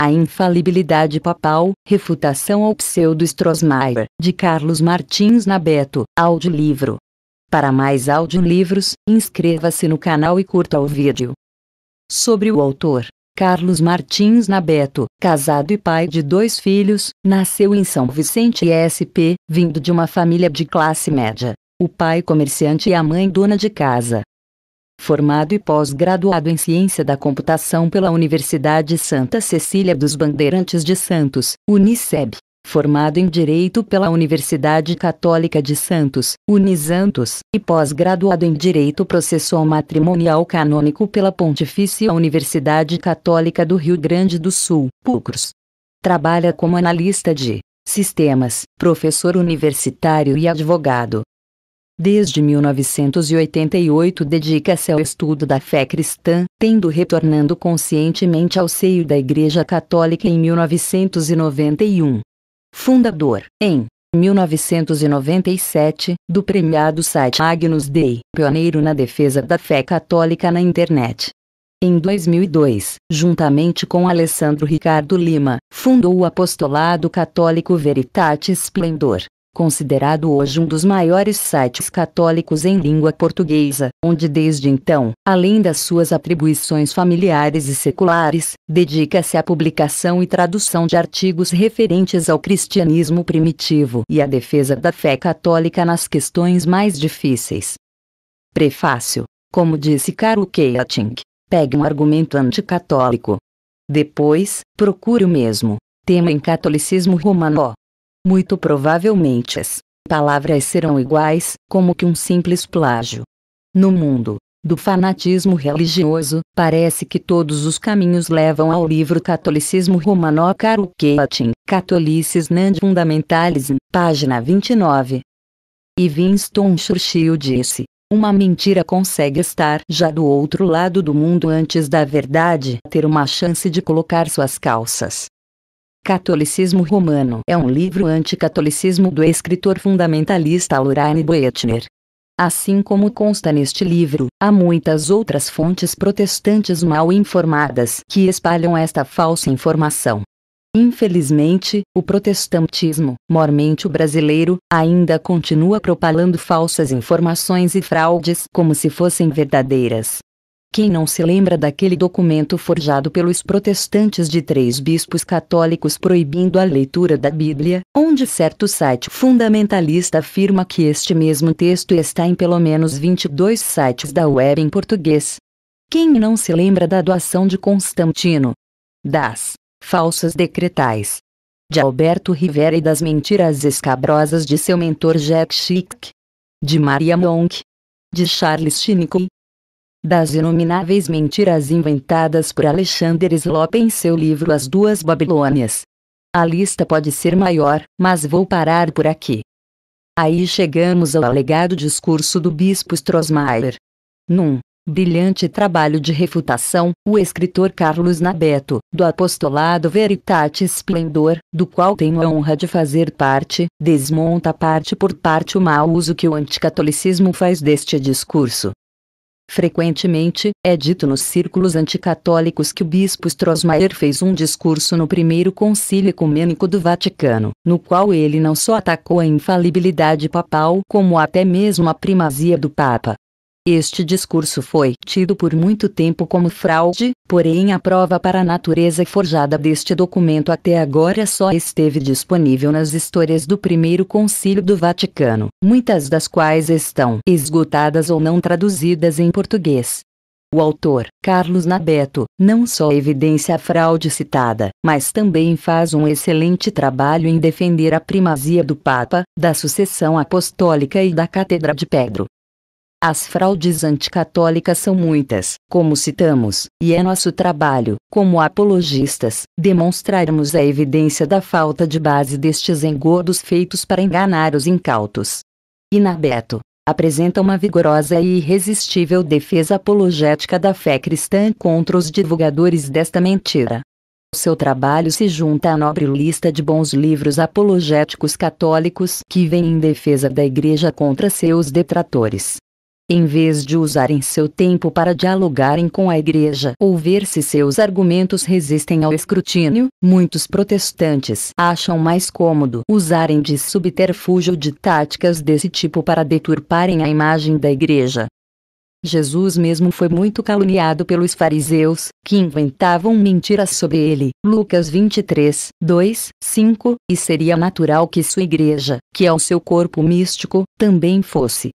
A Infalibilidade Papal, Refutação ao Pseudo Strossmayer, de Carlos Martins Nabeto, audiolivro. Para mais audiolivros, inscreva-se no canal e curta o vídeo. Sobre o autor, Carlos Martins Nabeto, casado e pai de dois filhos, nasceu em São Vicente SP, vindo de uma família de classe média. O pai comerciante e a mãe dona de casa formado e pós-graduado em Ciência da Computação pela Universidade Santa Cecília dos Bandeirantes de Santos, Uniceb, formado em Direito pela Universidade Católica de Santos, Unisantos, e pós-graduado em Direito Processual Matrimonial Canônico pela Pontifícia Universidade Católica do Rio Grande do Sul, PUCRUS. Trabalha como analista de sistemas, professor universitário e advogado, Desde 1988 dedica-se ao estudo da fé cristã, tendo retornando conscientemente ao seio da Igreja Católica em 1991. Fundador, em 1997, do premiado site Agnus Dei, pioneiro na defesa da fé católica na internet. Em 2002, juntamente com Alessandro Ricardo Lima, fundou o Apostolado Católico Veritate Splendor, considerado hoje um dos maiores sites católicos em língua portuguesa, onde desde então, além das suas atribuições familiares e seculares, dedica-se à publicação e tradução de artigos referentes ao cristianismo primitivo e à defesa da fé católica nas questões mais difíceis. Prefácio. Como disse Karl Keating, pegue um argumento anticatólico. Depois, procure o mesmo tema em catolicismo romano muito provavelmente as palavras serão iguais, como que um simples plágio. No mundo do fanatismo religioso, parece que todos os caminhos levam ao livro Catolicismo Romano Caro Catolicis Catolices non fundamentales, página 29. E Winston Churchill disse: uma mentira consegue estar já do outro lado do mundo antes da verdade ter uma chance de colocar suas calças. Catolicismo Romano é um livro anticatolicismo do escritor fundamentalista Lorraine Boettner. Assim como consta neste livro, há muitas outras fontes protestantes mal informadas que espalham esta falsa informação. Infelizmente, o protestantismo, mormente o brasileiro, ainda continua propalando falsas informações e fraudes como se fossem verdadeiras. Quem não se lembra daquele documento forjado pelos protestantes de três bispos católicos proibindo a leitura da Bíblia, onde certo site fundamentalista afirma que este mesmo texto está em pelo menos 22 sites da web em português? Quem não se lembra da doação de Constantino? Das falsas decretais de Alberto Rivera e das mentiras escabrosas de seu mentor Jack Schick, de Maria Monk, de Charles Chinnick, das inomináveis mentiras inventadas por Alexander Slop em seu livro As Duas Babilônias. A lista pode ser maior, mas vou parar por aqui. Aí chegamos ao alegado discurso do bispo Strossmayer. Num brilhante trabalho de refutação, o escritor Carlos Nabeto, do apostolado Veritatis Splendor, do qual tenho a honra de fazer parte, desmonta parte por parte o mau uso que o anticatolicismo faz deste discurso. Frequentemente, é dito nos círculos anticatólicos que o bispo Strossmayer fez um discurso no primeiro concílio ecumênico do Vaticano, no qual ele não só atacou a infalibilidade papal como até mesmo a primazia do Papa, este discurso foi tido por muito tempo como fraude, porém a prova para a natureza forjada deste documento até agora só esteve disponível nas histórias do Primeiro Concílio do Vaticano, muitas das quais estão esgotadas ou não traduzidas em português. O autor, Carlos Nabeto, não só evidencia a fraude citada, mas também faz um excelente trabalho em defender a primazia do Papa, da sucessão apostólica e da Cátedra de Pedro. As fraudes anticatólicas são muitas, como citamos, e é nosso trabalho, como apologistas, demonstrarmos a evidência da falta de base destes engodos feitos para enganar os incautos. Inabeto apresenta uma vigorosa e irresistível defesa apologética da fé cristã contra os divulgadores desta mentira. Seu trabalho se junta à nobre lista de bons livros apologéticos católicos que vêm em defesa da Igreja contra seus detratores. Em vez de usarem seu tempo para dialogarem com a igreja ou ver se seus argumentos resistem ao escrutínio, muitos protestantes acham mais cômodo usarem de subterfúgio de táticas desse tipo para deturparem a imagem da igreja. Jesus mesmo foi muito caluniado pelos fariseus, que inventavam mentiras sobre ele. Lucas 23, 2, 5, e seria natural que sua igreja, que é o seu corpo místico, também fosse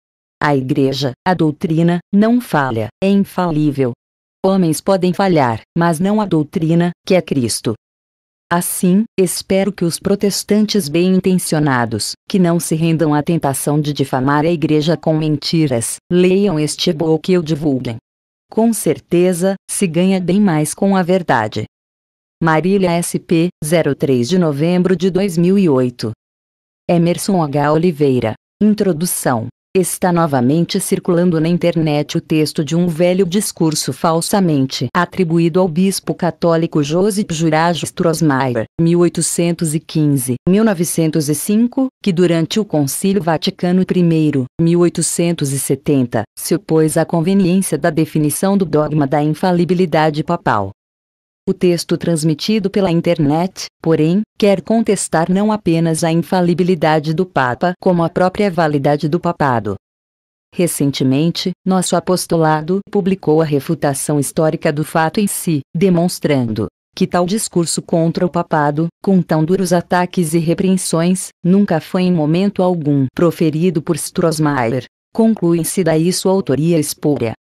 a igreja, a doutrina, não falha, é infalível. Homens podem falhar, mas não a doutrina, que é Cristo. Assim, espero que os protestantes bem intencionados, que não se rendam à tentação de difamar a igreja com mentiras, leiam este e eu divulguem. Com certeza, se ganha bem mais com a verdade. Marília SP, 03 de novembro de 2008. Emerson H. Oliveira. Introdução. Está novamente circulando na internet o texto de um velho discurso falsamente atribuído ao bispo católico Joseph Juraj Strosmayer 1815-1905, que durante o Concílio Vaticano I, 1870, se opôs à conveniência da definição do dogma da infalibilidade papal. O texto transmitido pela internet, porém, quer contestar não apenas a infalibilidade do Papa como a própria validade do papado. Recentemente, nosso apostolado publicou a refutação histórica do fato em si, demonstrando que tal discurso contra o papado, com tão duros ataques e repreensões, nunca foi em momento algum proferido por Strossmayer. concluem se daí sua autoria espúria,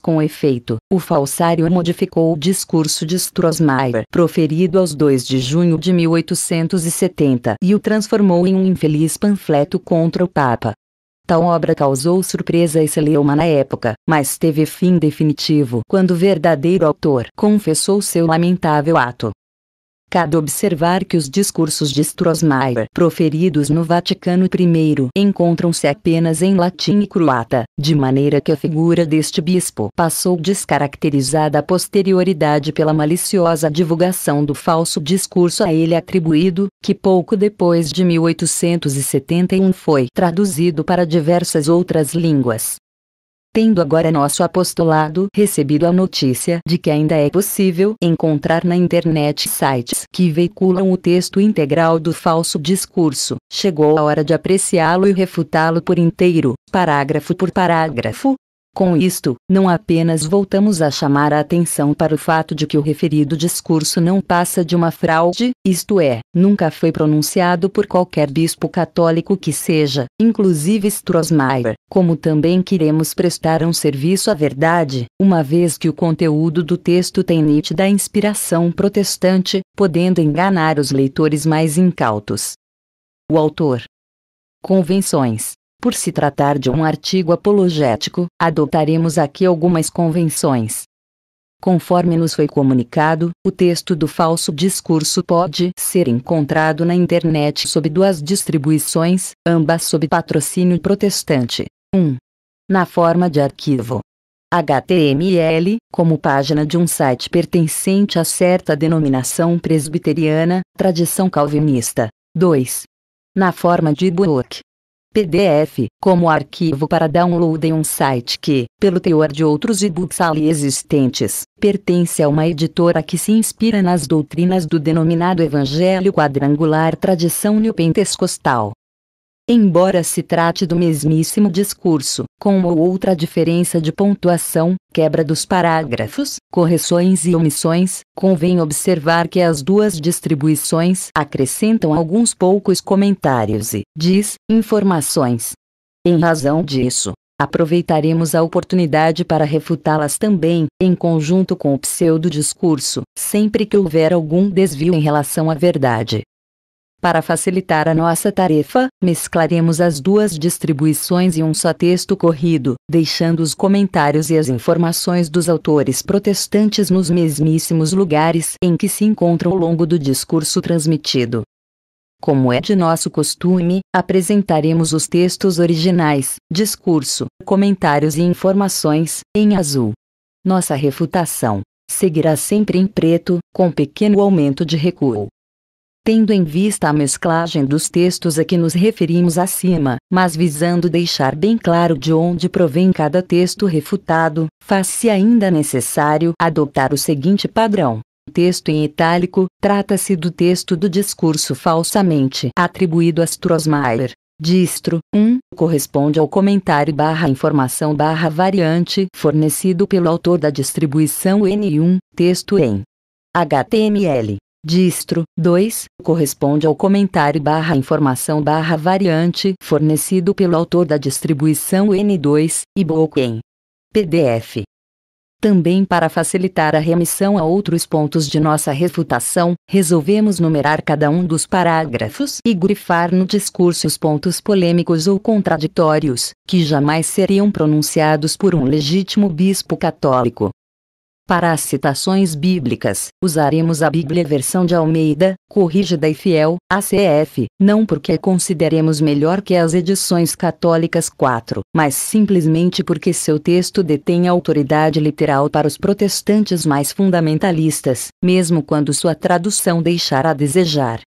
com efeito, o falsário modificou o discurso de Strossmayer proferido aos 2 de junho de 1870 e o transformou em um infeliz panfleto contra o Papa. Tal obra causou surpresa e celeuma na época, mas teve fim definitivo quando o verdadeiro autor confessou seu lamentável ato. Cabe observar que os discursos de Strossmayer proferidos no Vaticano I encontram-se apenas em latim e croata, de maneira que a figura deste bispo passou descaracterizada a posterioridade pela maliciosa divulgação do falso discurso a ele atribuído, que pouco depois de 1871 foi traduzido para diversas outras línguas tendo agora nosso apostolado recebido a notícia de que ainda é possível encontrar na internet sites que veiculam o texto integral do falso discurso, chegou a hora de apreciá-lo e refutá-lo por inteiro, parágrafo por parágrafo, com isto, não apenas voltamos a chamar a atenção para o fato de que o referido discurso não passa de uma fraude, isto é, nunca foi pronunciado por qualquer bispo católico que seja, inclusive Strossmayer, como também queremos prestar um serviço à verdade, uma vez que o conteúdo do texto tem nítida inspiração protestante, podendo enganar os leitores mais incautos. O autor. Convenções por se tratar de um artigo apologético, adotaremos aqui algumas convenções. Conforme nos foi comunicado, o texto do falso discurso pode ser encontrado na internet sob duas distribuições, ambas sob patrocínio protestante. 1. Um, na forma de arquivo HTML, como página de um site pertencente a certa denominação presbiteriana, tradição calvinista. 2. Na forma de ebook PDF, como arquivo para download em um site que, pelo teor de outros e-books ali existentes, pertence a uma editora que se inspira nas doutrinas do denominado Evangelho Quadrangular Tradição Neopentecostal Embora se trate do mesmíssimo discurso, com uma ou outra diferença de pontuação, quebra dos parágrafos, correções e omissões, convém observar que as duas distribuições acrescentam alguns poucos comentários e, diz, informações. Em razão disso, aproveitaremos a oportunidade para refutá-las também, em conjunto com o pseudo-discurso, sempre que houver algum desvio em relação à verdade. Para facilitar a nossa tarefa, mesclaremos as duas distribuições em um só texto corrido, deixando os comentários e as informações dos autores protestantes nos mesmíssimos lugares em que se encontram ao longo do discurso transmitido. Como é de nosso costume, apresentaremos os textos originais, discurso, comentários e informações, em azul. Nossa refutação seguirá sempre em preto, com pequeno aumento de recuo tendo em vista a mesclagem dos textos a que nos referimos acima, mas visando deixar bem claro de onde provém cada texto refutado, faz-se ainda necessário adotar o seguinte padrão. Texto em itálico, trata-se do texto do discurso falsamente atribuído a Strossmayer. Distro 1 corresponde ao comentário barra informação barra variante fornecido pelo autor da distribuição N1, texto em HTML. Distro 2 corresponde ao comentário barra informação barra variante fornecido pelo autor da distribuição N2 e em PDF. Também para facilitar a remissão a outros pontos de nossa refutação, resolvemos numerar cada um dos parágrafos e grifar no discurso os pontos polêmicos ou contraditórios, que jamais seriam pronunciados por um legítimo bispo católico. Para as citações bíblicas, usaremos a Bíblia versão de Almeida, corrigida e fiel, ACF, não porque consideremos melhor que as edições católicas 4, mas simplesmente porque seu texto detém autoridade literal para os protestantes mais fundamentalistas, mesmo quando sua tradução deixar a desejar.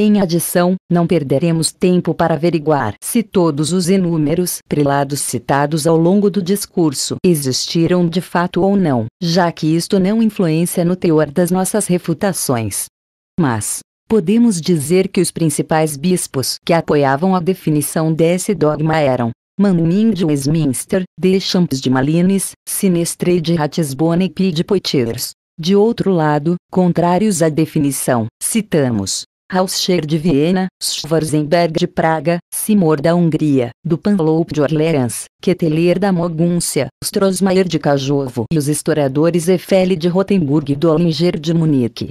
Em adição, não perderemos tempo para averiguar se todos os inúmeros prelados citados ao longo do discurso existiram de fato ou não, já que isto não influencia no teor das nossas refutações. Mas, podemos dizer que os principais bispos que apoiavam a definição desse dogma eram Manning de Westminster, Deschamps de Malines, Sinestre de Ratisbona e P. de Poitiers. De outro lado, contrários à definição, citamos Hauscher de Viena, Schwarzenberg de Praga, Simor da Hungria, Dupanloup de Orleans, Keteler da Mogúncia, Strosmaier de Cajovo e os historiadores Eiffel de Rotenburg e Dollinger de Munique.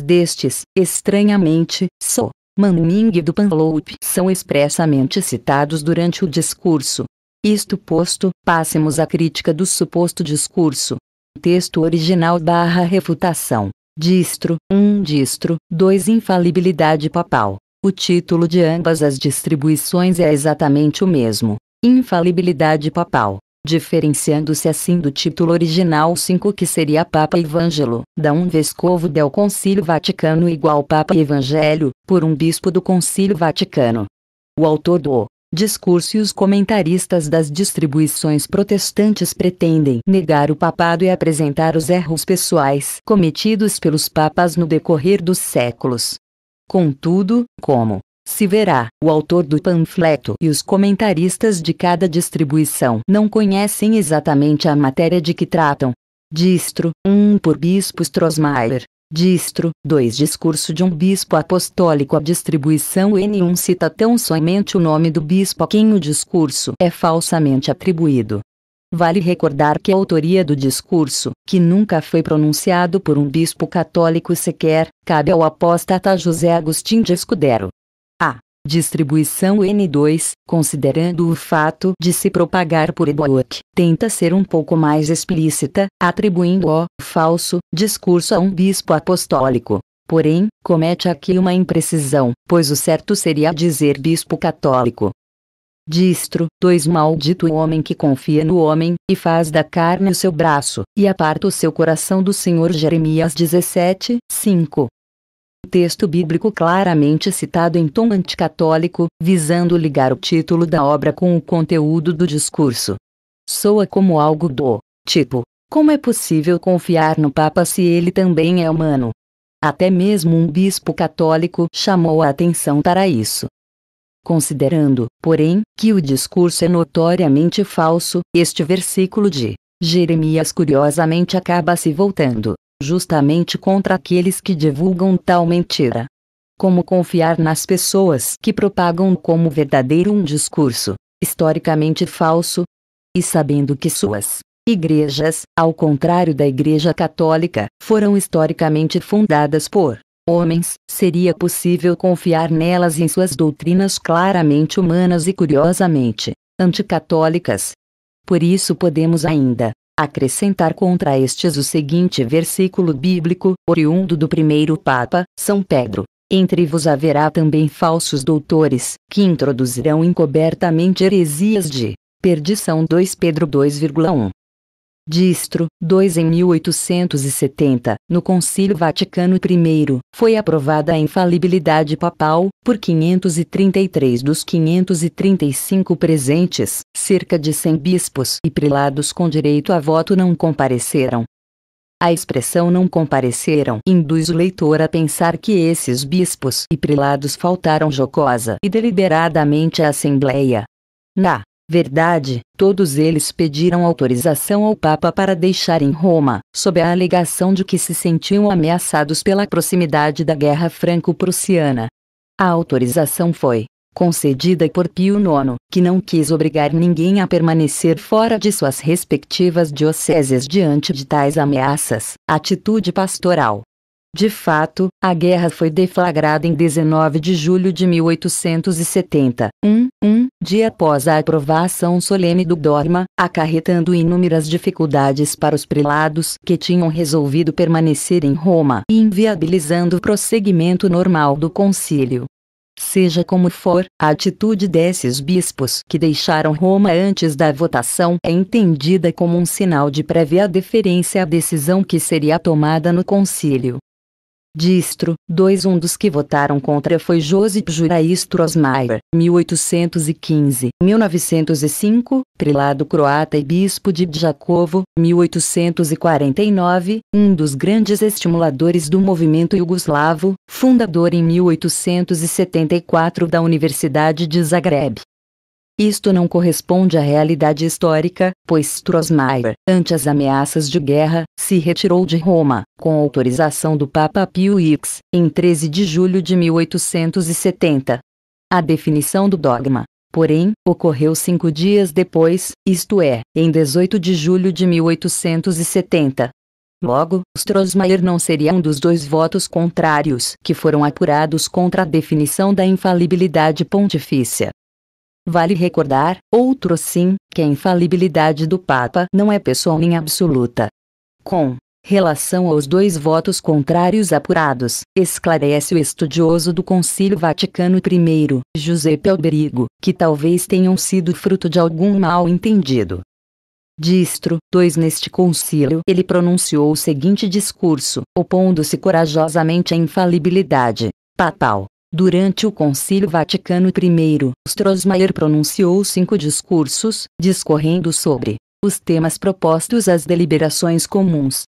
Destes, estranhamente, só Manning e Dupanloup são expressamente citados durante o discurso. Isto posto, passemos à crítica do suposto discurso. Texto original barra refutação. Distro 1 um Distro 2 Infalibilidade Papal. O título de ambas as distribuições é exatamente o mesmo: Infalibilidade Papal, diferenciando-se assim do título original 5 que seria Papa Evangelo, da um vescovo del Concílio Vaticano igual Papa Evangelho, por um bispo do Concílio Vaticano. O autor do discurso e os comentaristas das distribuições protestantes pretendem negar o papado e apresentar os erros pessoais cometidos pelos papas no decorrer dos séculos. Contudo, como se verá, o autor do panfleto e os comentaristas de cada distribuição não conhecem exatamente a matéria de que tratam. Distro 1 um por Bispo Strossmayer, Distro 2 Discurso de um bispo apostólico A distribuição N1 cita tão somente o nome do bispo a quem o discurso é falsamente atribuído. Vale recordar que a autoria do discurso, que nunca foi pronunciado por um bispo católico sequer, cabe ao apóstata José Agostinho de Escudero distribuição N2, considerando o fato de se propagar por e tenta ser um pouco mais explícita, atribuindo o falso discurso a um bispo apostólico. Porém, comete aqui uma imprecisão, pois o certo seria dizer bispo católico. Distro, dois maldito homem que confia no homem, e faz da carne o seu braço, e aparta o seu coração do Senhor Jeremias 17, 5 texto bíblico claramente citado em tom anticatólico, visando ligar o título da obra com o conteúdo do discurso. Soa como algo do tipo: como é possível confiar no Papa se ele também é humano? Até mesmo um bispo católico chamou a atenção para isso. Considerando, porém, que o discurso é notoriamente falso, este versículo de Jeremias curiosamente acaba se voltando justamente contra aqueles que divulgam tal mentira. Como confiar nas pessoas que propagam como verdadeiro um discurso, historicamente falso? E sabendo que suas igrejas, ao contrário da Igreja Católica, foram historicamente fundadas por homens, seria possível confiar nelas em suas doutrinas claramente humanas e curiosamente anticatólicas. Por isso podemos ainda acrescentar contra estes o seguinte versículo bíblico, oriundo do primeiro Papa, São Pedro. Entre vos haverá também falsos doutores, que introduzirão encobertamente heresias de perdição 2 Pedro 2,1. Distro 2 em 1870, no Concílio Vaticano I, foi aprovada a infalibilidade papal, por 533 dos 535 presentes, cerca de 100 bispos e prelados com direito a voto não compareceram. A expressão não compareceram induz o leitor a pensar que esses bispos e prelados faltaram jocosa e deliberadamente à Assembleia. Na verdade, todos eles pediram autorização ao Papa para deixarem Roma, sob a alegação de que se sentiam ameaçados pela proximidade da Guerra Franco-Prussiana. A autorização foi concedida por Pio IX, que não quis obrigar ninguém a permanecer fora de suas respectivas dioceses diante de tais ameaças, atitude pastoral de fato, a guerra foi deflagrada em 19 de julho de 1870, um, um dia após a aprovação solene do Dorma, acarretando inúmeras dificuldades para os prelados que tinham resolvido permanecer em Roma e inviabilizando o prosseguimento normal do concílio. Seja como for, a atitude desses bispos que deixaram Roma antes da votação é entendida como um sinal de prévia deferência à decisão que seria tomada no concílio. Distro, dois um dos que votaram contra foi Josip Juraj Strossmayer, 1815-1905, prelado croata e bispo de Djakovo, 1849, um dos grandes estimuladores do movimento iugoslavo, fundador em 1874 da Universidade de Zagreb, isto não corresponde à realidade histórica, pois Stroessmayer, ante as ameaças de guerra, se retirou de Roma, com autorização do Papa Pio X, em 13 de julho de 1870. A definição do dogma, porém, ocorreu cinco dias depois, isto é, em 18 de julho de 1870. Logo, Stroessmayer não seria um dos dois votos contrários que foram apurados contra a definição da infalibilidade pontifícia. Vale recordar, outro sim, que a infalibilidade do Papa não é pessoal nem absoluta. Com relação aos dois votos contrários apurados, esclarece o estudioso do Concílio Vaticano I, Giuseppe Alberigo, que talvez tenham sido fruto de algum mal entendido. Distro, dois Neste concílio, ele pronunciou o seguinte discurso, opondo-se corajosamente à infalibilidade papal. Durante o Concílio Vaticano I, Strosmayer pronunciou cinco discursos, discorrendo sobre os temas propostos às deliberações comuns.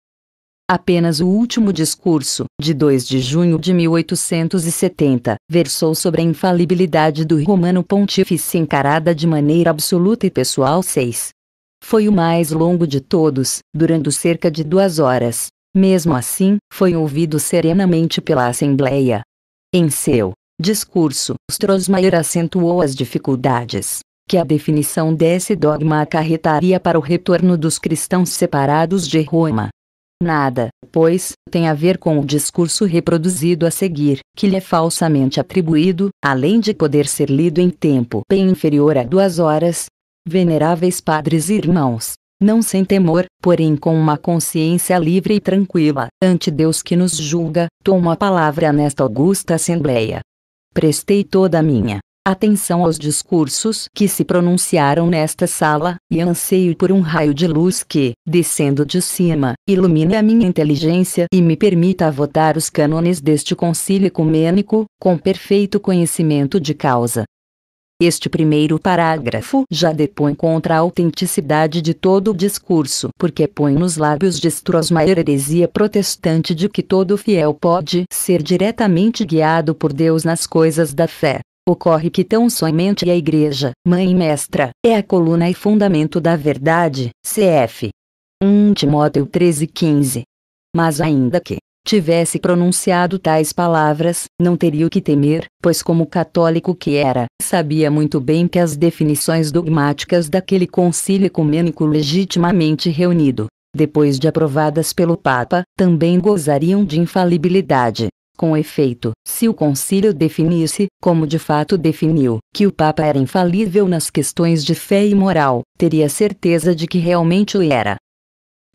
Apenas o último discurso, de 2 de junho de 1870, versou sobre a infalibilidade do romano pontífice encarada de maneira absoluta e pessoal 6. Foi o mais longo de todos, durando cerca de duas horas. Mesmo assim, foi ouvido serenamente pela Assembleia, em seu discurso, Strossmayer acentuou as dificuldades que a definição desse dogma acarretaria para o retorno dos cristãos separados de Roma. Nada, pois, tem a ver com o discurso reproduzido a seguir, que lhe é falsamente atribuído, além de poder ser lido em tempo bem inferior a duas horas. Veneráveis padres e irmãos, não sem temor, porém com uma consciência livre e tranquila, ante Deus que nos julga, tomo a palavra nesta augusta Assembleia. Prestei toda a minha atenção aos discursos que se pronunciaram nesta sala, e anseio por um raio de luz que, descendo de cima, ilumine a minha inteligência e me permita votar os cânones deste concílio ecumênico, com perfeito conhecimento de causa. Este primeiro parágrafo já depõe contra a autenticidade de todo o discurso, porque põe nos lábios de Stroessmayer a heresia protestante de que todo fiel pode ser diretamente guiado por Deus nas coisas da fé. Ocorre que tão somente a Igreja, mãe e mestra, é a coluna e fundamento da verdade, cf. 1 Timóteo 13:15. Mas ainda que tivesse pronunciado tais palavras, não teria o que temer, pois, como católico que era, sabia muito bem que as definições dogmáticas daquele concílio ecumênico legitimamente reunido, depois de aprovadas pelo Papa, também gozariam de infalibilidade. Com efeito, se o concílio definisse, como de fato definiu, que o Papa era infalível nas questões de fé e moral, teria certeza de que realmente o era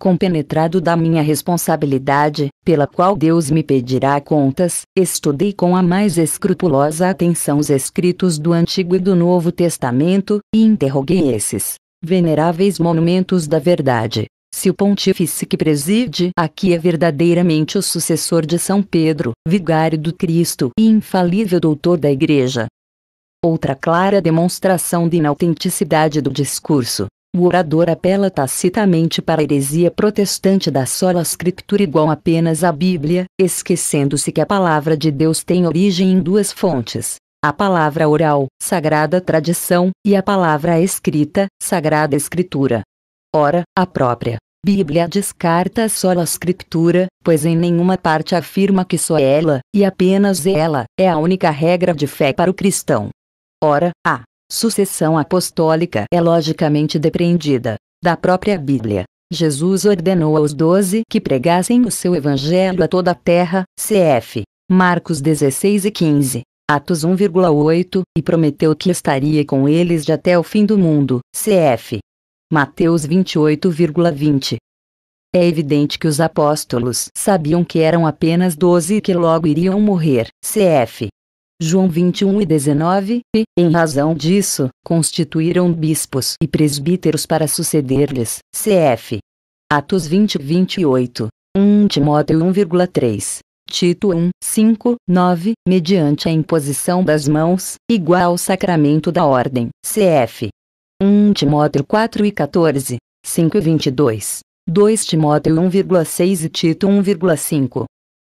compenetrado da minha responsabilidade, pela qual Deus me pedirá contas, estudei com a mais escrupulosa atenção os escritos do Antigo e do Novo Testamento, e interroguei esses veneráveis monumentos da verdade. Se o pontífice que preside aqui é verdadeiramente o sucessor de São Pedro, vigário do Cristo e infalível doutor da Igreja. Outra clara demonstração de inautenticidade do discurso o orador apela tacitamente para a heresia protestante da sola escritura igual apenas à Bíblia, esquecendo-se que a palavra de Deus tem origem em duas fontes: a palavra oral, sagrada tradição, e a palavra escrita, sagrada escritura. Ora, a própria Bíblia descarta a sola escritura, pois em nenhuma parte afirma que só ela, e apenas ela, é a única regra de fé para o cristão. Ora, a Sucessão apostólica é logicamente depreendida da própria Bíblia. Jesus ordenou aos doze que pregassem o seu evangelho a toda a terra, cf. Marcos 16 e 15, Atos 1,8, e prometeu que estaria com eles de até o fim do mundo, cf. Mateus 28,20. É evidente que os apóstolos sabiam que eram apenas doze e que logo iriam morrer, cf. João 21 e 19, e, em razão disso, constituíram bispos e presbíteros para suceder-lhes, cf. Atos 20 e 28, 1 Timóteo 1,3. Tito 1, 5, 9, mediante a imposição das mãos, igual ao sacramento da ordem, cf. 1 Timóteo 4 e 14, 5 e 22, 2 Timóteo 1,6 e Tito 1,5.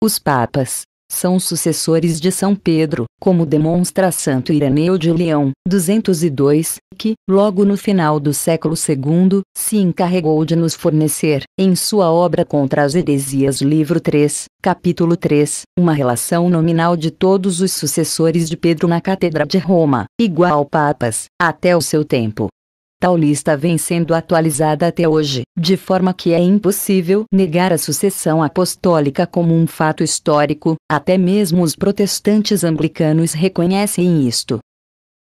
Os papas, são sucessores de São Pedro, como demonstra Santo Ireneu de Leão, 202, que, logo no final do século II, se encarregou de nos fornecer, em sua obra Contra as Heresias, livro 3, capítulo 3, uma relação nominal de todos os sucessores de Pedro na Catedral de Roma, igual papas, até o seu tempo. Tal lista vem sendo atualizada até hoje, de forma que é impossível negar a sucessão apostólica como um fato histórico, até mesmo os protestantes anglicanos reconhecem isto.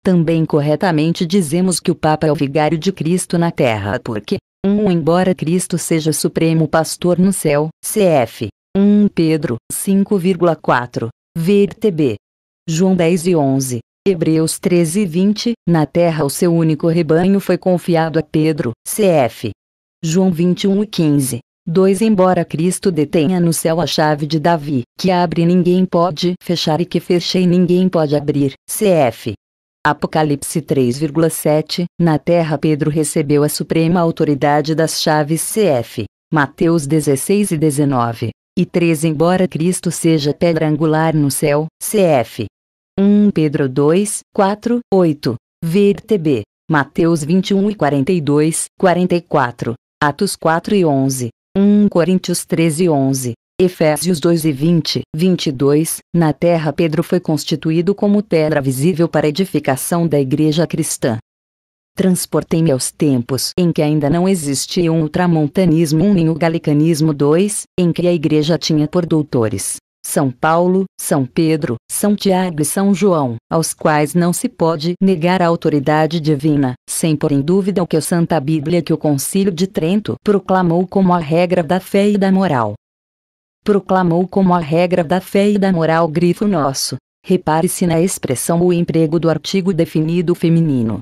Também corretamente dizemos que o Papa é o vigário de Cristo na terra porque, um, embora Cristo seja supremo pastor no céu, cf. 1 Pedro 5,4, VTB. João 10 e 11, Hebreus 13 20, na terra o seu único rebanho foi confiado a Pedro, cf. João 21 e 15. 2 Embora Cristo detenha no céu a chave de Davi, que abre ninguém pode fechar e que feche ninguém pode abrir, cf. Apocalipse 3,7 Na terra Pedro recebeu a suprema autoridade das chaves cf. Mateus 16 e 19. E 3 Embora Cristo seja pedra angular no céu, cf. 1 Pedro 2, 4, 8. VTB. Mateus 21 e 42, 44. Atos 4 e 11. 1 Coríntios 13 e 11. Efésios 2 e 20, 22, na terra Pedro foi constituído como pedra visível para edificação da igreja cristã. Transportei-me aos tempos em que ainda não existia um ultramontanismo 1 um, nem o galicanismo 2, em que a igreja tinha por doutores são Paulo, São Pedro, São Tiago e São João, aos quais não se pode negar a autoridade divina, sem pôr em dúvida o que a Santa Bíblia que o Concílio de Trento proclamou como a regra da fé e da moral. Proclamou como a regra da fé e da moral grifo nosso. Repare-se na expressão o emprego do artigo definido feminino.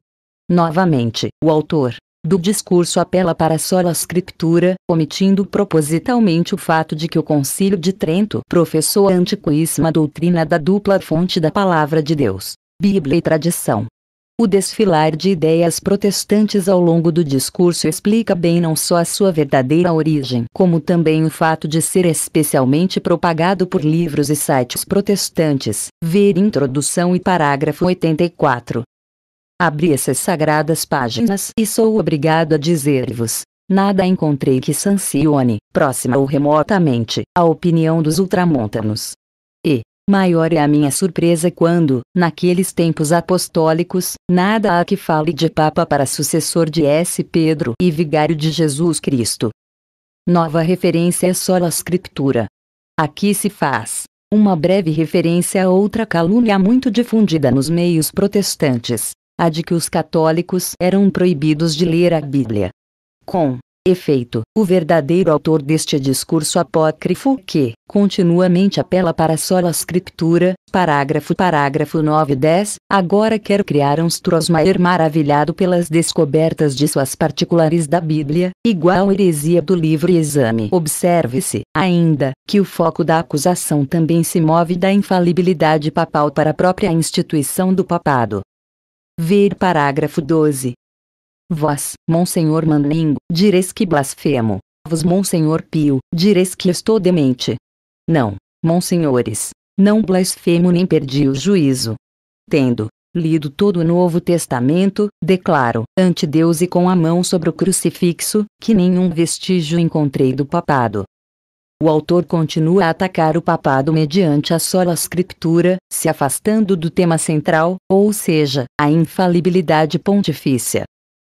Novamente, o autor, do discurso apela para só a escritura, omitindo propositalmente o fato de que o Concílio de Trento professou a antiquíssima doutrina da dupla fonte da palavra de Deus, Bíblia e tradição. O desfilar de ideias protestantes ao longo do discurso explica bem não só a sua verdadeira origem, como também o fato de ser especialmente propagado por livros e sites protestantes. Ver introdução e parágrafo 84. Abri essas sagradas páginas e sou obrigado a dizer-vos. Nada encontrei que sancione, próxima ou remotamente, a opinião dos ultramontanos. E, maior é a minha surpresa quando, naqueles tempos apostólicos, nada há que fale de Papa para sucessor de S. Pedro e Vigário de Jesus Cristo. Nova referência é só a Escritura. Aqui se faz uma breve referência a outra calúnia muito difundida nos meios protestantes, a de que os católicos eram proibidos de ler a Bíblia. Com efeito, o verdadeiro autor deste discurso apócrifo que, continuamente apela para só a escritura, parágrafo parágrafo 9 e 10, agora quer criar um Strossmayer maravilhado pelas descobertas de suas particulares da Bíblia, igual heresia do livro Exame. Observe-se, ainda, que o foco da acusação também se move da infalibilidade papal para a própria instituição do papado. Ver parágrafo 12. Vós, Monsenhor Mandingo, direis que blasfemo. Vós, Monsenhor Pio, direis que estou demente. Não, Monsenhores, não blasfemo nem perdi o juízo. Tendo, lido todo o Novo Testamento, declaro, ante Deus e com a mão sobre o crucifixo, que nenhum vestígio encontrei do papado, o autor continua a atacar o papado mediante a sola escritura, se afastando do tema central, ou seja, a infalibilidade pontifícia.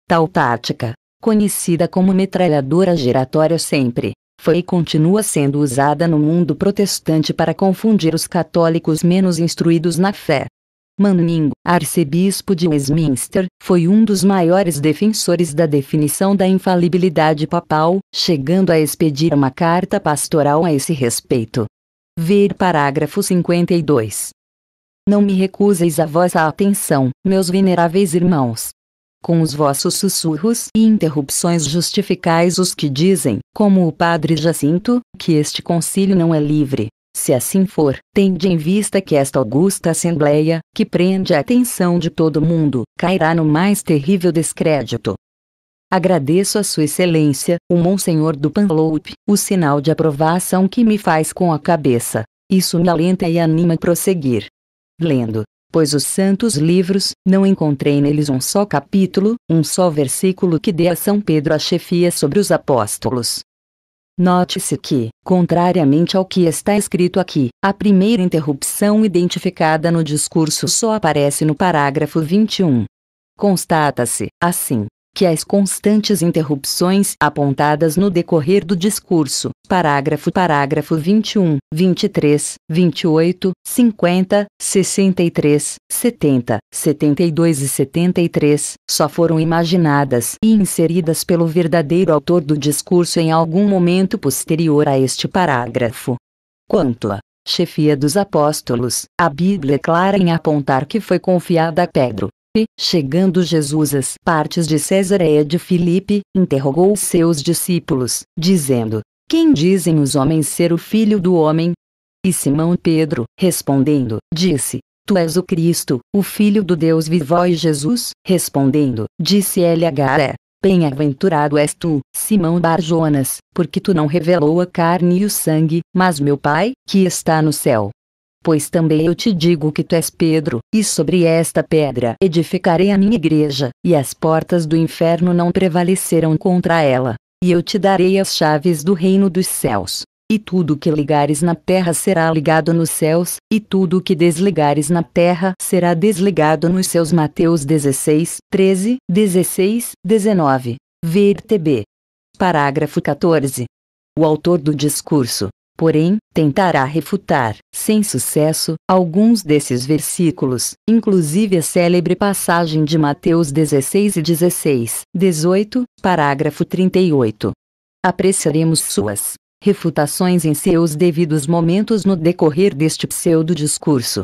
Tal tática, conhecida como metralhadora giratória sempre, foi e continua sendo usada no mundo protestante para confundir os católicos menos instruídos na fé. Manning, arcebispo de Westminster, foi um dos maiores defensores da definição da infalibilidade papal, chegando a expedir uma carta pastoral a esse respeito. Ver parágrafo 52. Não me recuseis a vossa atenção, meus veneráveis irmãos. Com os vossos sussurros e interrupções justificais os que dizem, como o padre Jacinto, que este concílio não é livre, se assim for, tende em vista que esta augusta Assembleia, que prende a atenção de todo mundo, cairá no mais terrível descrédito. Agradeço a Sua Excelência, o Monsenhor do Panloupe, o sinal de aprovação que me faz com a cabeça. Isso me alenta e anima a prosseguir. Lendo, pois os santos livros, não encontrei neles um só capítulo, um só versículo que dê a São Pedro a chefia sobre os apóstolos. Note-se que, contrariamente ao que está escrito aqui, a primeira interrupção identificada no discurso só aparece no parágrafo 21. Constata-se, assim, que as constantes interrupções apontadas no decorrer do discurso, parágrafo parágrafo 21, 23, 28, 50, 63, 70, 72 e 73, só foram imaginadas e inseridas pelo verdadeiro autor do discurso em algum momento posterior a este parágrafo. Quanto à chefia dos apóstolos, a Bíblia é clara em apontar que foi confiada a Pedro, Chegando Jesus às partes de Cesareia de Filipe, interrogou seus discípulos, dizendo: Quem dizem os homens ser o filho do homem? E Simão Pedro, respondendo, disse: Tu és o Cristo, o Filho do Deus vivo. E Jesus, respondendo, disse ele: Agara: Bem-aventurado és tu, Simão Barjonas, porque tu não revelou a carne e o sangue, mas meu Pai, que está no céu. Pois também eu te digo que tu és Pedro, e sobre esta pedra edificarei a minha igreja, e as portas do inferno não prevalecerão contra ela. E eu te darei as chaves do reino dos céus. E tudo que ligares na terra será ligado nos céus, e tudo que desligares na terra será desligado nos céus. Mateus 16, 13, 16, 19. VTB. Parágrafo 14. O autor do discurso porém, tentará refutar, sem sucesso, alguns desses versículos, inclusive a célebre passagem de Mateus 16 e 16, 18, parágrafo 38. Apreciaremos suas refutações em seus devidos momentos no decorrer deste pseudo-discurso.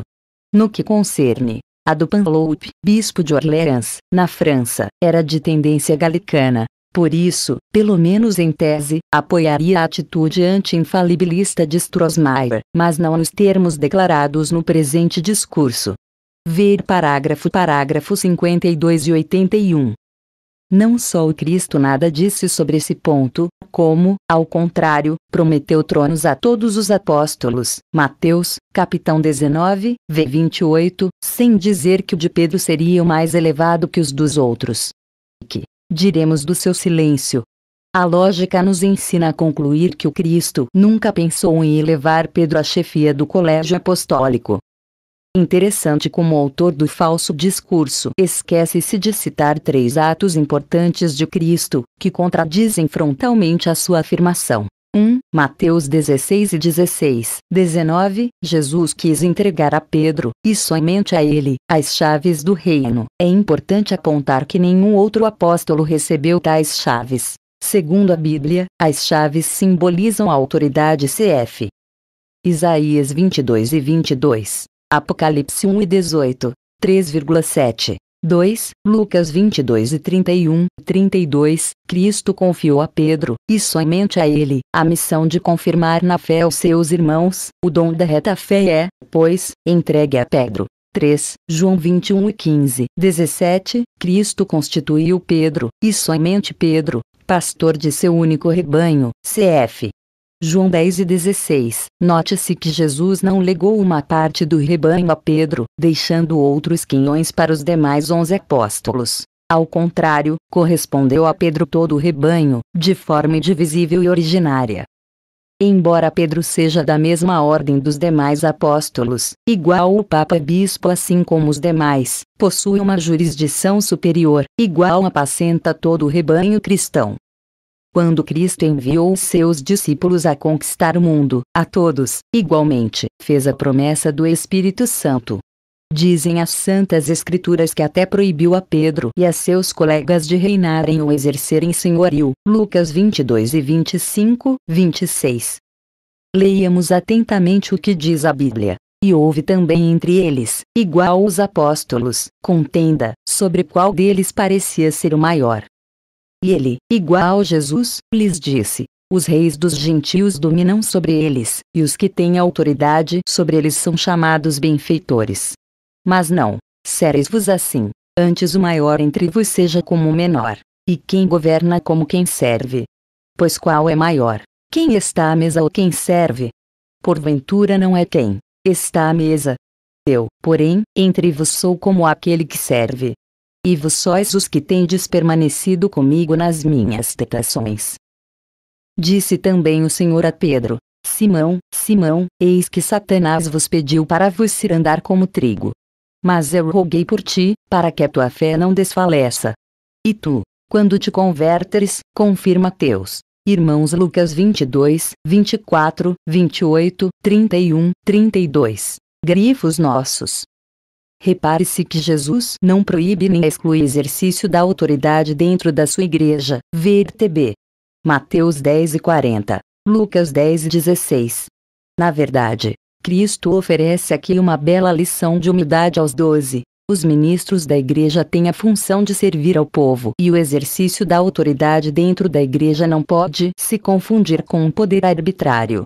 No que concerne a do Panloup, bispo de Orleans, na França, era de tendência galicana, por isso, pelo menos em tese, apoiaria a atitude anti-infalibilista de Strossmayer, mas não nos termos declarados no presente discurso. Ver parágrafo parágrafo 52 e 81. Não só o Cristo nada disse sobre esse ponto, como, ao contrário, prometeu tronos a todos os apóstolos. Mateus, capitão 19, v 28, sem dizer que o de Pedro seria o mais elevado que os dos outros. Que, diremos do seu silêncio. A lógica nos ensina a concluir que o Cristo nunca pensou em elevar Pedro à chefia do colégio apostólico. Interessante como o autor do falso discurso esquece-se de citar três atos importantes de Cristo, que contradizem frontalmente a sua afirmação. 1, Mateus 16 e 16, 19, Jesus quis entregar a Pedro, e somente a ele, as chaves do reino. É importante apontar que nenhum outro apóstolo recebeu tais chaves. Segundo a Bíblia, as chaves simbolizam a autoridade CF. Isaías 22 e 22, Apocalipse 1 e 18, 3,7. 2, Lucas 22 e 31, 32, Cristo confiou a Pedro, e somente a ele, a missão de confirmar na fé aos seus irmãos, o dom da reta fé é, pois, entregue a Pedro. 3, João 21 e 15, 17, Cristo constituiu Pedro, e somente Pedro, pastor de seu único rebanho, cf. João 10 e 16. Note-se que Jesus não legou uma parte do rebanho a Pedro, deixando outros quinhões para os demais onze apóstolos. Ao contrário, correspondeu a Pedro todo o rebanho, de forma indivisível e originária. Embora Pedro seja da mesma ordem dos demais apóstolos, igual o Papa Bispo assim como os demais, possui uma jurisdição superior, igual apacenta todo o rebanho cristão quando Cristo enviou seus discípulos a conquistar o mundo, a todos, igualmente, fez a promessa do Espírito Santo. Dizem as Santas Escrituras que até proibiu a Pedro e a seus colegas de reinarem ou exercerem senhorio. Lucas 22 e 25, 26. Leiamos atentamente o que diz a Bíblia. E houve também entre eles, igual os apóstolos, contenda, sobre qual deles parecia ser o maior. E ele, igual Jesus, lhes disse: Os reis dos gentios dominam sobre eles, e os que têm autoridade sobre eles são chamados benfeitores. Mas não, sereis-vos assim, antes o maior entre vós seja como o menor, e quem governa como quem serve. Pois qual é maior, quem está à mesa ou quem serve? Porventura não é quem está à mesa. Eu, porém, entre vos sou como aquele que serve e vos sois os que tendes permanecido comigo nas minhas tentações. Disse também o Senhor a Pedro: Simão, Simão, eis que Satanás vos pediu para vos cirandar como trigo. Mas eu roguei por ti, para que a tua fé não desfaleça. E tu, quando te converteres, confirma teus irmãos Lucas 22, 24, 28, 31, 32. Grifos nossos. Repare-se que Jesus não proíbe nem exclui exercício da autoridade dentro da sua igreja. VTB. Mateus 10 e 40, Lucas 10 e 16. Na verdade, Cristo oferece aqui uma bela lição de humildade aos doze. Os ministros da igreja têm a função de servir ao povo e o exercício da autoridade dentro da igreja não pode se confundir com um poder arbitrário.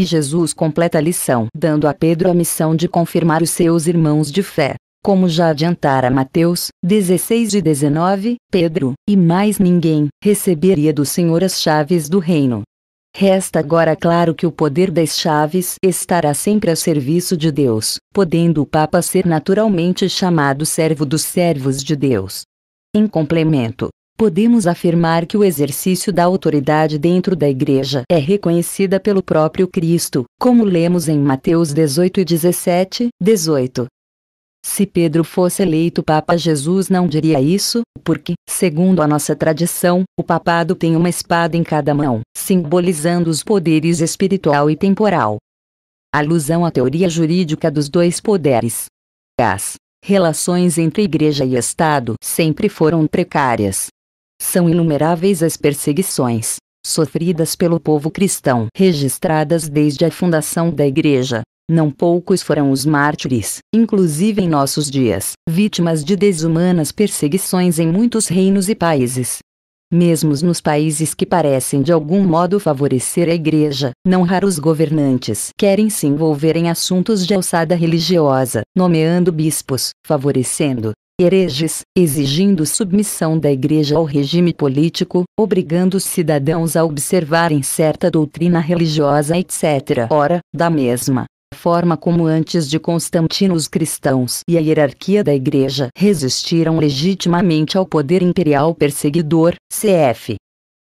E Jesus completa a lição dando a Pedro a missão de confirmar os seus irmãos de fé. Como já adiantara Mateus 16 e 19, Pedro, e mais ninguém, receberia do Senhor as chaves do reino. Resta agora claro que o poder das chaves estará sempre a serviço de Deus, podendo o Papa ser naturalmente chamado servo dos servos de Deus. Em complemento, podemos afirmar que o exercício da autoridade dentro da igreja é reconhecida pelo próprio Cristo, como lemos em Mateus 18 e 17, 18. Se Pedro fosse eleito Papa, Jesus não diria isso, porque, segundo a nossa tradição, o papado tem uma espada em cada mão, simbolizando os poderes espiritual e temporal. Alusão à teoria jurídica dos dois poderes. As relações entre igreja e Estado sempre foram precárias. São inumeráveis as perseguições sofridas pelo povo cristão, registradas desde a fundação da Igreja. Não poucos foram os mártires, inclusive em nossos dias, vítimas de desumanas perseguições em muitos reinos e países. Mesmo nos países que parecem de algum modo favorecer a Igreja, não raros governantes querem se envolver em assuntos de alçada religiosa, nomeando bispos, favorecendo hereges, exigindo submissão da Igreja ao regime político, obrigando os cidadãos a observarem certa doutrina religiosa, etc. Ora, da mesma forma como antes de Constantino os cristãos e a hierarquia da Igreja resistiram legitimamente ao poder imperial perseguidor, cf.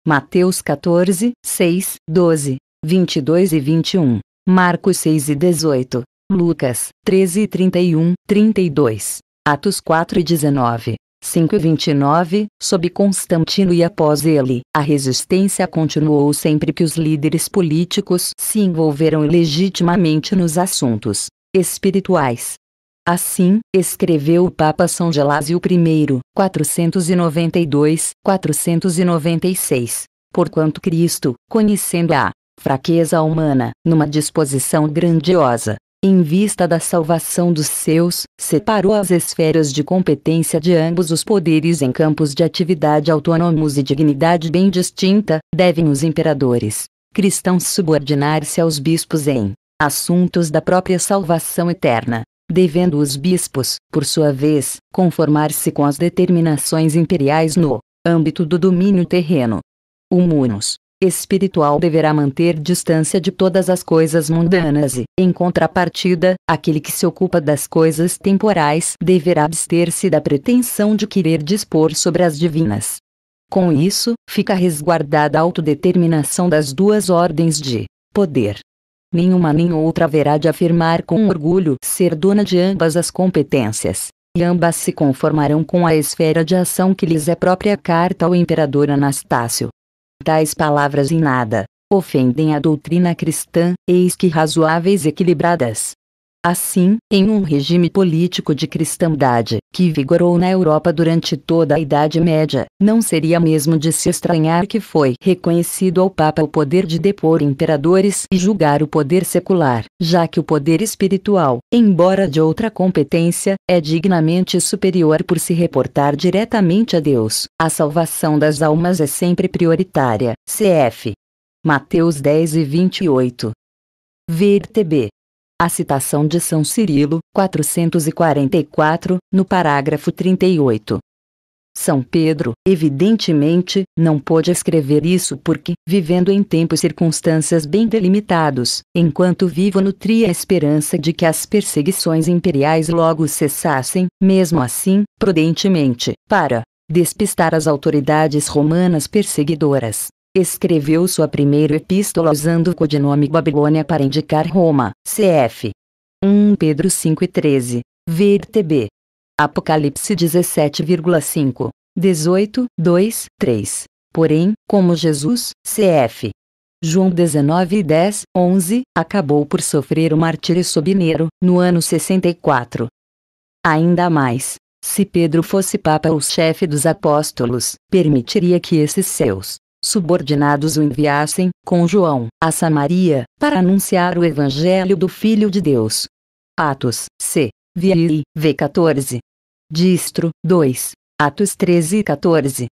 Mateus 14, 6, 12, 22 e 21, Marcos 6 e 18, Lucas 13 e 31, 32. Atos 4 e 19, 5 e 29, sob Constantino e após ele, a resistência continuou sempre que os líderes políticos se envolveram legitimamente nos assuntos espirituais. Assim, escreveu o Papa São Gelásio I, 492-496, porquanto Cristo, conhecendo a fraqueza humana, numa disposição grandiosa, em vista da salvação dos seus, separou as esferas de competência de ambos os poderes em campos de atividade autônomos e dignidade bem distinta, devem os imperadores cristãos subordinar-se aos bispos em assuntos da própria salvação eterna, devendo os bispos, por sua vez, conformar-se com as determinações imperiais no âmbito do domínio terreno. Munus, espiritual deverá manter distância de todas as coisas mundanas e, em contrapartida, aquele que se ocupa das coisas temporais deverá abster-se da pretensão de querer dispor sobre as divinas. Com isso, fica resguardada a autodeterminação das duas ordens de poder. Nenhuma nem outra haverá de afirmar com orgulho ser dona de ambas as competências e ambas se conformarão com a esfera de ação que lhes é própria carta ao imperador Anastácio. Tais palavras em nada ofendem a doutrina cristã, eis que razoáveis e equilibradas. Assim, em um regime político de cristandade, que vigorou na Europa durante toda a Idade Média, não seria mesmo de se estranhar que foi reconhecido ao Papa o poder de depor imperadores e julgar o poder secular, já que o poder espiritual, embora de outra competência, é dignamente superior por se reportar diretamente a Deus. A salvação das almas é sempre prioritária. CF. Mateus 10 e 28. Ver TB. A citação de São Cirilo, 444, no parágrafo 38. São Pedro, evidentemente, não pôde escrever isso porque, vivendo em tempo e circunstâncias bem delimitados, enquanto vivo nutria a esperança de que as perseguições imperiais logo cessassem, mesmo assim, prudentemente, para despistar as autoridades romanas perseguidoras, Escreveu sua primeira epístola usando o codinome Babilônia para indicar Roma, cf. 1 Pedro 5:13, VTB. Apocalipse 17,5, 18, 2, 3. Porém, como Jesus, cf. João 19 10, 11, acabou por sofrer o martírio sobineiro, no ano 64. Ainda mais, se Pedro fosse Papa ou chefe dos apóstolos, permitiria que esses seus subordinados o enviassem, com João, a Samaria, para anunciar o Evangelho do Filho de Deus. Atos, c. Viei, v14. Distro, 2. Atos 13 e 14.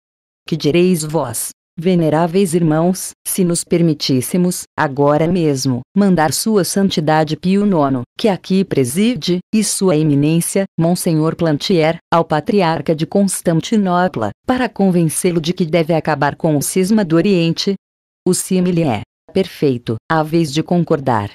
Que direis vós? Veneráveis irmãos, se nos permitíssemos, agora mesmo, mandar Sua Santidade Pio IX, que aqui preside, e Sua Eminência, Monsenhor Plantier, ao Patriarca de Constantinopla, para convencê-lo de que deve acabar com o cisma do Oriente? O símile é perfeito, à vez de concordar,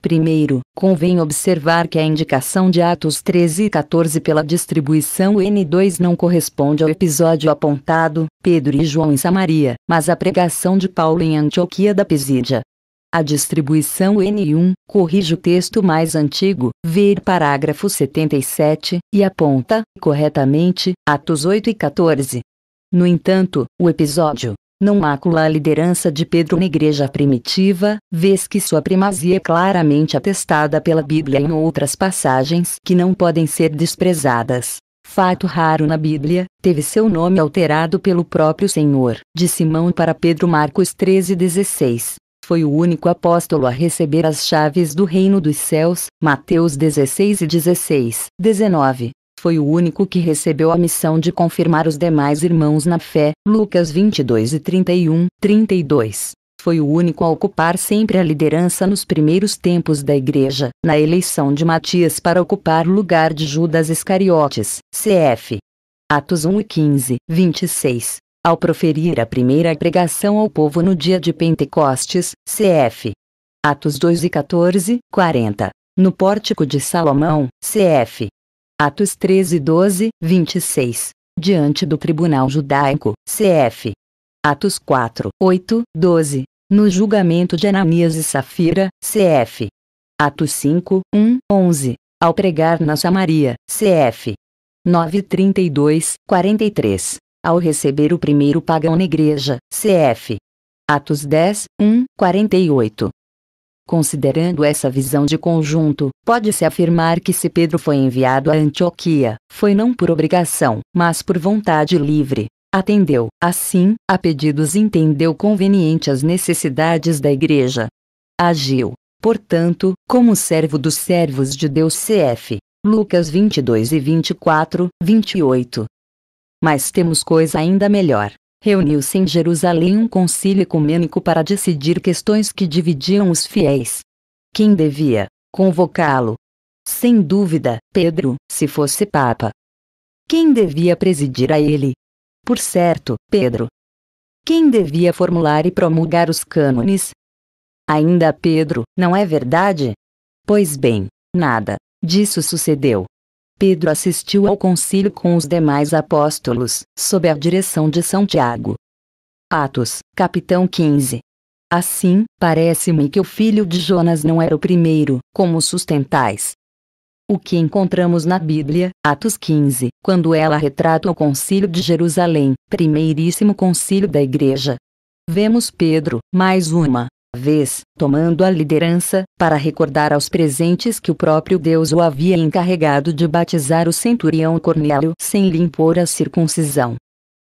Primeiro, convém observar que a indicação de Atos 13 e 14 pela distribuição N2 não corresponde ao episódio apontado, Pedro e João em Samaria, mas à pregação de Paulo em Antioquia da Pisídia. A distribuição N1 corrige o texto mais antigo, ver parágrafo 77, e aponta, corretamente, Atos 8 e 14. No entanto, o episódio não macula a liderança de Pedro na igreja primitiva, vez que sua primazia é claramente atestada pela Bíblia em outras passagens que não podem ser desprezadas. Fato raro na Bíblia, teve seu nome alterado pelo próprio Senhor, de Simão para Pedro Marcos 13:16. Foi o único apóstolo a receber as chaves do reino dos céus, Mateus 16 e 16, 19 foi o único que recebeu a missão de confirmar os demais irmãos na fé. Lucas 22 e 31, 32 foi o único a ocupar sempre a liderança nos primeiros tempos da igreja, na eleição de Matias para ocupar o lugar de Judas Iscariotes, cf. Atos 1 e 15, 26. Ao proferir a primeira pregação ao povo no dia de Pentecostes, cf. Atos 2 e 14, 40. No pórtico de Salomão, cf. Atos 13 12, 26, diante do tribunal judaico, cf. Atos 4 8, 12, no julgamento de Ananias e Safira, cf. Atos 5 1, 11, ao pregar na Samaria, cf. 9 32, 43, ao receber o primeiro pagão na igreja, cf. Atos 10 1, 48 Considerando essa visão de conjunto, pode-se afirmar que se Pedro foi enviado a Antioquia, foi não por obrigação, mas por vontade livre. Atendeu, assim, a pedidos e entendeu conveniente as necessidades da Igreja. Agiu, portanto, como servo dos servos de Deus cf. Lucas 22 e 24, 28. Mas temos coisa ainda melhor reuniu-se em Jerusalém um concílio ecumênico para decidir questões que dividiam os fiéis. Quem devia convocá-lo? Sem dúvida, Pedro, se fosse Papa. Quem devia presidir a ele? Por certo, Pedro. Quem devia formular e promulgar os cânones? Ainda Pedro, não é verdade? Pois bem, nada disso sucedeu. Pedro assistiu ao concílio com os demais apóstolos, sob a direção de São Tiago. Atos, capitão 15. Assim, parece-me que o filho de Jonas não era o primeiro, como sustentais. O que encontramos na Bíblia, Atos 15, quando ela retrata o concílio de Jerusalém, primeiríssimo concílio da igreja. Vemos Pedro, mais uma, vez, tomando a liderança, para recordar aos presentes que o próprio Deus o havia encarregado de batizar o centurião Cornélio sem lhe impor a circuncisão.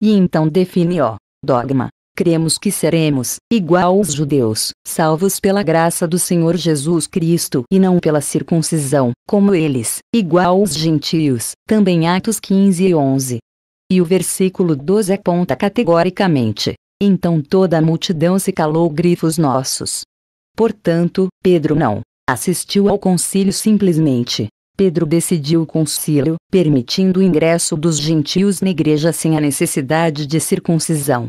E então define-ó, dogma. Cremos que seremos, igual aos judeus, salvos pela graça do Senhor Jesus Cristo e não pela circuncisão, como eles, igual aos gentios, também Atos 15 e 11. E o versículo 12 aponta categoricamente então toda a multidão se calou grifos nossos. Portanto, Pedro não assistiu ao concílio simplesmente. Pedro decidiu o concílio, permitindo o ingresso dos gentios na igreja sem a necessidade de circuncisão.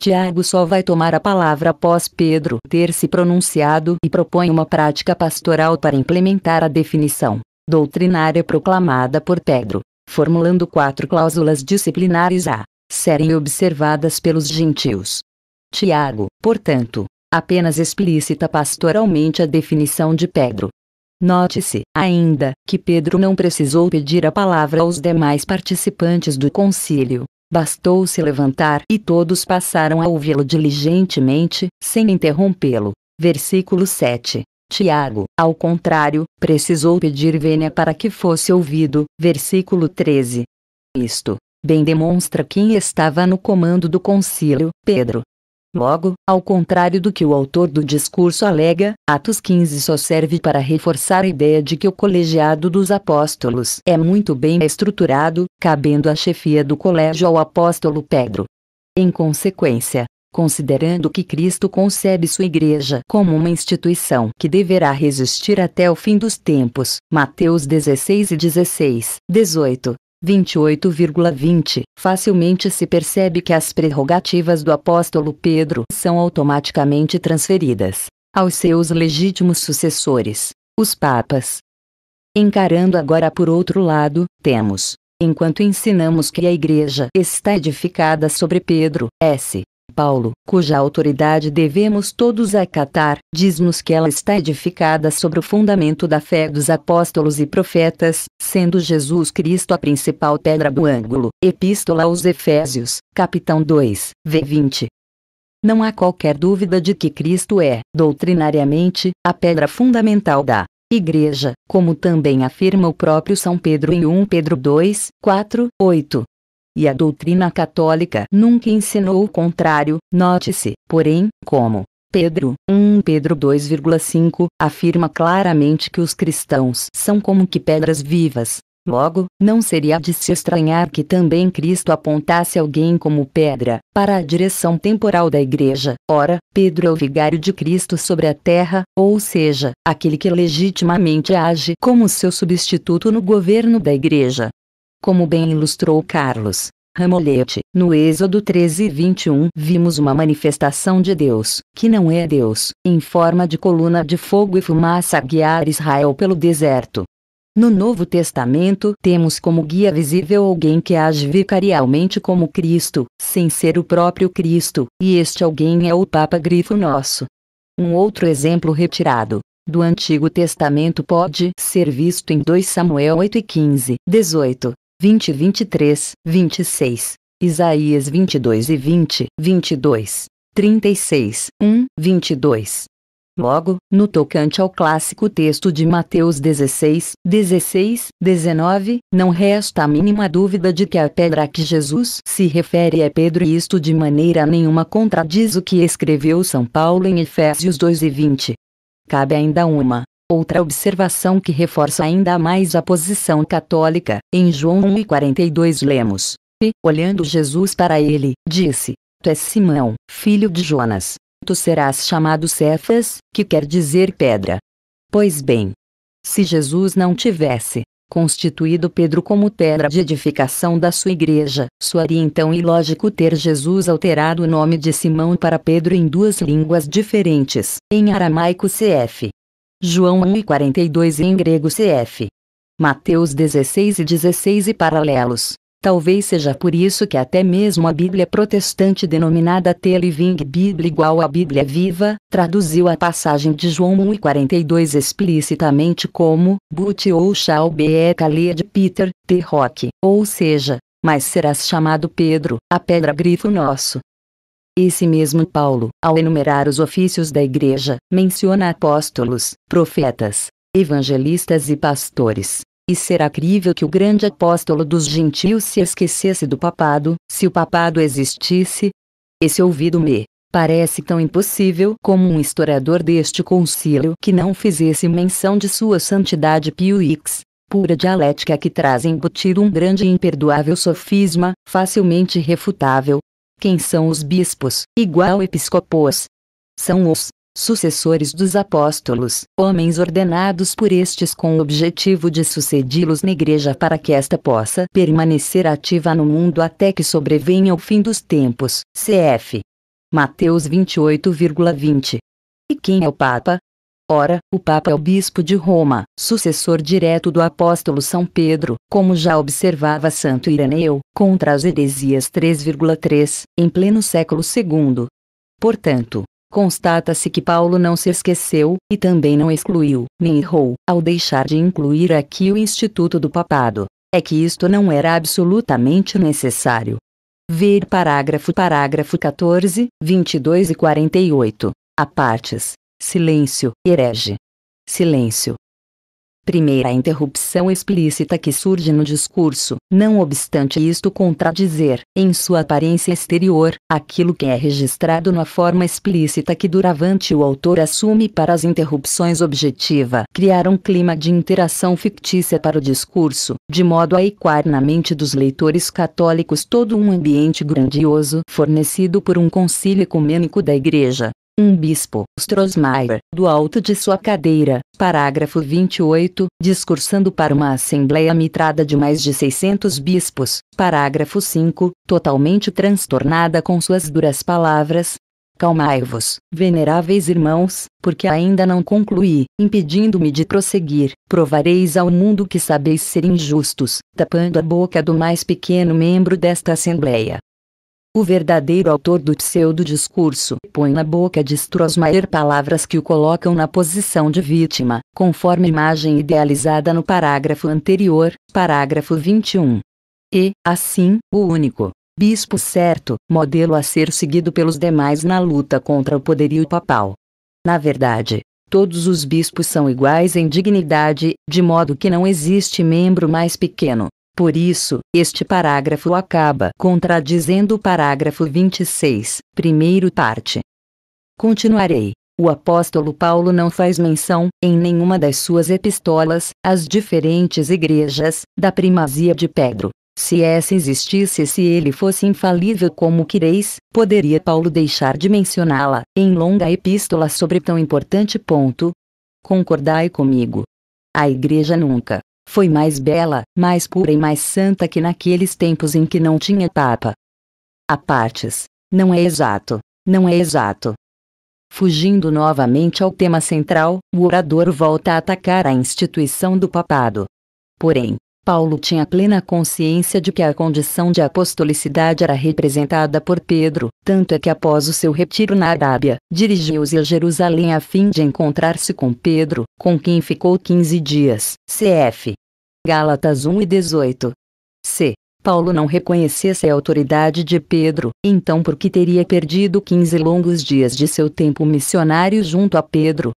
Tiago só vai tomar a palavra após Pedro ter se pronunciado e propõe uma prática pastoral para implementar a definição doutrinária proclamada por Pedro, formulando quatro cláusulas disciplinares a serem observadas pelos gentios. Tiago, portanto, apenas explicita pastoralmente a definição de Pedro. Note-se, ainda, que Pedro não precisou pedir a palavra aos demais participantes do concílio. Bastou se levantar e todos passaram a ouvi-lo diligentemente, sem interrompê-lo. Versículo 7. Tiago, ao contrário, precisou pedir vênia para que fosse ouvido. Versículo 13. Isto, bem demonstra quem estava no comando do concílio, Pedro. Logo, ao contrário do que o autor do discurso alega, Atos 15 só serve para reforçar a ideia de que o colegiado dos apóstolos é muito bem estruturado, cabendo a chefia do colégio ao apóstolo Pedro. Em consequência, considerando que Cristo concebe sua igreja como uma instituição que deverá resistir até o fim dos tempos, Mateus 16 e 16, 18, 28,20, facilmente se percebe que as prerrogativas do apóstolo Pedro são automaticamente transferidas aos seus legítimos sucessores, os papas. Encarando agora por outro lado, temos, enquanto ensinamos que a igreja está edificada sobre Pedro, S. Paulo, cuja autoridade devemos todos acatar, diz-nos que ela está edificada sobre o fundamento da fé dos apóstolos e profetas, sendo Jesus Cristo a principal pedra do ângulo. Epístola aos Efésios, capitão 2, v 20. Não há qualquer dúvida de que Cristo é, doutrinariamente, a pedra fundamental da Igreja, como também afirma o próprio São Pedro em 1 Pedro 2, 4, 8, e a doutrina católica nunca ensinou o contrário. Note-se, porém, como Pedro 1 Pedro 2,5 afirma claramente que os cristãos são como que pedras vivas. Logo, não seria de se estranhar que também Cristo apontasse alguém como pedra, para a direção temporal da Igreja. Ora, Pedro é o vigário de Cristo sobre a terra, ou seja, aquele que legitimamente age como seu substituto no governo da Igreja. Como bem ilustrou Carlos Ramolete, no Êxodo 13 21 vimos uma manifestação de Deus, que não é Deus, em forma de coluna de fogo e fumaça a guiar Israel pelo deserto. No Novo Testamento temos como guia visível alguém que age vicarialmente como Cristo, sem ser o próprio Cristo, e este alguém é o Papa Grifo Nosso. Um outro exemplo retirado do Antigo Testamento pode ser visto em 2 Samuel 8 e 15, 18, 20, 23, 26, Isaías 22 e 20, 22, 36, 1, 22. Logo, no tocante ao clássico texto de Mateus 16, 16, 19, não resta a mínima dúvida de que a pedra a que Jesus se refere é Pedro e isto de maneira nenhuma contradiz o que escreveu São Paulo em Efésios 2 e 20. Cabe ainda uma Outra observação que reforça ainda mais a posição católica, em João 1 e 42 lemos: E, olhando Jesus para ele, disse: Tu és Simão, filho de Jonas. Tu serás chamado Cefas, que quer dizer pedra. Pois bem, se Jesus não tivesse constituído Pedro como pedra de edificação da sua igreja, soaria então ilógico ter Jesus alterado o nome de Simão para Pedro em duas línguas diferentes, em aramaico cf. João 1 e 42 em grego cf. Mateus 16 e 16 e paralelos. Talvez seja por isso que até mesmo a Bíblia protestante denominada The Living Bible igual à Bíblia Viva, traduziu a passagem de João e 42 explicitamente como But ou shall be de Peter, the rock, ou seja, mas serás chamado Pedro, a pedra grifo nosso, esse mesmo Paulo, ao enumerar os ofícios da igreja, menciona apóstolos, profetas, evangelistas e pastores. E será crível que o grande apóstolo dos gentios se esquecesse do papado, se o papado existisse? Esse ouvido me parece tão impossível como um historiador deste concílio que não fizesse menção de sua santidade Pio X, pura dialética que traz embutido um grande e imperdoável sofisma, facilmente refutável, quem são os bispos, igual episcopos? São os sucessores dos apóstolos, homens ordenados por estes com o objetivo de sucedi-los na igreja para que esta possa permanecer ativa no mundo até que sobrevenha o fim dos tempos. CF. Mateus 28,20. E quem é o Papa? Ora, o Papa é o bispo de Roma, sucessor direto do apóstolo São Pedro, como já observava Santo Ireneu, contra as heresias 3,3, em pleno século II. Portanto, Constata-se que Paulo não se esqueceu, e também não excluiu, nem errou, ao deixar de incluir aqui o Instituto do Papado. É que isto não era absolutamente necessário. Ver parágrafo parágrafo 14, 22 e 48. A partes, Silêncio, herege. Silêncio. Primeira interrupção explícita que surge no discurso, não obstante isto contradizer, em sua aparência exterior, aquilo que é registrado na forma explícita que duravante o autor assume para as interrupções objetiva, criar um clima de interação fictícia para o discurso, de modo a equar na mente dos leitores católicos todo um ambiente grandioso fornecido por um concílio ecumênico da Igreja, um bispo, Strosmayer, do alto de sua cadeira, parágrafo 28, discursando para uma assembleia mitrada de mais de 600 bispos, parágrafo 5, totalmente transtornada com suas duras palavras, Calmai-vos, veneráveis irmãos, porque ainda não concluí, impedindo-me de prosseguir. Provareis ao mundo que sabeis ser injustos, tapando a boca do mais pequeno membro desta Assembleia. O verdadeiro autor do pseudo-discurso põe na boca de Strossmayer palavras que o colocam na posição de vítima, conforme imagem idealizada no parágrafo anterior, parágrafo 21. E, assim, o único bispo certo, modelo a ser seguido pelos demais na luta contra o poderio papal. Na verdade, todos os bispos são iguais em dignidade, de modo que não existe membro mais pequeno, por isso, este parágrafo acaba contradizendo o parágrafo 26, primeiro parte. Continuarei. O apóstolo Paulo não faz menção, em nenhuma das suas epístolas, às diferentes igrejas, da primazia de Pedro. Se essa existisse e se ele fosse infalível como quereis, poderia Paulo deixar de mencioná-la, em longa epístola sobre tão importante ponto? Concordai comigo. A igreja nunca, foi mais bela, mais pura e mais santa que naqueles tempos em que não tinha papa. A partes. Não é exato. Não é exato. Fugindo novamente ao tema central, o orador volta a atacar a instituição do papado. Porém, Paulo tinha plena consciência de que a condição de apostolicidade era representada por Pedro, tanto é que após o seu retiro na Arábia, dirigiu-se a Jerusalém a fim de encontrar-se com Pedro, com quem ficou 15 dias. Cf. Gálatas 1 e 18. C. Paulo não reconhecesse a autoridade de Pedro, então por que teria perdido 15 longos dias de seu tempo missionário junto a Pedro?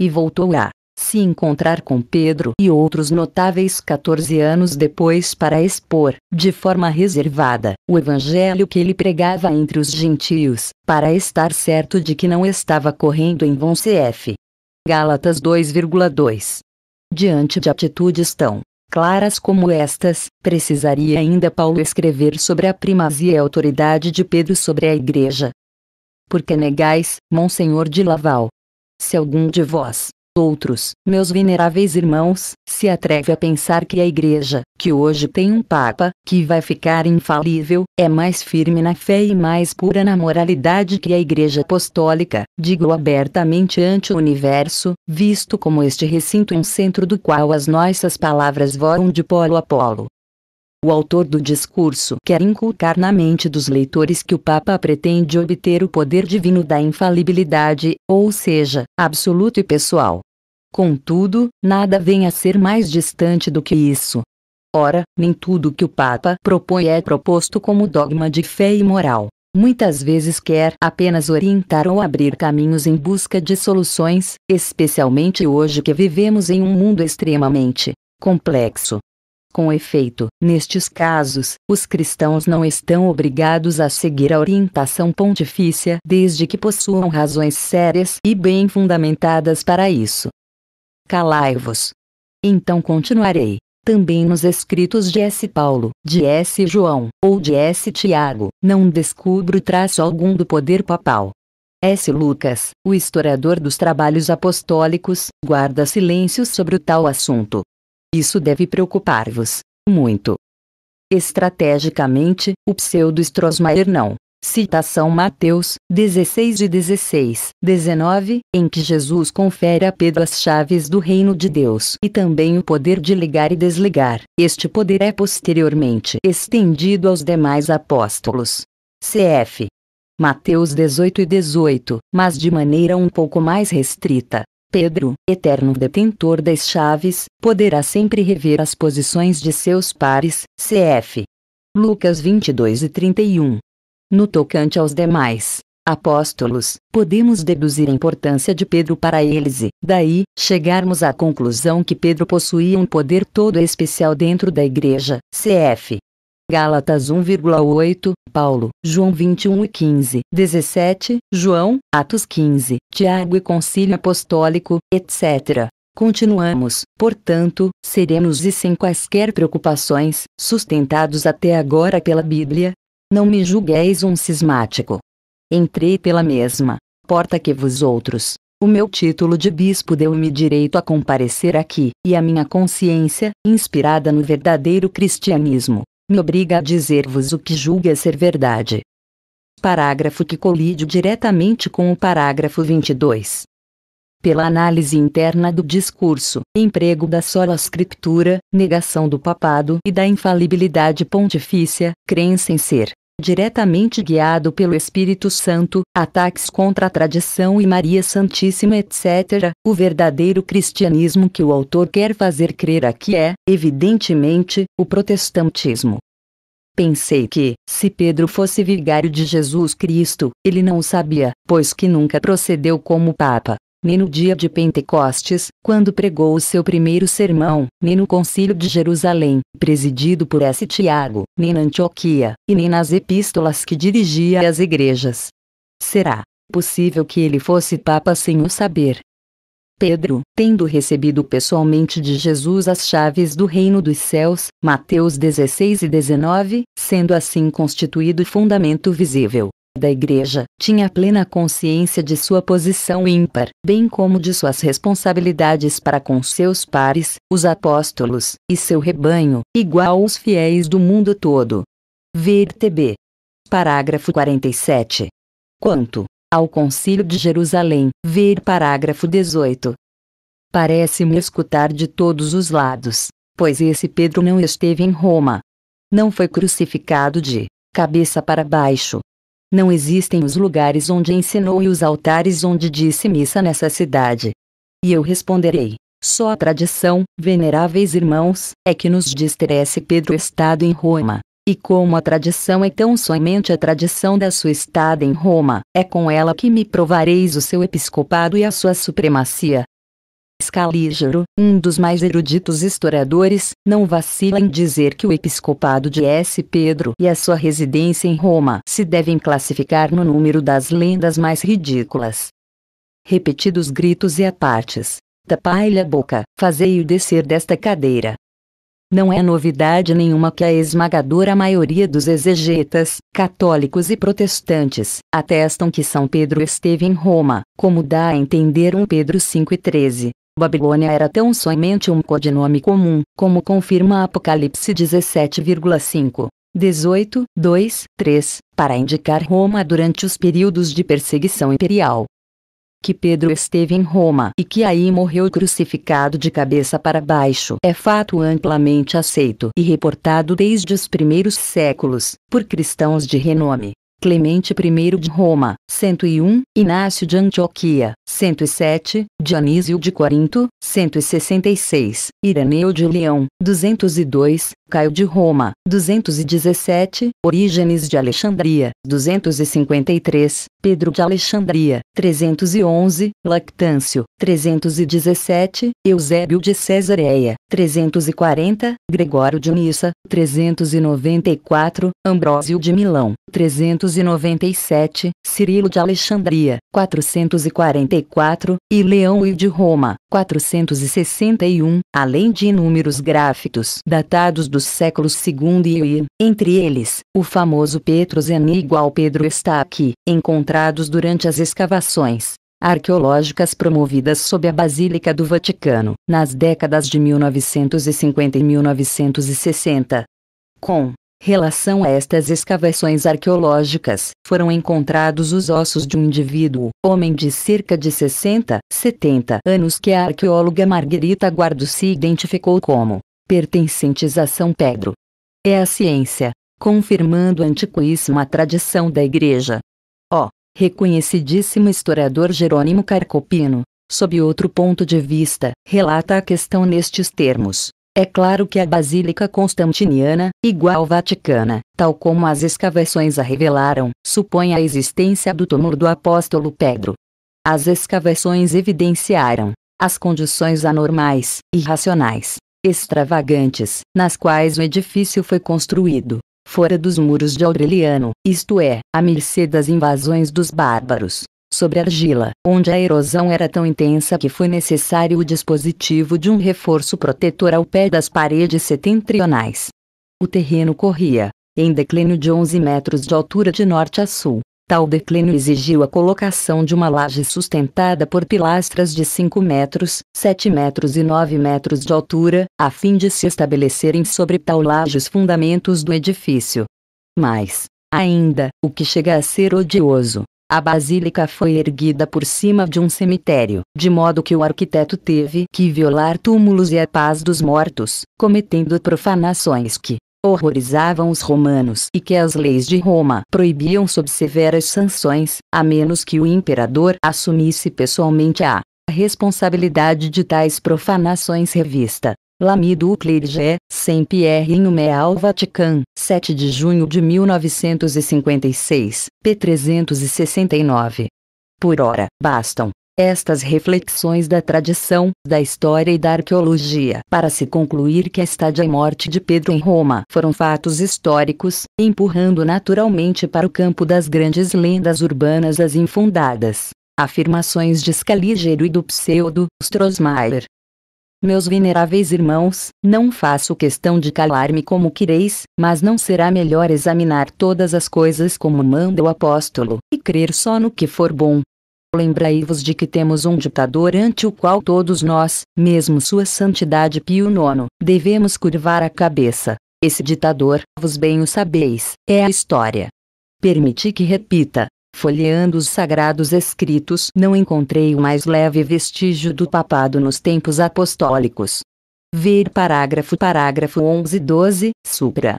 E voltou a se encontrar com Pedro e outros notáveis 14 anos depois para expor, de forma reservada, o evangelho que ele pregava entre os gentios, para estar certo de que não estava correndo em vão. CF. Gálatas 2,2. Diante de atitudes tão claras como estas, precisaria ainda Paulo escrever sobre a primazia e autoridade de Pedro sobre a igreja. Porque negais, Monsenhor de Laval. Se algum de vós outros, meus veneráveis irmãos, se atreve a pensar que a Igreja, que hoje tem um Papa, que vai ficar infalível, é mais firme na fé e mais pura na moralidade que a Igreja Apostólica, digo abertamente ante o universo, visto como este recinto um centro do qual as nossas palavras voam de polo a polo. O autor do discurso quer inculcar na mente dos leitores que o Papa pretende obter o poder divino da infalibilidade, ou seja, absoluto e pessoal. Contudo, nada vem a ser mais distante do que isso. Ora, nem tudo que o Papa propõe é proposto como dogma de fé e moral. Muitas vezes quer apenas orientar ou abrir caminhos em busca de soluções, especialmente hoje que vivemos em um mundo extremamente complexo. Com efeito, nestes casos, os cristãos não estão obrigados a seguir a orientação pontifícia desde que possuam razões sérias e bem fundamentadas para isso. Calai-vos. Então continuarei. Também nos escritos de S. Paulo, de S. João, ou de S. Tiago, não descubro traço algum do poder papal. S. Lucas, o historiador dos trabalhos apostólicos, guarda silêncio sobre o tal assunto. Isso deve preocupar-vos muito. Estrategicamente, o pseudo-Strossmayer não. Citação Mateus 16 e 16, 19, em que Jesus confere a Pedro as chaves do reino de Deus e também o poder de ligar e desligar. Este poder é posteriormente estendido aos demais apóstolos. Cf. Mateus 18 e 18, mas de maneira um pouco mais restrita. Pedro, eterno detentor das chaves, poderá sempre rever as posições de seus pares, cf. Lucas 22 e 31. No tocante aos demais apóstolos, podemos deduzir a importância de Pedro para eles e, daí, chegarmos à conclusão que Pedro possuía um poder todo especial dentro da igreja, cf. Gálatas 1,8, Paulo, João 21 e 15, 17, João, Atos 15, Tiago e Concílio Apostólico, etc. Continuamos, portanto, serenos e sem quaisquer preocupações, sustentados até agora pela Bíblia. Não me julgueis um cismático. Entrei pela mesma porta que vos outros. O meu título de bispo deu-me direito a comparecer aqui, e a minha consciência, inspirada no verdadeiro cristianismo, me obriga a dizer-vos o que julga ser verdade. Parágrafo que colide diretamente com o parágrafo 22. Pela análise interna do discurso, emprego da sola escritura, negação do papado e da infalibilidade pontifícia, crença em ser diretamente guiado pelo Espírito Santo, ataques contra a tradição e Maria Santíssima, etc. O verdadeiro cristianismo que o autor quer fazer crer aqui é, evidentemente, o protestantismo. Pensei que, se Pedro fosse vigário de Jesus Cristo, ele não o sabia, pois que nunca procedeu como Papa nem no dia de Pentecostes, quando pregou o seu primeiro sermão, nem no Concílio de Jerusalém, presidido por S. Tiago, nem na Antioquia, e nem nas epístolas que dirigia às igrejas. Será possível que ele fosse papa sem o saber? Pedro, tendo recebido pessoalmente de Jesus as chaves do reino dos céus, Mateus 16 e 19, sendo assim constituído fundamento visível da Igreja, tinha plena consciência de sua posição ímpar, bem como de suas responsabilidades para com seus pares, os apóstolos, e seu rebanho, igual aos fiéis do mundo todo. Ver TB. Parágrafo 47. Quanto ao Concílio de Jerusalém, ver parágrafo 18. Parece-me escutar de todos os lados, pois esse Pedro não esteve em Roma. Não foi crucificado de cabeça para baixo, não existem os lugares onde ensinou e os altares onde disse missa nessa cidade. E eu responderei: só a tradição, veneráveis irmãos, é que nos diz Teresse Pedro estado em Roma. E como a tradição é tão somente a tradição da sua estada em Roma, é com ela que me provareis o seu episcopado e a sua supremacia, Scalígero, um dos mais eruditos historiadores, não vacila em dizer que o episcopado de S. Pedro e a sua residência em Roma se devem classificar no número das lendas mais ridículas. Repetidos gritos e apartes. Tapai-lhe a boca, fazei-o descer desta cadeira. Não é novidade nenhuma que a esmagadora maioria dos exegetas, católicos e protestantes, atestam que São Pedro esteve em Roma, como dá a entender 1 Pedro 5,13, Babilônia era tão somente um codinome comum, como confirma Apocalipse 17,5. 18, 2, 3, para indicar Roma durante os períodos de perseguição imperial. Que Pedro esteve em Roma e que aí morreu crucificado de cabeça para baixo é fato amplamente aceito e reportado desde os primeiros séculos, por cristãos de renome. Clemente I de Roma, 101, Inácio de Antioquia, 107, Dionísio de Corinto, 166, Ireneu de Leão, 202, Caio de Roma, 217, Orígenes de Alexandria, 253, Pedro de Alexandria, 311, Lactâncio, 317, Eusébio de Cesareia, 340, Gregório de Nissa, 394, Ambrósio de Milão, 397, Cirilo de Alexandria, 444, e Leão e de Roma, 461, além de inúmeros gráficos datados dos dos séculos II e I, entre eles, o famoso Petro Zeni igual Pedro está aqui, encontrados durante as escavações arqueológicas promovidas sob a Basílica do Vaticano, nas décadas de 1950 e 1960. Com relação a estas escavações arqueológicas, foram encontrados os ossos de um indivíduo, homem de cerca de 60, 70 anos que a arqueóloga Margarita Guardo se identificou como pertencentes a São Pedro. É a ciência, confirmando a antiquíssima tradição da Igreja. O reconhecidíssimo historiador Jerônimo Carcopino, sob outro ponto de vista, relata a questão nestes termos. É claro que a Basílica Constantiniana, igual Vaticana, tal como as escavações a revelaram, supõe a existência do túmulo do apóstolo Pedro. As escavações evidenciaram as condições anormais, irracionais, extravagantes, nas quais o edifício foi construído, fora dos muros de Aureliano, isto é, à mercê das invasões dos bárbaros, sobre argila, onde a erosão era tão intensa que foi necessário o dispositivo de um reforço protetor ao pé das paredes setentrionais. O terreno corria, em declínio de 11 metros de altura de norte a sul, Tal declínio exigiu a colocação de uma laje sustentada por pilastras de 5 metros, 7 metros e 9 metros de altura, a fim de se estabelecerem sobre tal laje os fundamentos do edifício. Mas, ainda, o que chega a ser odioso, a basílica foi erguida por cima de um cemitério, de modo que o arquiteto teve que violar túmulos e a paz dos mortos, cometendo profanações que, horrorizavam os romanos e que as leis de Roma proibiam sob severas sanções, a menos que o imperador assumisse pessoalmente a responsabilidade de tais profanações revista. Lamido Clergé, Saint-Pierre Inhumé ao Vaticano, 7 de junho de 1956, p. 369. Por hora, bastam, estas reflexões da tradição, da história e da arqueologia para se concluir que a estádia e morte de Pedro em Roma foram fatos históricos, empurrando naturalmente para o campo das grandes lendas urbanas as infundadas. Afirmações de Scaligero e do pseudo Strosmaier. Meus veneráveis irmãos, não faço questão de calar-me como quereis, mas não será melhor examinar todas as coisas como manda o apóstolo, e crer só no que for bom, Lembrai-vos de que temos um ditador ante o qual todos nós, mesmo Sua Santidade Pio IX, devemos curvar a cabeça. Esse ditador, vos bem o sabeis, é a história. Permiti que repita. Folheando os sagrados escritos, não encontrei o mais leve vestígio do papado nos tempos apostólicos. Ver parágrafo parágrafo 11 e 12, supra.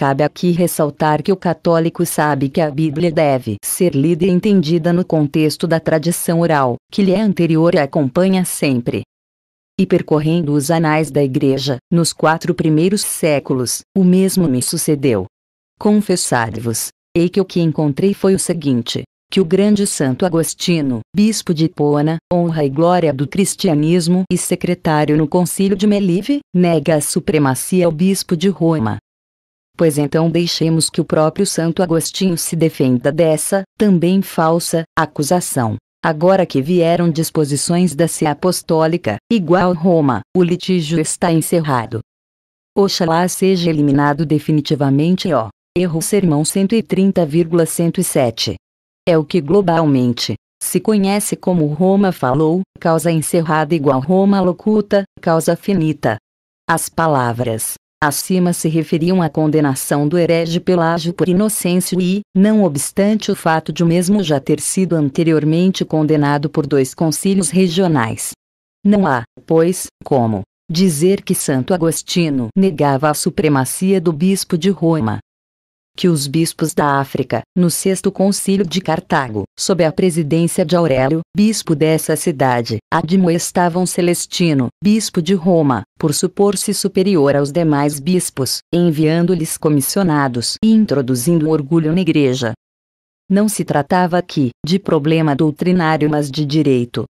Cabe aqui ressaltar que o católico sabe que a Bíblia deve ser lida e entendida no contexto da tradição oral, que lhe é anterior e acompanha sempre. E percorrendo os anais da Igreja, nos quatro primeiros séculos, o mesmo me sucedeu. Confessar-vos, ei que o que encontrei foi o seguinte: que o grande Santo Agostino, bispo de Hipona, honra e glória do cristianismo e secretário no Concílio de Melive, nega a supremacia ao bispo de Roma, Pois então deixemos que o próprio Santo Agostinho se defenda dessa, também falsa, acusação. Agora que vieram disposições da Sé Apostólica, igual Roma, o litígio está encerrado. Oxalá seja eliminado definitivamente ó. Erro Sermão 130,107. É o que globalmente se conhece como Roma falou, causa encerrada igual Roma locuta, causa finita. As palavras acima se referiam à condenação do herege Pelágio por inocêncio e, não obstante o fato de o mesmo já ter sido anteriormente condenado por dois concílios regionais. Não há, pois, como dizer que Santo Agostinho negava a supremacia do bispo de Roma que os bispos da África, no sexto concílio de Cartago, sob a presidência de Aurélio, bispo dessa cidade, admoestavam Celestino, bispo de Roma, por supor-se superior aos demais bispos, enviando-lhes comissionados e introduzindo orgulho na igreja. Não se tratava aqui de problema doutrinário, mas de direito.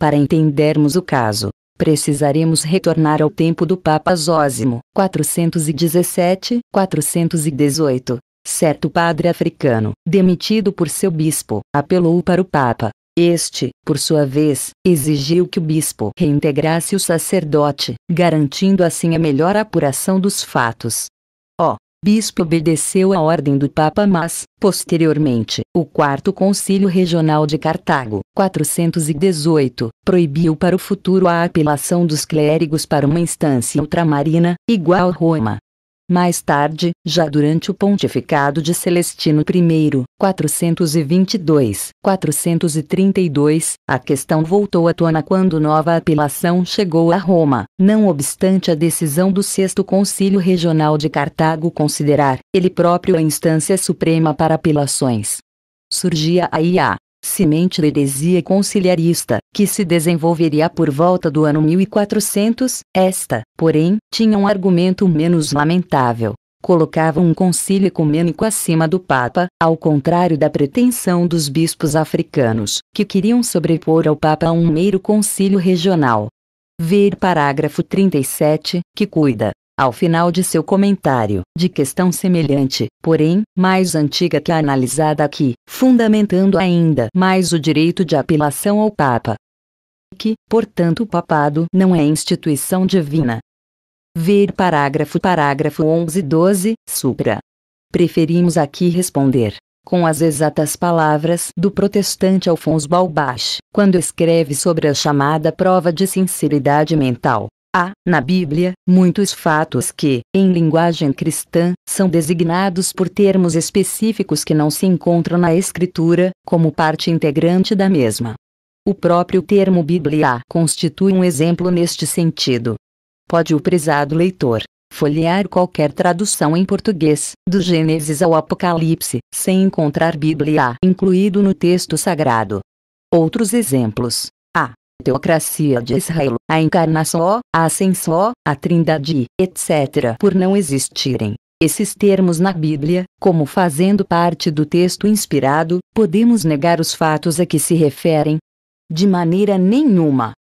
Para entendermos o caso, precisaremos retornar ao tempo do Papa Zósimo, 417, 418, certo padre africano, demitido por seu bispo, apelou para o Papa. Este, por sua vez, exigiu que o bispo reintegrasse o sacerdote, garantindo assim a melhor apuração dos fatos. O bispo obedeceu à ordem do Papa, mas, posteriormente, o Quarto Concílio Regional de Cartago, 418, proibiu para o futuro a apelação dos clérigos para uma instância ultramarina, igual Roma, mais tarde, já durante o pontificado de Celestino I, 422, 432, a questão voltou à tona quando nova apelação chegou a Roma. Não obstante a decisão do sexto concílio regional de Cartago considerar ele próprio a instância suprema para apelações. Surgia aí a semente da heresia conciliarista, que se desenvolveria por volta do ano 1400, esta, porém, tinha um argumento menos lamentável. Colocava um concílio ecumênico acima do Papa, ao contrário da pretensão dos bispos africanos, que queriam sobrepor ao Papa um mero concílio regional. Ver parágrafo 37, que cuida ao final de seu comentário, de questão semelhante, porém, mais antiga que a analisada aqui, fundamentando ainda mais o direito de apelação ao Papa. Que, portanto, o papado não é instituição divina. Ver parágrafo parágrafo 11 e 12, supra. Preferimos aqui responder, com as exatas palavras do protestante Alfonso Balbach, quando escreve sobre a chamada prova de sinceridade mental, Há, na Bíblia, muitos fatos que, em linguagem cristã, são designados por termos específicos que não se encontram na Escritura, como parte integrante da mesma. O próprio termo Bíblia constitui um exemplo neste sentido. Pode o prezado leitor folhear qualquer tradução em português, do Gênesis ao Apocalipse, sem encontrar Bíblia incluído no texto sagrado. Outros exemplos teocracia de Israel, a encarnação, a ascensão, a trindade, etc. por não existirem. Esses termos na Bíblia, como fazendo parte do texto inspirado, podemos negar os fatos a que se referem? De maneira nenhuma.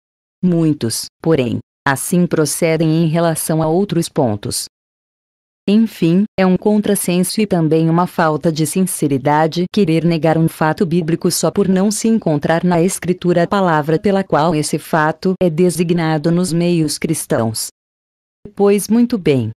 Muitos, porém, assim procedem em relação a outros pontos, enfim, é um contrassenso e também uma falta de sinceridade querer negar um fato bíblico só por não se encontrar na Escritura a palavra pela qual esse fato é designado nos meios cristãos. Pois muito bem.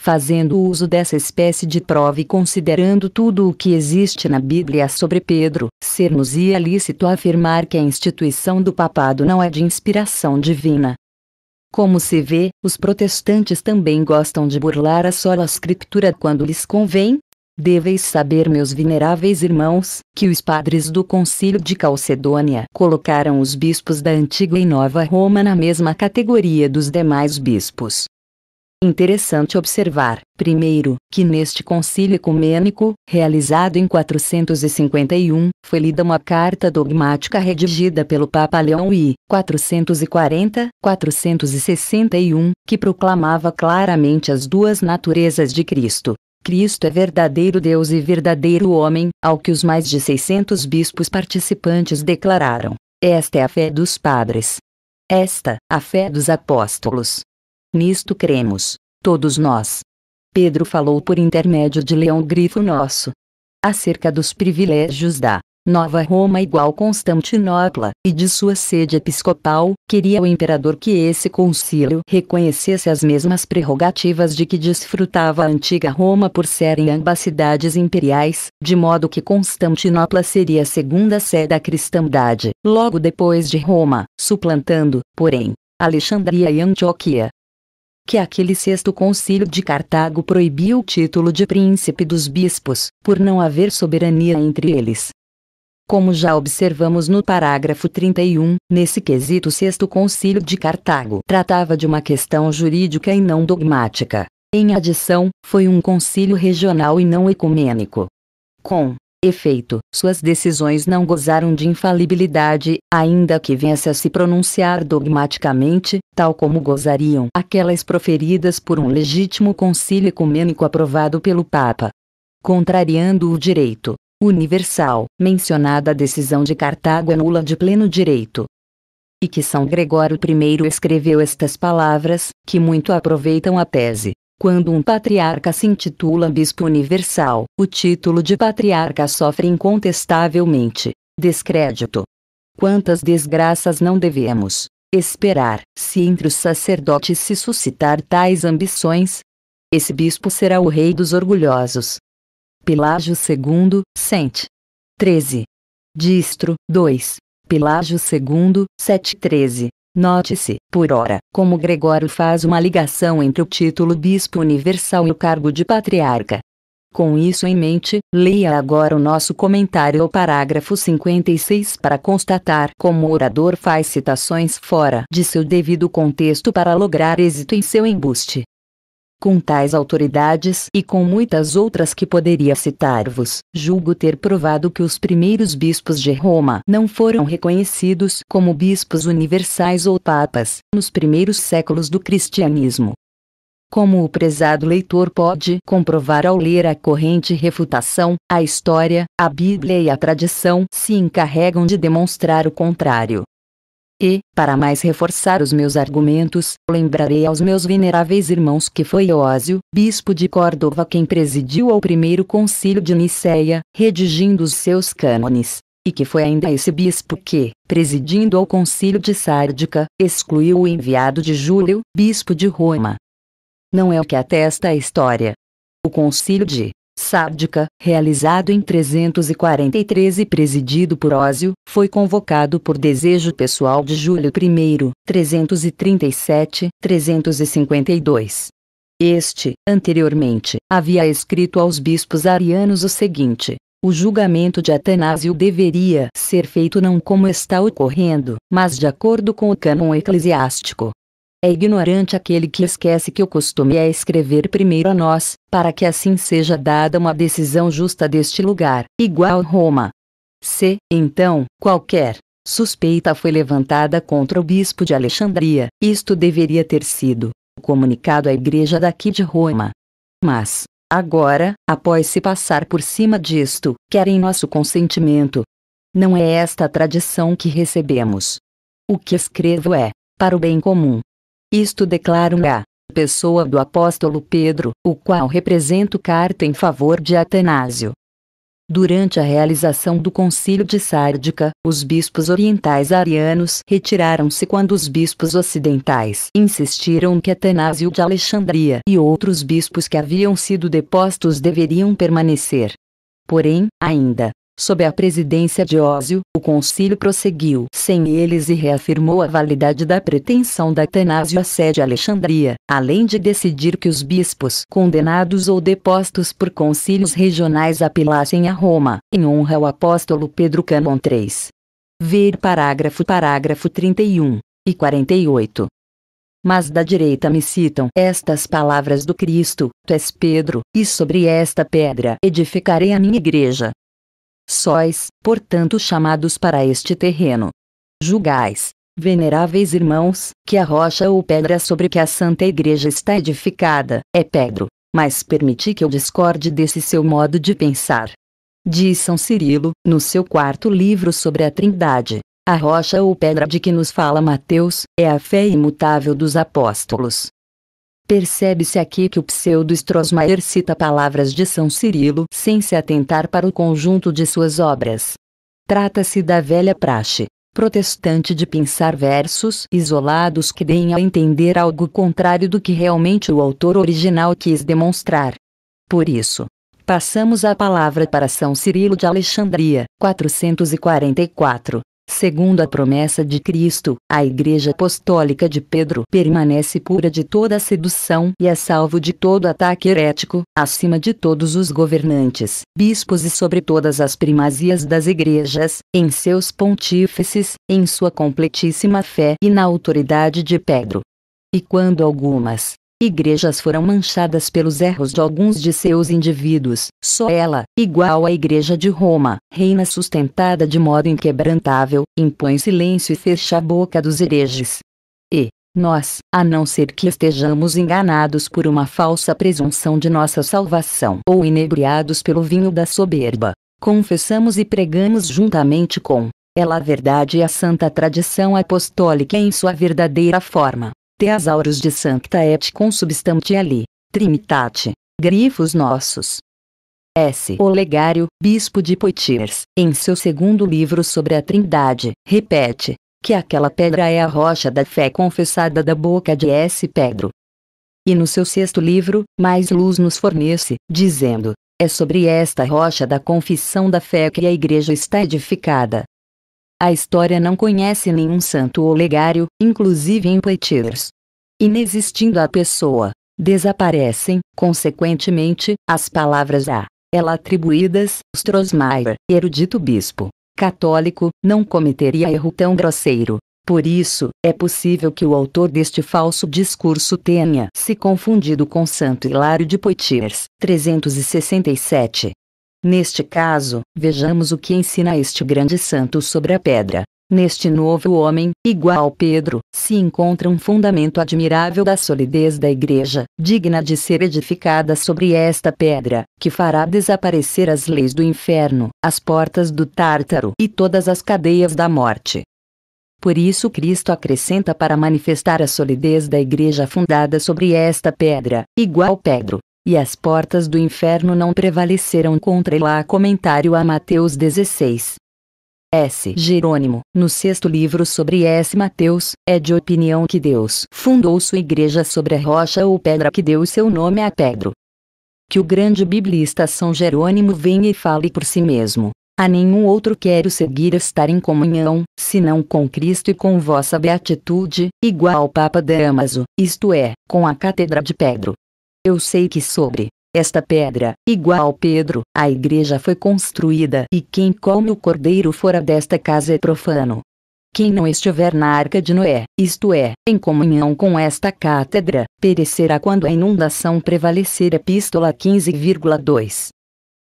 Fazendo uso dessa espécie de prova e considerando tudo o que existe na Bíblia sobre Pedro, ser-nos-ia lícito afirmar que a instituição do papado não é de inspiração divina, como se vê, os protestantes também gostam de burlar a sola escritura quando lhes convém. Deveis saber, meus veneráveis irmãos, que os padres do Concílio de Calcedônia colocaram os bispos da antiga e nova Roma na mesma categoria dos demais bispos. Interessante observar, primeiro, que neste concílio ecumênico, realizado em 451, foi lida uma carta dogmática redigida pelo Papa Leão I, 440, 461, que proclamava claramente as duas naturezas de Cristo. Cristo é verdadeiro Deus e verdadeiro homem, ao que os mais de 600 bispos participantes declararam. Esta é a fé dos padres. Esta, a fé dos apóstolos. Nisto cremos, todos nós. Pedro falou por intermédio de Leão Grifo Nosso. Acerca dos privilégios da Nova Roma igual Constantinopla, e de sua sede episcopal, queria o imperador que esse concílio reconhecesse as mesmas prerrogativas de que desfrutava a antiga Roma por serem ambas cidades imperiais, de modo que Constantinopla seria a segunda sede da cristandade, logo depois de Roma, suplantando, porém, Alexandria e Antioquia, que aquele sexto concílio de Cartago proibiu o título de príncipe dos bispos, por não haver soberania entre eles. Como já observamos no parágrafo 31, nesse quesito o sexto concílio de Cartago tratava de uma questão jurídica e não dogmática. Em adição, foi um concílio regional e não ecumênico. Com efeito, suas decisões não gozaram de infalibilidade, ainda que viesse a se pronunciar dogmaticamente, tal como gozariam aquelas proferidas por um legítimo concílio ecumênico aprovado pelo Papa. Contrariando o direito universal, mencionada a decisão de Cartago é nula de pleno direito, e que São Gregório I escreveu estas palavras, que muito aproveitam a tese quando um patriarca se intitula bispo universal, o título de patriarca sofre incontestavelmente descrédito. Quantas desgraças não devemos esperar se entre os sacerdotes se suscitar tais ambições? Esse bispo será o rei dos orgulhosos. Pilágio II, Sente. 13. Distro, 2. Pilágio II, 713. Note-se, por ora, como Gregório faz uma ligação entre o título Bispo Universal e o cargo de Patriarca. Com isso em mente, leia agora o nosso comentário ao parágrafo 56 para constatar como o orador faz citações fora de seu devido contexto para lograr êxito em seu embuste com tais autoridades e com muitas outras que poderia citar-vos, julgo ter provado que os primeiros bispos de Roma não foram reconhecidos como bispos universais ou papas, nos primeiros séculos do cristianismo. Como o prezado leitor pode comprovar ao ler a corrente refutação, a história, a Bíblia e a tradição se encarregam de demonstrar o contrário. E, para mais reforçar os meus argumentos, lembrarei aos meus veneráveis irmãos que foi Ósio, bispo de Córdoba quem presidiu ao primeiro concílio de Niceia, redigindo os seus cânones, e que foi ainda esse bispo que, presidindo ao concílio de Sárdica, excluiu o enviado de Júlio, bispo de Roma. Não é o que atesta a história. O concílio de sádica, realizado em 343 e presidido por Ósio, foi convocado por desejo pessoal de Júlio I, 337, 352. Este, anteriormente, havia escrito aos bispos arianos o seguinte: o julgamento de Atanásio deveria ser feito não como está ocorrendo, mas de acordo com o cânon eclesiástico, é ignorante aquele que esquece que o costume é escrever primeiro a nós, para que assim seja dada uma decisão justa deste lugar, igual Roma. Se, então, qualquer suspeita foi levantada contra o bispo de Alexandria, isto deveria ter sido comunicado à igreja daqui de Roma. Mas, agora, após se passar por cima disto, querem nosso consentimento. Não é esta a tradição que recebemos. O que escrevo é, para o bem comum, isto declaram a pessoa do apóstolo Pedro, o qual representa carta em favor de Atanásio. Durante a realização do concílio de Sárdica, os bispos orientais arianos retiraram-se quando os bispos ocidentais insistiram que Atanásio de Alexandria e outros bispos que haviam sido depostos deveriam permanecer. Porém, ainda, Sob a presidência de Ósio, o concílio prosseguiu sem eles e reafirmou a validade da pretensão da Atanásio à sede Alexandria, além de decidir que os bispos condenados ou depostos por concílios regionais apelassem a Roma, em honra ao apóstolo Pedro Canon III. Ver parágrafo parágrafo 31 e 48 mas da direita me citam estas palavras do Cristo: Tu és Pedro, e sobre esta pedra edificarei a minha igreja, sois, portanto, chamados para este terreno. Julgais, veneráveis irmãos, que a rocha ou pedra sobre que a Santa Igreja está edificada é Pedro, mas permiti que eu discorde desse seu modo de pensar. Diz São Cirilo, no seu quarto livro sobre a Trindade. A rocha ou pedra de que nos fala Mateus é a fé imutável dos apóstolos. Percebe-se aqui que o pseudo-Strossmayer cita palavras de São Cirilo sem se atentar para o conjunto de suas obras. Trata-se da velha praxe protestante de pensar versos isolados que deem a entender algo contrário do que realmente o autor original quis demonstrar. Por isso, passamos a palavra para São Cirilo de Alexandria, 444, Segundo a promessa de Cristo, a Igreja Apostólica de Pedro permanece pura de toda sedução e é salvo de todo ataque herético, acima de todos os governantes, bispos e sobre todas as primazias das igrejas, em seus pontífices, em sua completíssima fé e na autoridade de Pedro. E quando algumas Igrejas foram manchadas pelos erros de alguns de seus indivíduos. Só ela, igual à Igreja de Roma, reina sustentada de modo inquebrantável, impõe silêncio e fecha a boca dos hereges. E, nós, a não ser que estejamos enganados por uma falsa presunção de nossa salvação ou inebriados pelo vinho da soberba, confessamos e pregamos juntamente com ela a verdade e a santa tradição apostólica em sua verdadeira forma. Teasaurus de sancta et ali trimitate, grifos nossos. S. Olegário, bispo de Poitiers, em seu segundo livro sobre a Trindade, repete, que aquela pedra é a rocha da fé confessada da boca de S. Pedro. E no seu sexto livro, mais luz nos fornece, dizendo, é sobre esta rocha da confissão da fé que a igreja está edificada, a história não conhece nenhum santo ou legário, inclusive em Poitiers. Inexistindo a pessoa, desaparecem, consequentemente, as palavras a ela atribuídas. Strossmayer, erudito bispo católico, não cometeria erro tão grosseiro. Por isso, é possível que o autor deste falso discurso tenha se confundido com Santo Hilário de Poitiers, 367. Neste caso, vejamos o que ensina este grande santo sobre a pedra. Neste novo homem, igual Pedro, se encontra um fundamento admirável da solidez da Igreja, digna de ser edificada sobre esta pedra, que fará desaparecer as leis do inferno, as portas do Tártaro e todas as cadeias da morte. Por isso Cristo acrescenta para manifestar a solidez da igreja fundada sobre esta pedra, igual Pedro, e as portas do inferno não prevaleceram contra ele. Comentário a Mateus 16. S. Jerônimo, no sexto livro sobre S. Mateus, é de opinião que Deus fundou sua igreja sobre a rocha ou pedra que deu seu nome a Pedro. Que o grande biblista São Jerônimo venha e fale por si mesmo. A nenhum outro quero seguir estar em comunhão, senão com Cristo e com vossa beatitude, igual Papa Damaso, isto é, com a catedral de Pedro. Eu sei que sobre esta pedra, igual Pedro, a igreja foi construída e quem come o cordeiro fora desta casa é profano. Quem não estiver na arca de Noé, isto é, em comunhão com esta cátedra, perecerá quando a inundação prevalecer. Epístola 15,2.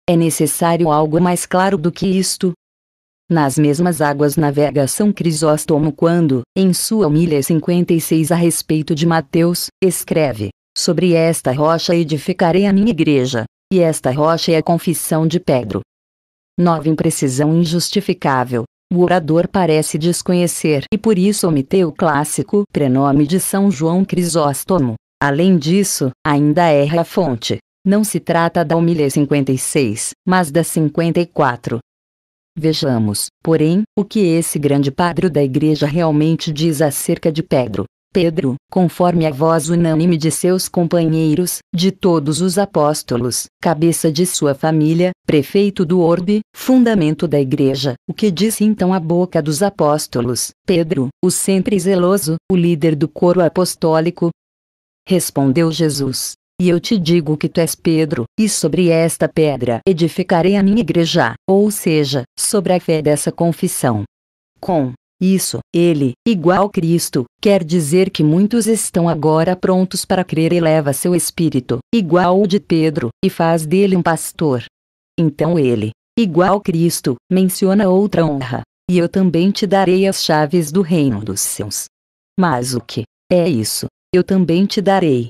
É necessário algo mais claro do que isto? Nas mesmas águas navega São Crisóstomo quando, em sua humilha 56 a respeito de Mateus, escreve: Sobre esta rocha edificarei a minha igreja, e esta rocha é a confissão de Pedro. Nova Imprecisão injustificável. O orador parece desconhecer e por isso omiteu o clássico prenome de São João Crisóstomo. Além disso, ainda erra a fonte. Não se trata da humilha 56, mas da 54. Vejamos, porém, o que esse grande padre da igreja realmente diz acerca de Pedro. Pedro, conforme a voz unânime de seus companheiros, de todos os apóstolos, cabeça de sua família, prefeito do orbe, fundamento da igreja, o que disse então a boca dos apóstolos, Pedro, o sempre zeloso, o líder do coro apostólico? Respondeu Jesus. E eu te digo que tu és Pedro, e sobre esta pedra edificarei a minha igreja, ou seja, sobre a fé dessa confissão. Com isso, ele, igual Cristo, quer dizer que muitos estão agora prontos para crer e leva seu espírito, igual o de Pedro, e faz dele um pastor. Então ele, igual Cristo, menciona outra honra, e eu também te darei as chaves do reino dos céus. Mas o que é isso? Eu também te darei,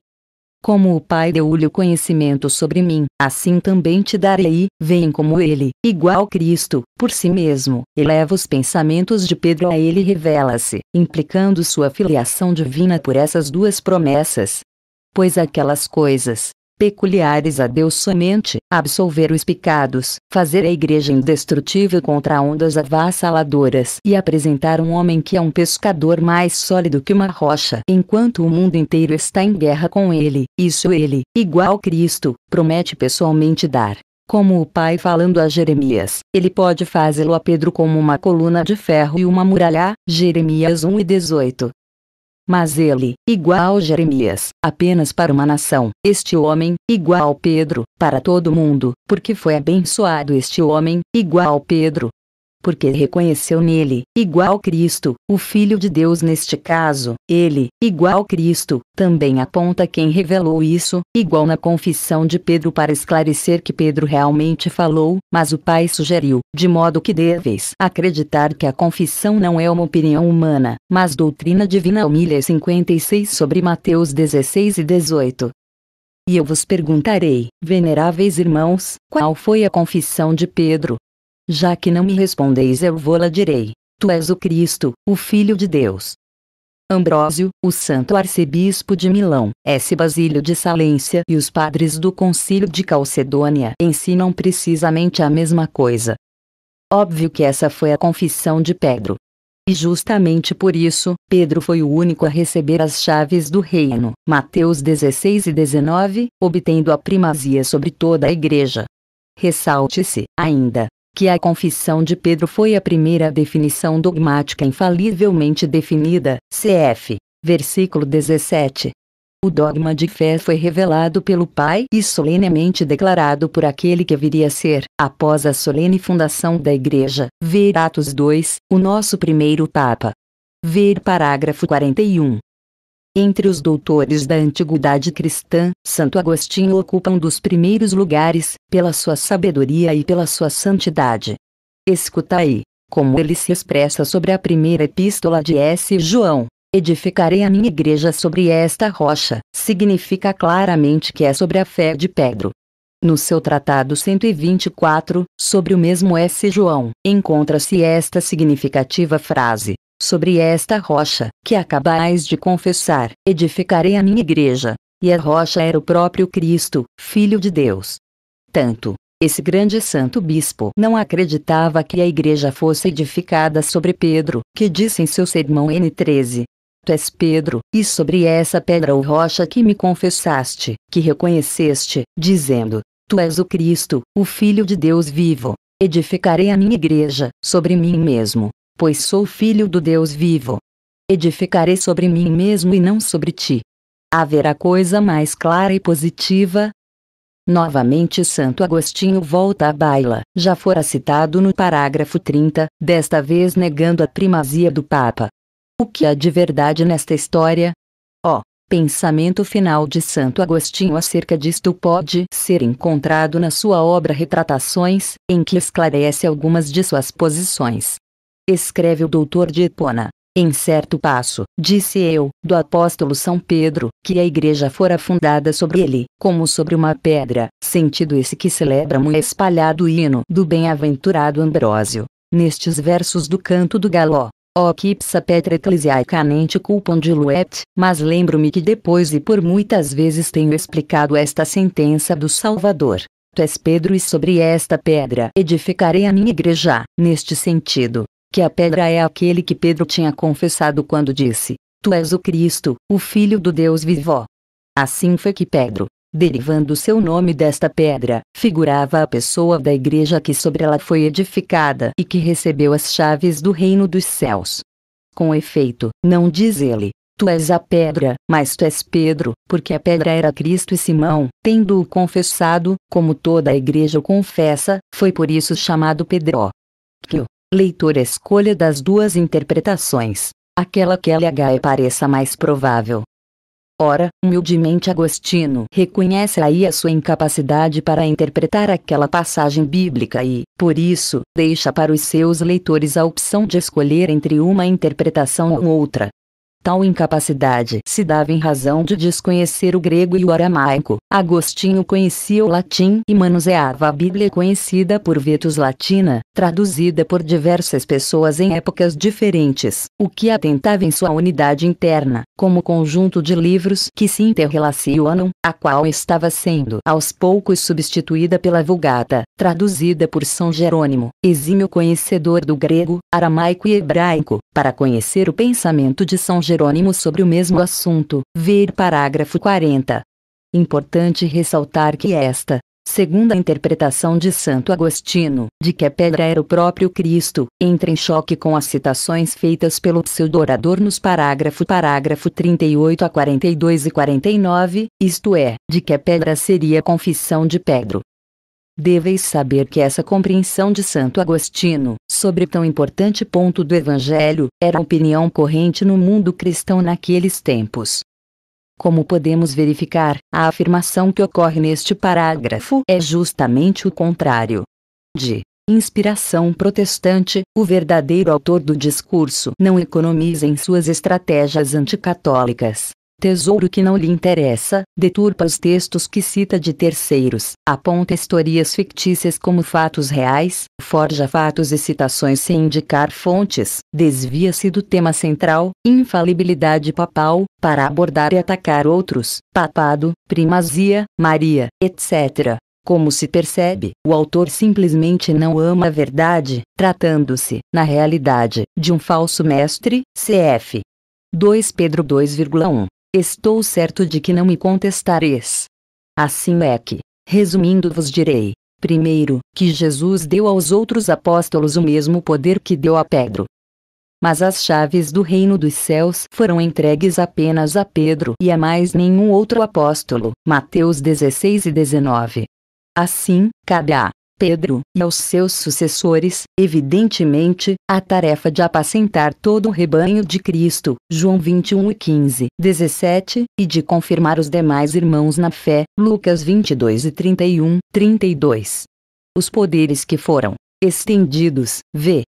como o Pai deu-lhe o conhecimento sobre mim, assim também te darei, vem como Ele, igual Cristo, por si mesmo, eleva os pensamentos de Pedro a Ele e revela-se, implicando sua filiação divina por essas duas promessas. Pois aquelas coisas, peculiares a Deus somente, absolver os pecados, fazer a igreja indestrutível contra ondas avassaladoras e apresentar um homem que é um pescador mais sólido que uma rocha, enquanto o mundo inteiro está em guerra com ele, isso ele, igual Cristo, promete pessoalmente dar. Como o pai falando a Jeremias, ele pode fazê-lo a Pedro como uma coluna de ferro e uma muralha, Jeremias 1 e 18. Mas ele, igual Jeremias, apenas para uma nação, este homem, igual Pedro, para todo mundo, porque foi abençoado este homem, igual Pedro, porque reconheceu nele, igual Cristo, o Filho de Deus neste caso, ele, igual Cristo, também aponta quem revelou isso, igual na confissão de Pedro para esclarecer que Pedro realmente falou, mas o Pai sugeriu, de modo que deveis acreditar que a confissão não é uma opinião humana, mas doutrina divina. Humilha 56 sobre Mateus 16 e 18. E eu vos perguntarei, veneráveis irmãos, qual foi a confissão de Pedro, já que não me respondeis, eu vou-la direi. Tu és o Cristo, o Filho de Deus. Ambrósio, o santo arcebispo de Milão, S. Basílio de Salência e os padres do concílio de Calcedônia ensinam precisamente a mesma coisa. Óbvio que essa foi a confissão de Pedro. E justamente por isso, Pedro foi o único a receber as chaves do reino, Mateus 16 e 19, obtendo a primazia sobre toda a igreja. Ressalte-se, ainda, que a confissão de Pedro foi a primeira definição dogmática infalivelmente definida, cf. versículo 17. O dogma de fé foi revelado pelo Pai e solenemente declarado por aquele que viria a ser, após a solene fundação da Igreja, ver Atos 2, o nosso primeiro Papa. Ver parágrafo 41. Entre os doutores da antiguidade cristã, Santo Agostinho ocupa um dos primeiros lugares, pela sua sabedoria e pela sua santidade. Escutai, como ele se expressa sobre a primeira epístola de S. João. Edificarei a minha igreja sobre esta rocha, significa claramente que é sobre a fé de Pedro. No seu tratado 124, sobre o mesmo S. João, encontra-se esta significativa frase: Sobre esta rocha, que acabais de confessar, edificarei a minha igreja. E a rocha era o próprio Cristo, Filho de Deus. Tanto, esse grande santo bispo não acreditava que a igreja fosse edificada sobre Pedro, que disse em seu sermão N13, Tu és Pedro, e sobre essa pedra ou rocha que me confessaste, que reconheceste, dizendo: Tu és o Cristo, o Filho de Deus vivo. Edificarei a minha igreja, sobre mim mesmo, pois sou filho do Deus vivo. Edificarei sobre mim mesmo e não sobre ti. Haverá coisa mais clara e positiva, Novamente Santo Agostinho volta à baila, já fora citado no parágrafo 30, desta vez negando a primazia do Papa. O que há de verdade nesta história? Ó, oh, pensamento final de Santo Agostinho acerca disto pode ser encontrado na sua obra Retratações, em que esclarece algumas de suas posições. Escreve o doutor de Epona. Em certo passo, disse eu, do apóstolo São Pedro, que a igreja fora fundada sobre ele, como sobre uma pedra, sentido esse que celebra muito espalhado o hino do bem-aventurado Ambrósio. Nestes versos do canto do Galó, o quipsa petra ecclesiaicanente culpam diluet, mas lembro-me que depois e por muitas vezes tenho explicado esta sentença do Salvador. Tu és Pedro e sobre esta pedra edificarei a minha igreja, neste sentido, que a pedra é aquele que Pedro tinha confessado quando disse: Tu és o Cristo, o Filho do Deus vivo. Assim foi que Pedro, derivando seu nome desta pedra, figurava a pessoa da igreja que sobre ela foi edificada e que recebeu as chaves do reino dos céus. Com efeito, não diz ele, Tu és a pedra, mas tu és Pedro, porque a pedra era Cristo e Simão, tendo-o confessado, como toda a igreja o confessa, foi por isso chamado Pedro. Que Leitor escolha das duas interpretações, aquela que LH pareça mais provável. Ora, humildemente Agostino reconhece aí a sua incapacidade para interpretar aquela passagem bíblica e, por isso, deixa para os seus leitores a opção de escolher entre uma interpretação ou outra. Tal incapacidade se dava em razão de desconhecer o grego e o aramaico. Agostinho conhecia o latim e manuseava a Bíblia conhecida por Vetus Latina, traduzida por diversas pessoas em épocas diferentes, o que atentava em sua unidade interna, como conjunto de livros que se interrelacionam, a qual estava sendo aos poucos substituída pela Vulgata, traduzida por São Jerônimo, exímio conhecedor do grego, aramaico e hebraico, para conhecer o pensamento de São Jerônimo sobre o mesmo assunto, ver parágrafo 40. Importante ressaltar que esta, segundo a interpretação de Santo Agostinho, de que a pedra era o próprio Cristo, entra em choque com as citações feitas pelo pseudorador nos parágrafo parágrafo 38 a 42 e 49, isto é, de que a pedra seria a confissão de Pedro. Deveis saber que essa compreensão de Santo Agostinho, sobre tão importante ponto do Evangelho, era opinião corrente no mundo cristão naqueles tempos. Como podemos verificar, a afirmação que ocorre neste parágrafo é justamente o contrário. De inspiração protestante, o verdadeiro autor do discurso não economiza em suas estratégias anticatólicas. Tesouro que não lhe interessa, deturpa os textos que cita de terceiros, aponta historias fictícias como fatos reais, forja fatos e citações sem indicar fontes, desvia-se do tema central, infalibilidade papal, para abordar e atacar outros, papado, primazia, Maria, etc. Como se percebe, o autor simplesmente não ama a verdade, tratando-se, na realidade, de um falso mestre, cf. 2 Pedro 2,1 Estou certo de que não me contestareis. Assim é que, resumindo, vos direi: primeiro, que Jesus deu aos outros apóstolos o mesmo poder que deu a Pedro. Mas as chaves do reino dos céus foram entregues apenas a Pedro e a mais nenhum outro apóstolo. Mateus 16 e 19. Assim, cada a Pedro e aos seus sucessores, evidentemente, a tarefa de apacentar todo o rebanho de Cristo, João 21 e 15, 17, e de confirmar os demais irmãos na fé, Lucas 22 e 31, 32. Os poderes que foram estendidos, v.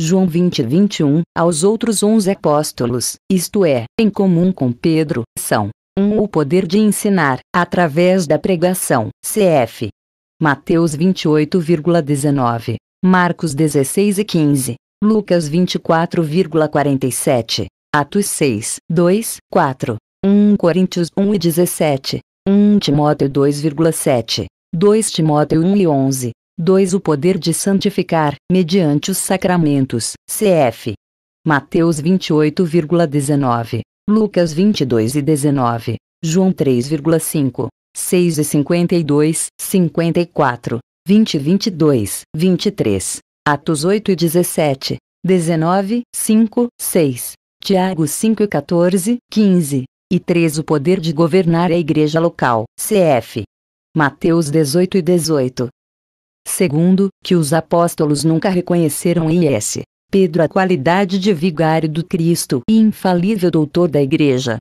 João 20 21, aos outros onze apóstolos, isto é, em comum com Pedro, são 1. Um, o poder de ensinar, através da pregação, cf. Mateus 28,19, Marcos 16 e 15, Lucas 24,47, Atos 6, 2, 4, 1 Coríntios 1 e 17, 1 Timóteo 2,7, 2 Timóteo 1 e 11, 2 O poder de santificar, mediante os sacramentos, cf. Mateus 28,19, Lucas 22 e 19, João 3,5, 6 e 52, 54, 20 e 22, 23, Atos 8 e 17, 19, 5, 6, Tiago 5 e 14, 15, e 3 o poder de governar a igreja local, cf. Mateus 18 e 18. Segundo, que os apóstolos nunca reconheceram S. Pedro a qualidade de vigário do Cristo e infalível doutor da igreja,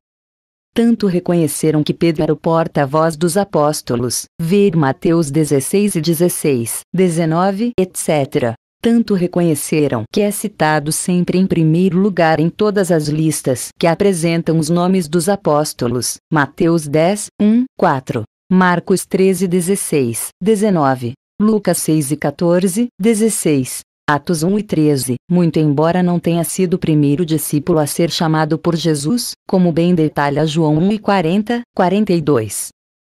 tanto reconheceram que Pedro era o porta-voz dos apóstolos, ver Mateus 16 e 16, 19, etc. Tanto reconheceram que é citado sempre em primeiro lugar em todas as listas que apresentam os nomes dos apóstolos, Mateus 10, 1, 4, Marcos 13, 16, 19, Lucas 6 e 14, 16, Atos 1 e 13. Muito embora não tenha sido o primeiro discípulo a ser chamado por Jesus, como bem detalha João 1 e 40, 42.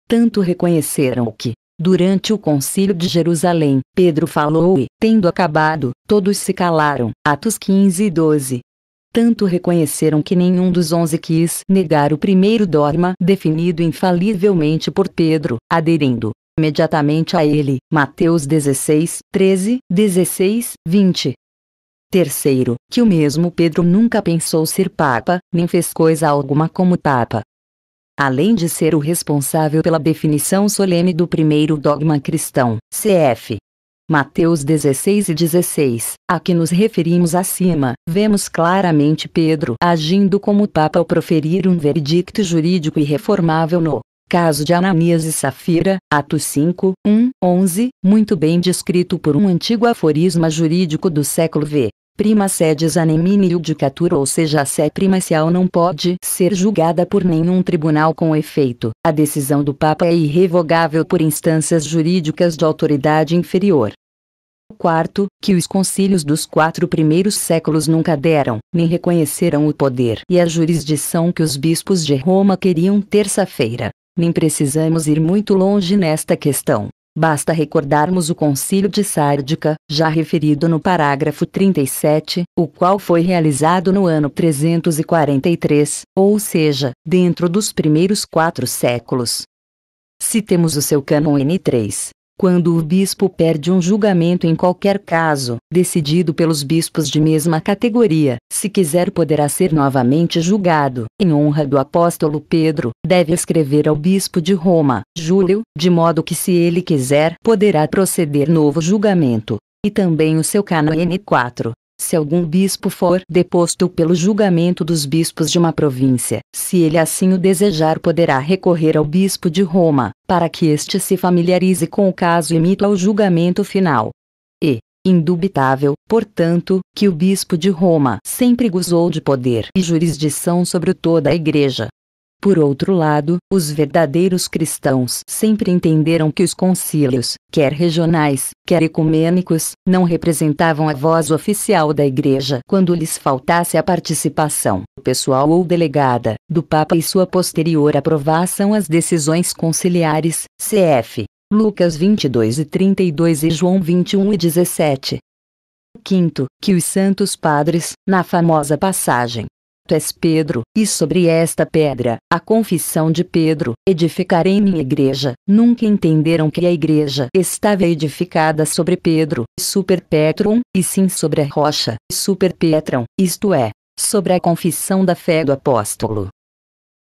Tanto reconheceram que, Durante o concílio de Jerusalém, Pedro falou e, tendo acabado, todos se calaram. Atos 15 e 12. Tanto reconheceram que nenhum dos onze quis negar o primeiro dorma definido infalivelmente por Pedro, aderindo, imediatamente a ele. Mateus 16, 13, 16, 20. Terceiro, que o mesmo Pedro nunca pensou ser papa, nem fez coisa alguma como papa. Além de ser o responsável pela definição solene do primeiro dogma cristão, cf. Mateus 16 e 16, a que nos referimos acima, vemos claramente Pedro agindo como Papa ao proferir um veredicto jurídico irreformável no Caso de Ananias e Safira, Atos 5, 1, 11, muito bem descrito por um antigo aforisma jurídico do século V. Prima sedes anemini judicatura ou seja a sé primacial é não pode ser julgada por nenhum tribunal com efeito. A decisão do Papa é irrevogável por instâncias jurídicas de autoridade inferior. Quarto, que os concílios dos quatro primeiros séculos nunca deram, nem reconheceram o poder e a jurisdição que os bispos de Roma queriam terça-feira. Nem precisamos ir muito longe nesta questão. Basta recordarmos o Concílio de Sárdica, já referido no parágrafo 37, o qual foi realizado no ano 343, ou seja, dentro dos primeiros quatro séculos. Citemos o seu cânon N3 quando o bispo perde um julgamento em qualquer caso, decidido pelos bispos de mesma categoria, se quiser poderá ser novamente julgado. Em honra do apóstolo Pedro, deve escrever ao bispo de Roma, Júlio, de modo que se ele quiser, poderá proceder novo julgamento. E também o seu cano N4, se algum bispo for deposto pelo julgamento dos bispos de uma província, se ele assim o desejar, poderá recorrer ao bispo de Roma, para que este se familiarize com o caso e emita o julgamento final. E, indubitável, portanto, que o bispo de Roma sempre gozou de poder e jurisdição sobre toda a Igreja, por outro lado, os verdadeiros cristãos sempre entenderam que os concílios, quer regionais, quer ecumênicos, não representavam a voz oficial da Igreja quando lhes faltasse a participação, pessoal ou delegada, do Papa e sua posterior aprovação às decisões conciliares, cf. Lucas 22 e 32 e João 21 e 17. Quinto, que os santos padres, na famosa passagem Tu és Pedro, e sobre esta pedra, a confissão de Pedro, edificarei minha igreja. Nunca entenderam que a igreja estava edificada sobre Pedro, super Petrum, e sim sobre a rocha, super Petrum, isto é, sobre a confissão da fé do apóstolo.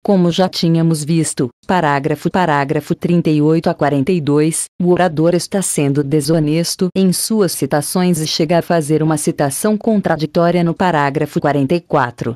Como já tínhamos visto, parágrafo parágrafo 38 a 42, o orador está sendo desonesto em suas citações e chega a fazer uma citação contraditória no parágrafo 44.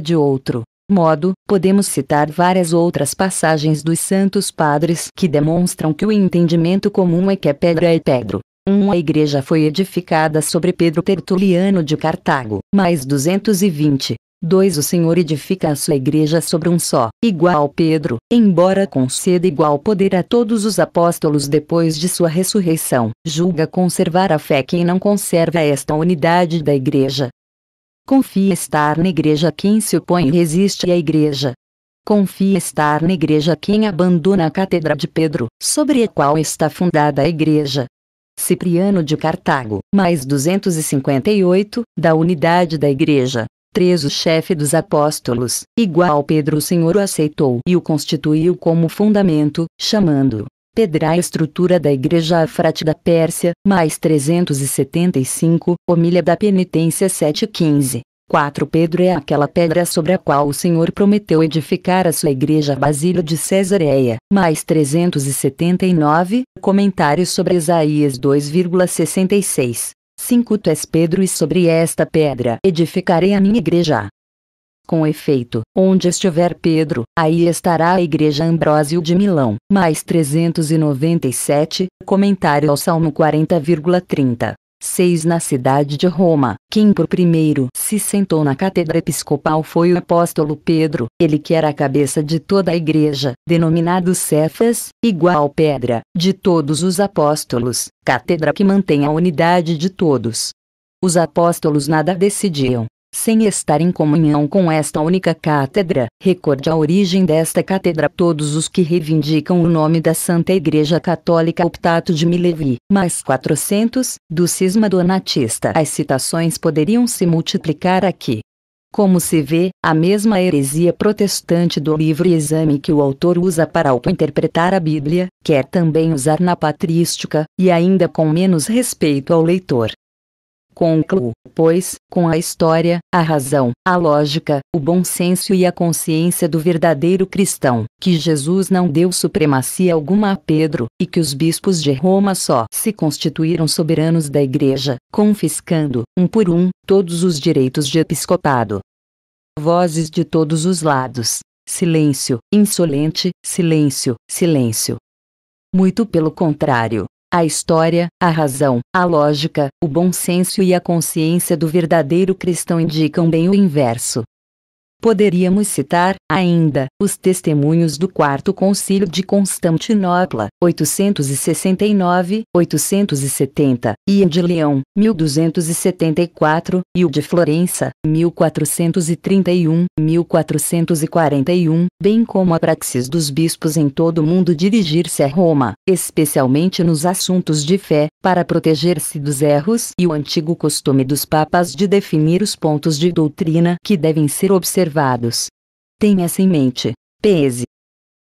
De outro modo, podemos citar várias outras passagens dos Santos Padres que demonstram que o entendimento comum é que a pedra é Pedro. Uma igreja foi edificada sobre Pedro Tertuliano de Cartago, mais 220. 2. O Senhor edifica a sua igreja sobre um só, igual Pedro, embora conceda igual poder a todos os apóstolos depois de sua ressurreição. Julga conservar a fé quem não conserva esta unidade da igreja, Confia estar na igreja quem se opõe e resiste à igreja. Confia estar na igreja quem abandona a cátedra de Pedro, sobre a qual está fundada a igreja. Cipriano de Cartago, mais 258, da unidade da igreja. 3. O chefe dos apóstolos, igual Pedro o Senhor o aceitou e o constituiu como fundamento, chamando o Pedra e estrutura da Igreja Afrate da Pérsia, mais 375, Homilha da Penitência 715. 4 Pedro é aquela pedra sobre a qual o Senhor prometeu edificar a sua igreja Basílio de Cesareia, mais 379, comentário sobre Isaías 2,66. 5 Tu és Pedro e sobre esta pedra edificarei a minha igreja, com efeito, onde estiver Pedro, aí estará a Igreja Ambrósio de Milão. Mais 397, comentário ao Salmo 40,30. 6 Na cidade de Roma, quem por primeiro se sentou na catedra episcopal foi o apóstolo Pedro, ele que era a cabeça de toda a igreja, denominado Cefas, igual pedra, de todos os apóstolos, catedra que mantém a unidade de todos. Os apóstolos nada decidiam, sem estar em comunhão com esta única cátedra. Recorde a origem desta cátedra todos os que reivindicam o nome da Santa Igreja Católica Optato de Milevi, mais 400, do cisma donatista. As citações poderiam se multiplicar aqui. Como se vê, a mesma heresia protestante do livro exame que o autor usa para interpretar a Bíblia, quer também usar na patrística, e ainda com menos respeito ao leitor concluo, pois, com a história, a razão, a lógica, o bom senso e a consciência do verdadeiro cristão, que Jesus não deu supremacia alguma a Pedro, e que os bispos de Roma só se constituíram soberanos da Igreja, confiscando, um por um, todos os direitos de episcopado. Vozes de todos os lados. Silêncio, insolente, silêncio, silêncio. Muito pelo contrário, a história, a razão, a lógica, o bom senso e a consciência do verdadeiro cristão indicam bem o inverso. Poderíamos citar, ainda, os testemunhos do Quarto Concílio de Constantinopla, 869, 870, e de Leão, 1274, e o de Florença, 1431, 1441, bem como a praxis dos bispos em todo o mundo dirigir-se a Roma, especialmente nos assuntos de fé, para proteger-se dos erros e o antigo costume dos papas de definir os pontos de doutrina que devem ser observados Tenha se em mente. Pese.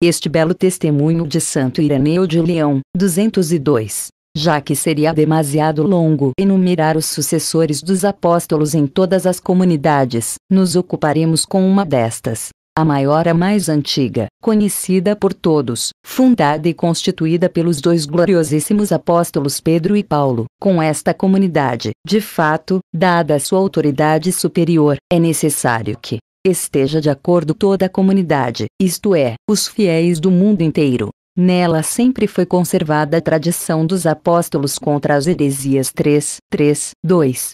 Este belo testemunho de Santo Ireneu de Leão, 202 já que seria demasiado longo enumerar os sucessores dos apóstolos em todas as comunidades, nos ocuparemos com uma destas. A maior, a mais antiga, conhecida por todos, fundada e constituída pelos dois gloriosíssimos apóstolos Pedro e Paulo, com esta comunidade, de fato, dada a sua autoridade superior, é necessário que, esteja de acordo toda a comunidade, isto é, os fiéis do mundo inteiro. Nela sempre foi conservada a tradição dos apóstolos contra as heresias 3, 3, 2.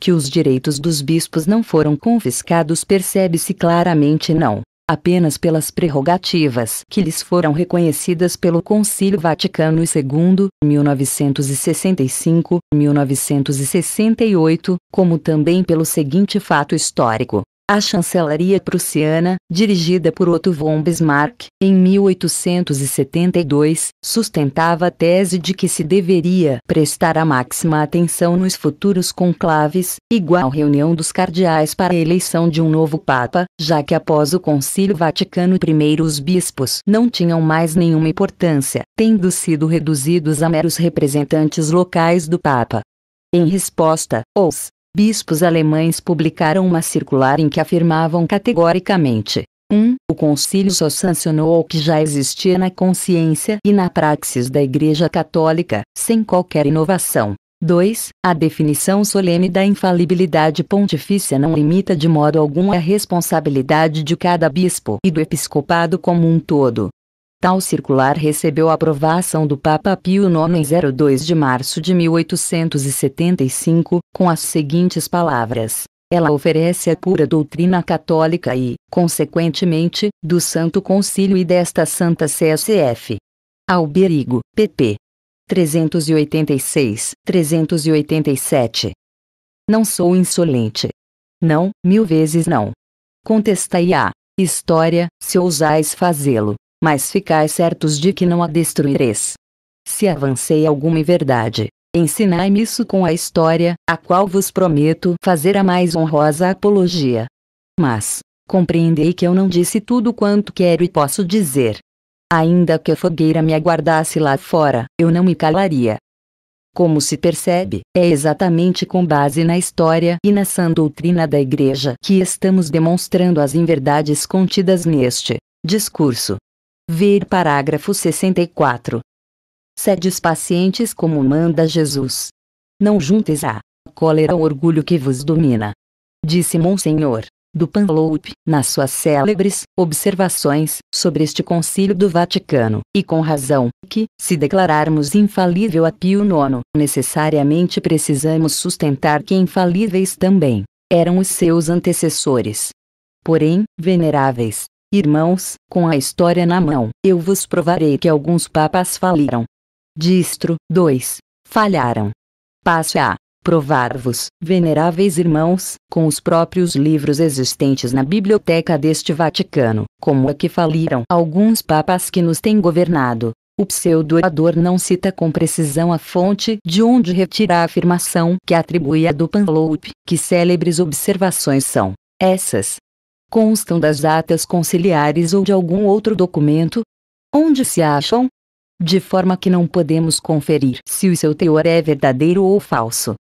Que os direitos dos bispos não foram confiscados percebe-se claramente não, apenas pelas prerrogativas que lhes foram reconhecidas pelo Concílio Vaticano II, 1965, 1968, como também pelo seguinte fato histórico. A chancelaria prussiana, dirigida por Otto von Bismarck, em 1872, sustentava a tese de que se deveria prestar a máxima atenção nos futuros conclaves, igual reunião dos cardeais para a eleição de um novo papa, já que após o Concílio Vaticano I os bispos não tinham mais nenhuma importância, tendo sido reduzidos a meros representantes locais do papa. Em resposta, os bispos alemães publicaram uma circular em que afirmavam categoricamente: 1. o concílio só sancionou o que já existia na consciência e na praxis da Igreja Católica, sem qualquer inovação. 2. A definição solene da infalibilidade pontifícia não limita de modo algum a responsabilidade de cada bispo e do episcopado como um todo. Tal circular recebeu a aprovação do Papa Pio IX em 02 de março de 1875, com as seguintes palavras: ela oferece a pura doutrina católica e, consequentemente, do Santo Concílio e desta Santa CSF. Alberigo, pp. 386, 387. Não sou insolente. Não, mil vezes não. Contestai a história, se ousais fazê-lo mas ficai certos de que não a destruireis. Se avancei alguma verdade, ensinai-me isso com a história, a qual vos prometo fazer a mais honrosa apologia. Mas, compreendei que eu não disse tudo quanto quero e posso dizer. Ainda que a fogueira me aguardasse lá fora, eu não me calaria. Como se percebe, é exatamente com base na história e na sã doutrina da Igreja que estamos demonstrando as inverdades contidas neste discurso. Ver parágrafo 64. Sedes pacientes como manda Jesus. Não juntes a cólera ao orgulho que vos domina. Disse Monsenhor Dupanloup Lope, nas suas célebres observações sobre este concílio do Vaticano, e com razão, que, se declararmos infalível a Pio IX, necessariamente precisamos sustentar que infalíveis também eram os seus antecessores. Porém, veneráveis, Irmãos, com a história na mão, eu vos provarei que alguns papas faliram. Distro 2. Falharam. Passo A. Provar-vos, veneráveis irmãos, com os próprios livros existentes na biblioteca deste Vaticano, como é que faliram alguns papas que nos têm governado. O pseudo-orador não cita com precisão a fonte de onde retira a afirmação que atribui a do que célebres observações são essas, constam das atas conciliares ou de algum outro documento, onde se acham, de forma que não podemos conferir se o seu teor é verdadeiro ou falso.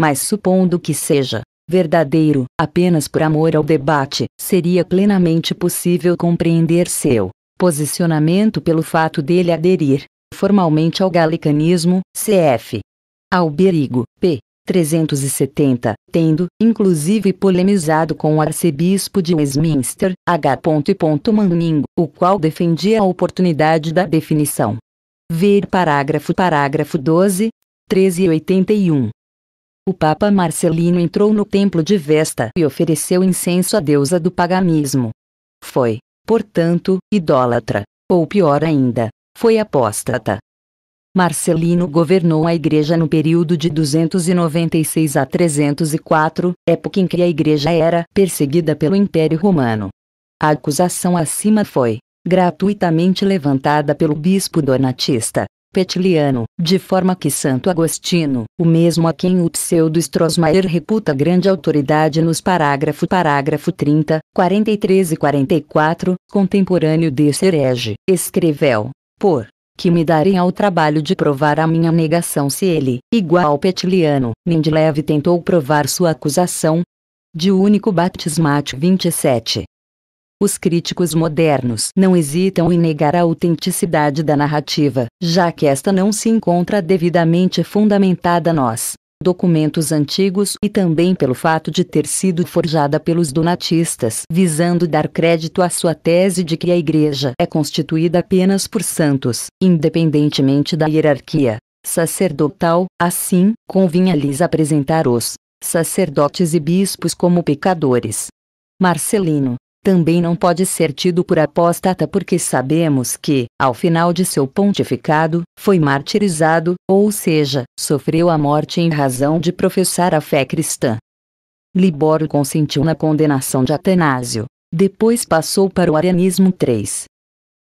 Mas supondo que seja verdadeiro, apenas por amor ao debate, seria plenamente possível compreender seu posicionamento pelo fato dele aderir formalmente ao galicanismo, cf. Alberigo, p. 370, tendo, inclusive polemizado com o arcebispo de Westminster, H. Manning, o qual defendia a oportunidade da definição. Ver parágrafo parágrafo 12, 1381. O Papa Marcelino entrou no templo de Vesta e ofereceu incenso à deusa do paganismo. Foi, portanto, idólatra, ou pior ainda, foi apóstata. Marcelino governou a igreja no período de 296 a 304, época em que a igreja era perseguida pelo Império Romano. A acusação acima foi gratuitamente levantada pelo bispo donatista Petiliano, de forma que Santo Agostinho, o mesmo a quem o pseudo Strossmayer reputa grande autoridade nos parágrafo parágrafo 30, 43 e 44, contemporâneo desse herege, escreveu por que me darem ao trabalho de provar a minha negação se ele, igual Petiliano, nem de leve tentou provar sua acusação. De único batismate 27. Os críticos modernos não hesitam em negar a autenticidade da narrativa, já que esta não se encontra devidamente fundamentada nós, documentos antigos e também pelo fato de ter sido forjada pelos donatistas, visando dar crédito à sua tese de que a Igreja é constituída apenas por santos, independentemente da hierarquia sacerdotal, assim, convinha-lhes apresentar os sacerdotes e bispos como pecadores. Marcelino, também não pode ser tido por apóstata porque sabemos que, ao final de seu pontificado, foi martirizado, ou seja, sofreu a morte em razão de professar a fé cristã. Libório consentiu na condenação de Atanásio. Depois passou para o arianismo III.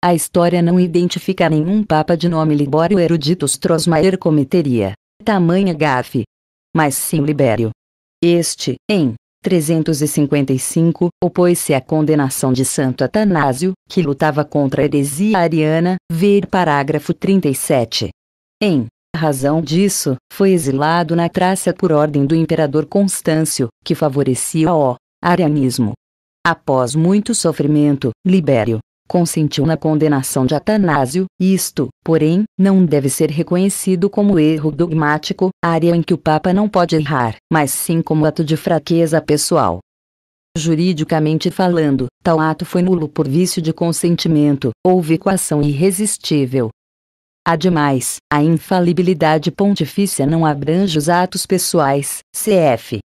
A história não identifica nenhum papa de nome Libório erudito Strosmaier cometeria tamanha gafe. Mas sim Libério. Este, em 355, opôs-se à condenação de Santo Atanásio, que lutava contra a heresia ariana, ver parágrafo 37. Em razão disso, foi exilado na Trácia por ordem do imperador Constâncio, que favorecia o arianismo. Após muito sofrimento, Libério, consentiu na condenação de Atanásio, isto, porém, não deve ser reconhecido como erro dogmático, área em que o Papa não pode errar, mas sim como ato de fraqueza pessoal. Juridicamente falando, tal ato foi nulo por vício de consentimento, houve coação irresistível. Ademais, a infalibilidade pontifícia não abrange os atos pessoais, cf.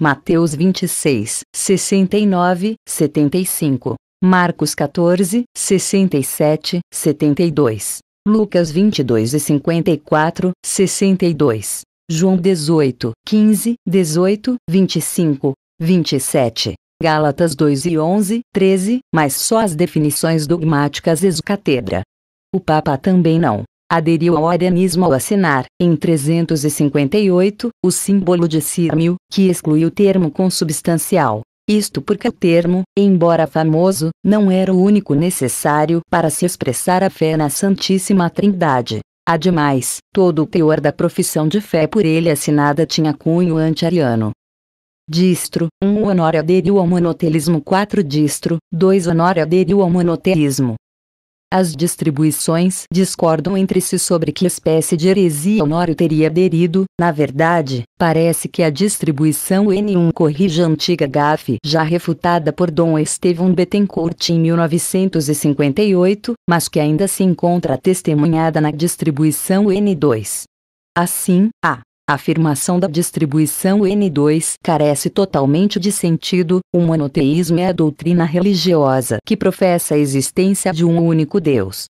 Mateus 26, 69, 75. Marcos 14, 67, 72. Lucas 22 e 54, 62. João 18, 15, 18, 25, 27. Gálatas 2 e 11, 13, mas só as definições dogmáticas ex catedra. O Papa também não aderiu ao arianismo ao assinar, em 358, o símbolo de Sírmio, que exclui o termo consubstancial. Isto porque o termo, embora famoso, não era o único necessário para se expressar a fé na Santíssima Trindade. Ademais, todo o teor da profissão de fé por ele assinada tinha cunho anti-ariano. Distro, 1 um Honor aderiu ao monotelismo 4 Distro, 2 Honor aderiu ao monoteísmo. As distribuições discordam entre si sobre que espécie de heresia Honório teria aderido. Na verdade, parece que a distribuição N1 corrige a antiga GAF já refutada por Dom Estevão Bettencourt em 1958, mas que ainda se encontra testemunhada na distribuição N2. Assim, a a afirmação da distribuição N2 carece totalmente de sentido. O monoteísmo é a doutrina religiosa que professa a existência de um único Deus.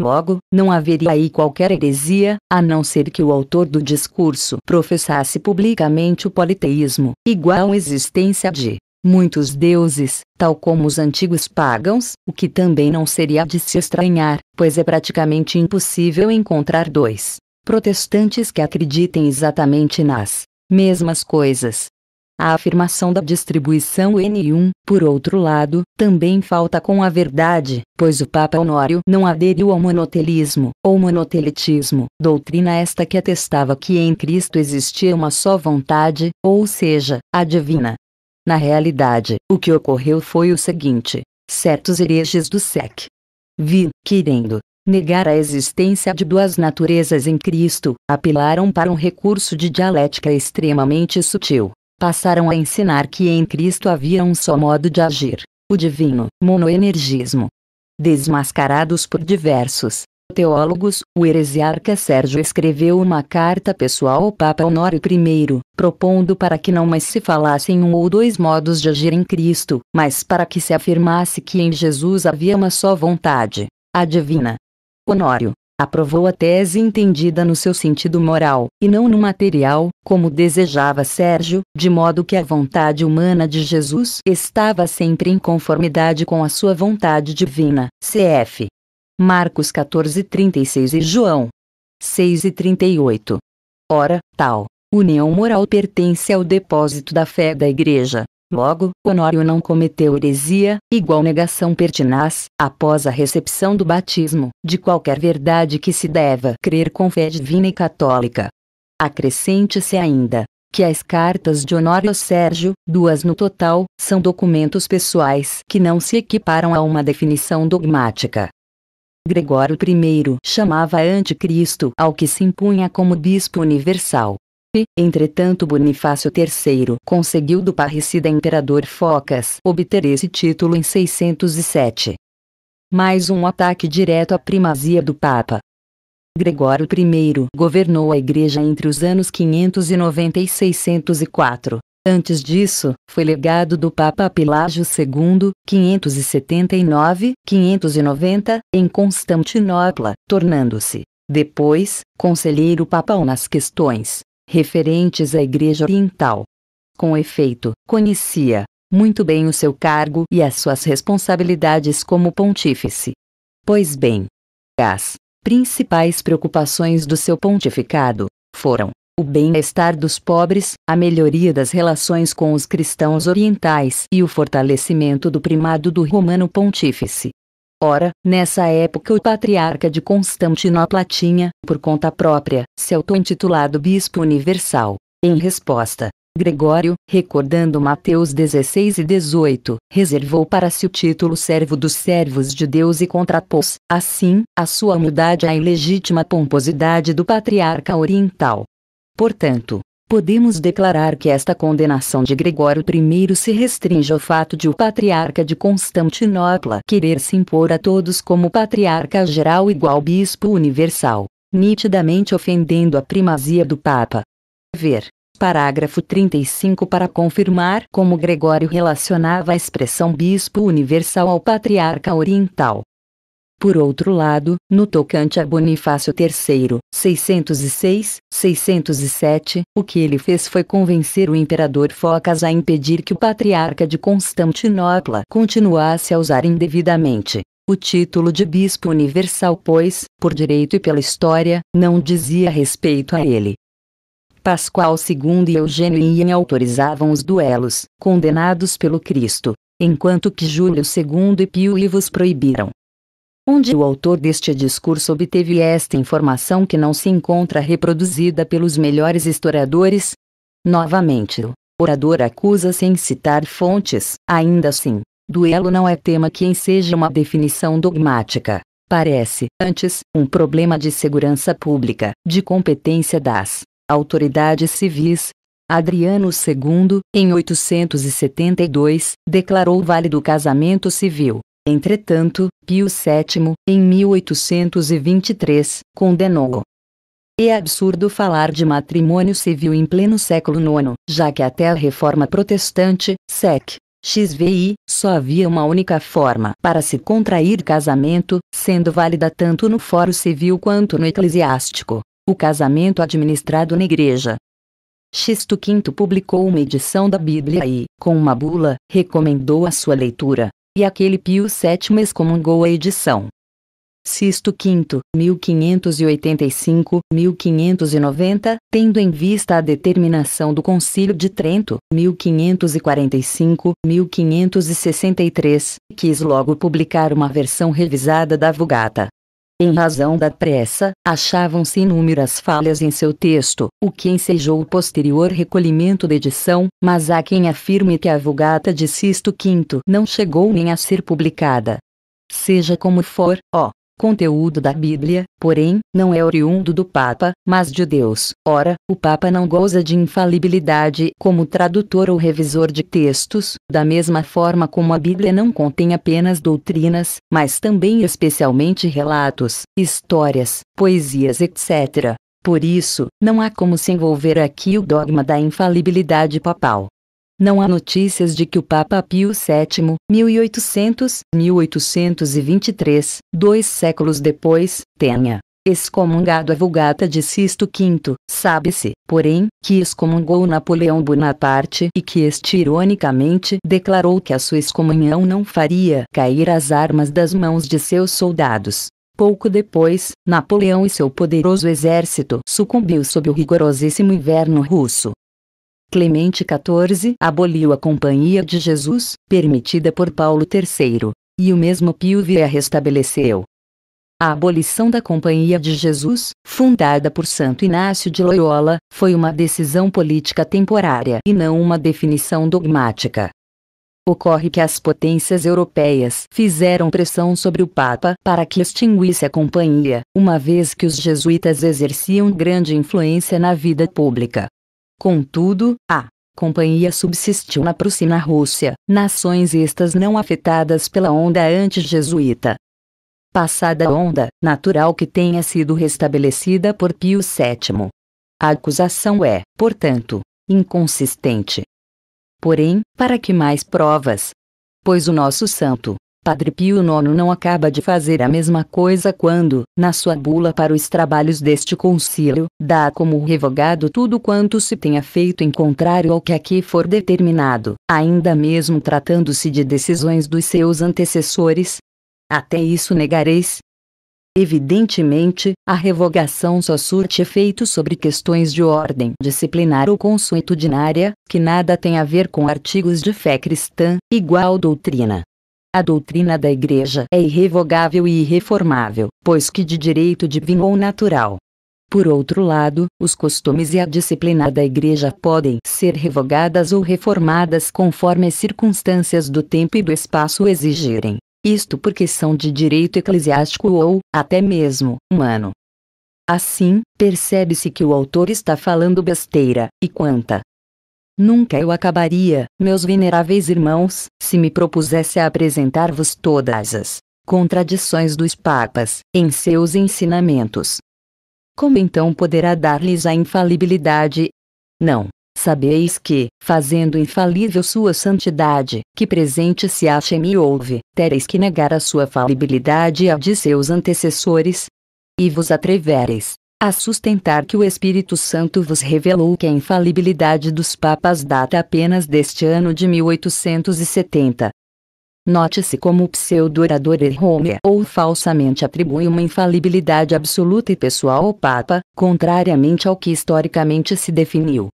Logo, não haveria aí qualquer heresia, a não ser que o autor do discurso professasse publicamente o politeísmo, igual a existência de muitos deuses, tal como os antigos pagãos, o que também não seria de se estranhar, pois é praticamente impossível encontrar dois protestantes que acreditem exatamente nas mesmas coisas. A afirmação da distribuição N1, por outro lado, também falta com a verdade, pois o Papa Honório não aderiu ao monotelismo, ou monotelitismo, doutrina esta que atestava que em Cristo existia uma só vontade, ou seja, a divina. Na realidade, o que ocorreu foi o seguinte: certos hereges do SEC. Vi, querendo negar a existência de duas naturezas em Cristo, apelaram para um recurso de dialética extremamente sutil. Passaram a ensinar que em Cristo havia um só modo de agir, o divino monoenergismo. Desmascarados por diversos teólogos, o heresiarca Sérgio escreveu uma carta pessoal ao Papa Honório I, propondo para que não mais se falasse em um ou dois modos de agir em Cristo, mas para que se afirmasse que em Jesus havia uma só vontade, a divina, Honório aprovou a tese entendida no seu sentido moral, e não no material, como desejava Sérgio, de modo que a vontade humana de Jesus estava sempre em conformidade com a sua vontade divina. Cf. Marcos 14:36 e João 6:38. Ora, tal união moral pertence ao depósito da fé da Igreja, Logo, Honório não cometeu heresia, igual negação pertinaz, após a recepção do batismo, de qualquer verdade que se deva crer com fé divina e católica. Acrescente-se ainda que as cartas de Honório Sérgio, duas no total, são documentos pessoais que não se equiparam a uma definição dogmática. Gregório I chamava anticristo ao que se impunha como bispo universal. Entretanto Bonifácio III conseguiu do parricida imperador Focas obter esse título em 607. Mais um ataque direto à primazia do Papa. Gregório I governou a Igreja entre os anos 590 e 604. Antes disso, foi legado do Papa Pelágio II, 579-590, em Constantinopla, tornando-se, depois, conselheiro papal nas questões referentes à Igreja Oriental. Com efeito, conhecia muito bem o seu cargo e as suas responsabilidades como pontífice. Pois bem, as principais preocupações do seu pontificado foram o bem-estar dos pobres, a melhoria das relações com os cristãos orientais e o fortalecimento do primado do Romano Pontífice. Ora, nessa época o patriarca de Constantinopla tinha, por conta própria, se auto-intitulado Bispo Universal. Em resposta, Gregório, recordando Mateus 16 e 18, reservou para si o título servo dos servos de Deus e contrapôs, assim, a sua humildade à ilegítima pomposidade do patriarca oriental. Portanto, podemos declarar que esta condenação de Gregório I se restringe ao fato de o patriarca de Constantinopla querer se impor a todos como patriarca geral igual bispo universal, nitidamente ofendendo a primazia do Papa. Ver. Parágrafo 35 Para confirmar como Gregório relacionava a expressão bispo universal ao patriarca oriental, por outro lado, no tocante a Bonifácio III, 606, 607, o que ele fez foi convencer o imperador Focas a impedir que o patriarca de Constantinopla continuasse a usar indevidamente o título de bispo universal, pois, por direito e pela história, não dizia respeito a ele. Pascoal II e Eugênio Ien autorizavam os duelos, condenados pelo Cristo, enquanto que Júlio II e Pio I os proibiram onde o autor deste discurso obteve esta informação que não se encontra reproduzida pelos melhores historiadores. Novamente, o orador acusa sem citar fontes, ainda assim, duelo não é tema que enseja uma definição dogmática. Parece, antes, um problema de segurança pública, de competência das autoridades civis, Adriano II, em 872, declarou válido o casamento civil, Entretanto, Pio VII, em 1823, condenou-o. É absurdo falar de matrimônio civil em pleno século IX, já que até a reforma protestante, sec. XVI, só havia uma única forma para se contrair casamento, sendo válida tanto no fórum civil quanto no eclesiástico, o casamento administrado na igreja. Xisto V publicou uma edição da Bíblia e, com uma bula, recomendou a sua leitura e aquele Pio VII excomungou a edição. Sisto V, 1585-1590, tendo em vista a determinação do Concílio de Trento, 1545-1563, quis logo publicar uma versão revisada da Vulgata, em razão da pressa, achavam-se inúmeras falhas em seu texto, o que ensejou o posterior recolhimento da edição, mas há quem afirme que a Vulgata de Sisto V não chegou nem a ser publicada. Seja como for, ó, Conteúdo da Bíblia, porém, não é oriundo do Papa, mas de Deus. Ora, o Papa não goza de infalibilidade como tradutor ou revisor de textos, da mesma forma como a Bíblia não contém apenas doutrinas, mas também especialmente relatos, histórias, poesias, etc. Por isso, não há como se envolver aqui o dogma da infalibilidade papal. Não há notícias de que o Papa Pio VII, 1800-1823, dois séculos depois, tenha excomungado a Vulgata de Sisto V, sabe-se, porém, que excomungou Napoleão Bonaparte e que este ironicamente declarou que a sua excomunhão não faria cair as armas das mãos de seus soldados. Pouco depois, Napoleão e seu poderoso exército sucumbiu sob o rigorosíssimo inverno russo. Clemente XIV aboliu a Companhia de Jesus, permitida por Paulo III, e o mesmo Pio a restabeleceu. A abolição da Companhia de Jesus, fundada por Santo Inácio de Loyola, foi uma decisão política temporária e não uma definição dogmática. Ocorre que as potências europeias fizeram pressão sobre o Papa para que extinguisse a companhia, uma vez que os jesuítas exerciam grande influência na vida pública. Contudo, a companhia subsistiu na Prússia e na Rússia, nações estas não afetadas pela onda anti-jesuíta. Passada a onda, natural que tenha sido restabelecida por Pio VII. A acusação é, portanto, inconsistente. Porém, para que mais provas? Pois o nosso santo, Padre Pio IX não acaba de fazer a mesma coisa quando, na sua bula para os trabalhos deste concílio, dá como revogado tudo quanto se tenha feito em contrário ao que aqui for determinado, ainda mesmo tratando-se de decisões dos seus antecessores? Até isso negareis? Evidentemente, a revogação só surte efeito sobre questões de ordem disciplinar ou consuetudinária, que nada tem a ver com artigos de fé cristã, igual doutrina. A doutrina da Igreja é irrevogável e irreformável, pois que de direito divino ou natural. Por outro lado, os costumes e a disciplina da Igreja podem ser revogadas ou reformadas conforme as circunstâncias do tempo e do espaço exigirem, isto porque são de direito eclesiástico ou, até mesmo, humano. Assim, percebe-se que o autor está falando besteira, e quanta Nunca eu acabaria, meus veneráveis irmãos, se me propusesse a apresentar-vos todas as contradições dos papas em seus ensinamentos. Como então poderá dar-lhes a infalibilidade? Não. Sabeis que, fazendo infalível sua santidade, que presente se acha e me ouve, tereis que negar a sua falibilidade e a de seus antecessores? E vos atrevereis, a sustentar que o Espírito Santo vos revelou que a infalibilidade dos papas data apenas deste ano de 1870. Note-se como o pseudo-orador errônea ou falsamente atribui uma infalibilidade absoluta e pessoal ao Papa, contrariamente ao que historicamente se definiu.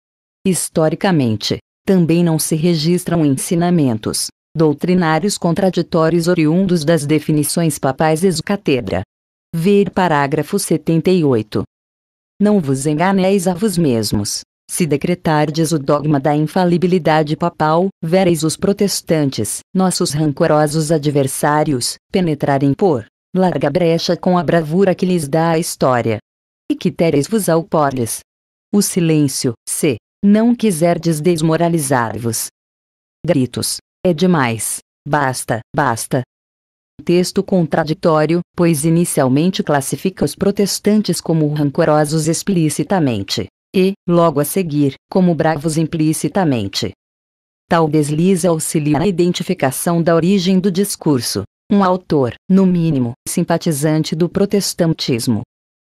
Historicamente, também não se registram ensinamentos doutrinários contraditórios oriundos das definições papais ex-catedra. Ver parágrafo 78. Não vos enganeis a vos mesmos. Se decretardes o dogma da infalibilidade papal, vereis os protestantes, nossos rancorosos adversários, penetrarem por larga brecha com a bravura que lhes dá a história. E que tereis-vos ao porles. O silêncio, se não quiserdes desmoralizar-vos. Gritos. É demais. Basta, basta, Texto contraditório, pois inicialmente classifica os protestantes como rancorosos explicitamente, e, logo a seguir, como bravos implicitamente. Tal deslize auxilia na identificação da origem do discurso. Um autor, no mínimo, simpatizante do protestantismo.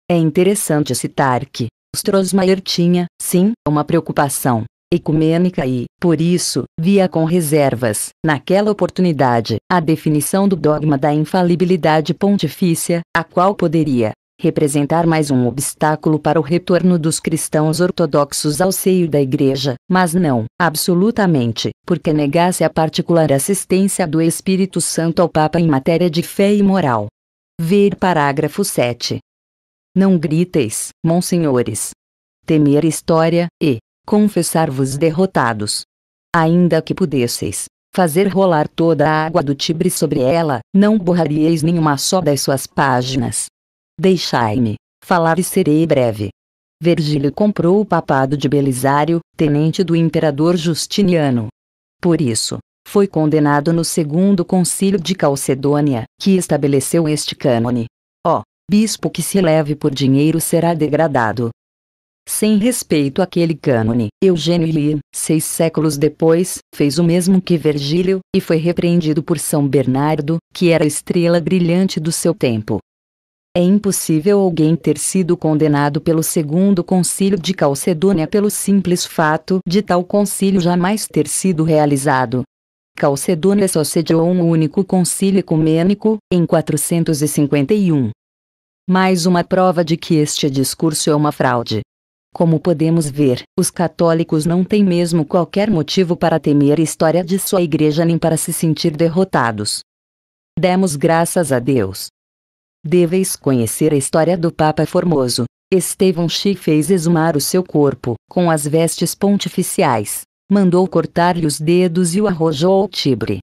É interessante citar que Strossmayer tinha, sim, uma preocupação ecumênica e, por isso, via com reservas, naquela oportunidade, a definição do dogma da infalibilidade pontifícia, a qual poderia, representar mais um obstáculo para o retorno dos cristãos ortodoxos ao seio da Igreja, mas não, absolutamente, porque negasse a particular assistência do Espírito Santo ao Papa em matéria de fé e moral. Ver parágrafo 7. Não griteis, monsenhores. Temer história, e, confessar-vos derrotados. Ainda que pudesseis fazer rolar toda a água do Tibre sobre ela, não borraríeis nenhuma só das suas páginas. Deixai-me falar e serei breve. Virgílio comprou o papado de Belisário, tenente do imperador Justiniano. Por isso, foi condenado no segundo concílio de Calcedônia, que estabeleceu este cânone. Ó, bispo que se leve por dinheiro será degradado, sem respeito àquele cânone. Eugênio Lie, seis séculos depois, fez o mesmo que Virgílio, e foi repreendido por São Bernardo, que era a estrela brilhante do seu tempo. É impossível alguém ter sido condenado pelo segundo concílio de Calcedônia pelo simples fato de tal concílio jamais ter sido realizado. Calcedônia só sediou um único concílio ecumênico, em 451. Mais uma prova de que este discurso é uma fraude. Como podemos ver, os católicos não têm mesmo qualquer motivo para temer a história de sua igreja nem para se sentir derrotados. Demos graças a Deus. Deveis conhecer a história do Papa Formoso. Estevão Xi fez exumar o seu corpo, com as vestes pontificiais. Mandou cortar-lhe os dedos e o arrojou ao Tibre.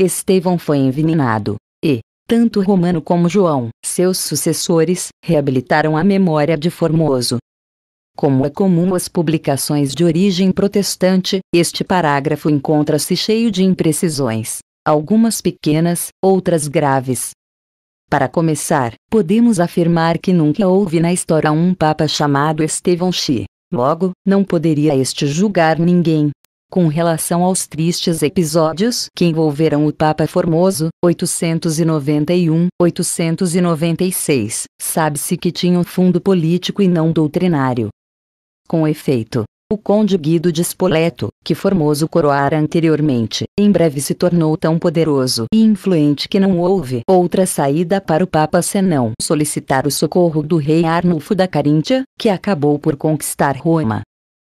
Estevão foi envenenado, e, tanto Romano como João, seus sucessores, reabilitaram a memória de Formoso, como é comum as publicações de origem protestante, este parágrafo encontra-se cheio de imprecisões, algumas pequenas, outras graves. Para começar, podemos afirmar que nunca houve na história um papa chamado Estevão Xi. Logo, não poderia este julgar ninguém. Com relação aos tristes episódios que envolveram o Papa Formoso, 891-896, sabe-se que tinha um fundo político e não doutrinário. Com efeito, o conde Guido de Spoleto, que Formoso coroara anteriormente, em breve se tornou tão poderoso e influente que não houve outra saída para o Papa senão solicitar o socorro do rei Arnulfo da Caríntia, que acabou por conquistar Roma.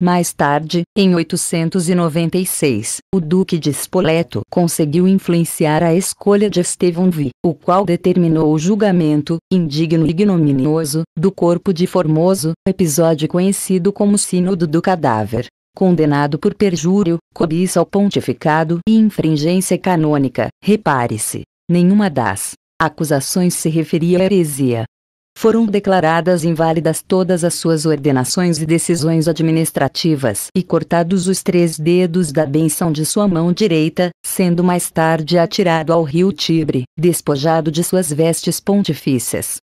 Mais tarde, em 896, o Duque de Spoleto conseguiu influenciar a escolha de Estevão V, o qual determinou o julgamento, indigno e ignominioso, do corpo de Formoso, episódio conhecido como Sínodo do Cadáver. Condenado por perjúrio, cobiça ao pontificado e infringência canônica, repare-se, nenhuma das acusações se referia à heresia, foram declaradas inválidas todas as suas ordenações e decisões administrativas e cortados os três dedos da benção de sua mão direita, sendo mais tarde atirado ao rio Tibre, despojado de suas vestes pontifícias.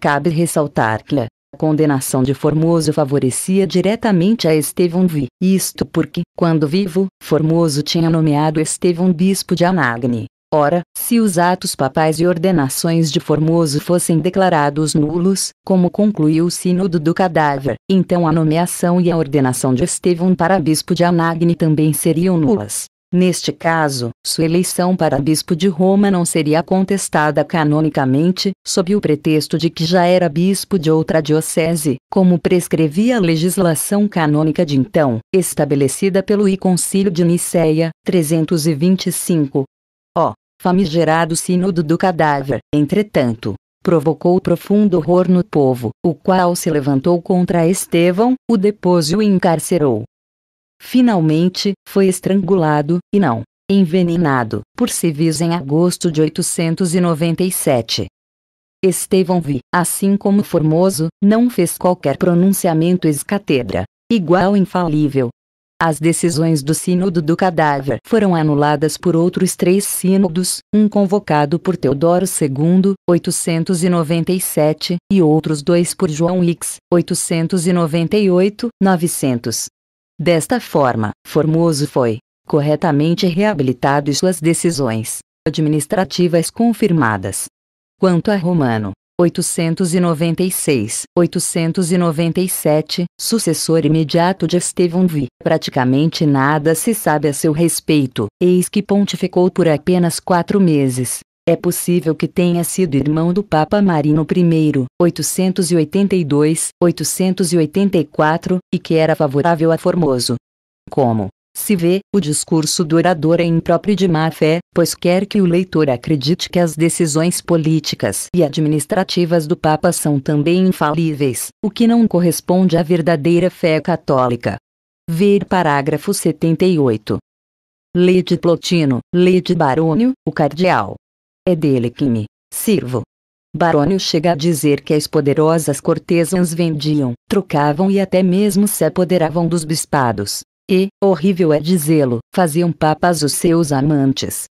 Cabe ressaltar que a condenação de Formoso favorecia diretamente a Estevão V. isto porque, quando vivo, Formoso tinha nomeado Estevão bispo de Anagni. Ora, se os atos papais e ordenações de Formoso fossem declarados nulos, como concluiu o Sínodo do Cadáver, então a nomeação e a ordenação de Estevão para bispo de Anagni também seriam nulas. Neste caso, sua eleição para bispo de Roma não seria contestada canonicamente, sob o pretexto de que já era bispo de outra diocese, como prescrevia a legislação canônica de então, estabelecida pelo Concílio de Nicéia, 325, famigerado Sínodo do Cadáver, entretanto, provocou profundo horror no povo, o qual se levantou contra Estevão, o depôs e o encarcerou. Finalmente, foi estrangulado, e não envenenado, por civis em agosto de 897. Estevão Vi, assim como Formoso, não fez qualquer pronunciamento ex-catedra, igual infalível, as decisões do Sínodo do Cadáver foram anuladas por outros três sínodos, um convocado por Teodoro II, 897, e outros dois por João X, 898, 900. Desta forma, Formoso foi corretamente reabilitado e suas decisões administrativas confirmadas. Quanto a Romano, 896, 897, sucessor imediato de Estevão V. Praticamente nada se sabe a seu respeito, eis que pontificou por apenas quatro meses. É possível que tenha sido irmão do Papa Marino I, 882, 884, e que era favorável a Formoso. Como, se vê, o discurso do orador é impróprio de má fé, pois quer que o leitor acredite que as decisões políticas e administrativas do Papa são também infalíveis, o que não corresponde à verdadeira fé católica. Ver parágrafo 78. Lei de Plotino, Lei de Barônio, o cardeal. É dele que me sirvo. Barônio chega a dizer que as poderosas cortesãs vendiam, trocavam e até mesmo se apoderavam dos bispados, e, horrível é dizê-lo, faziam papas os seus amantes.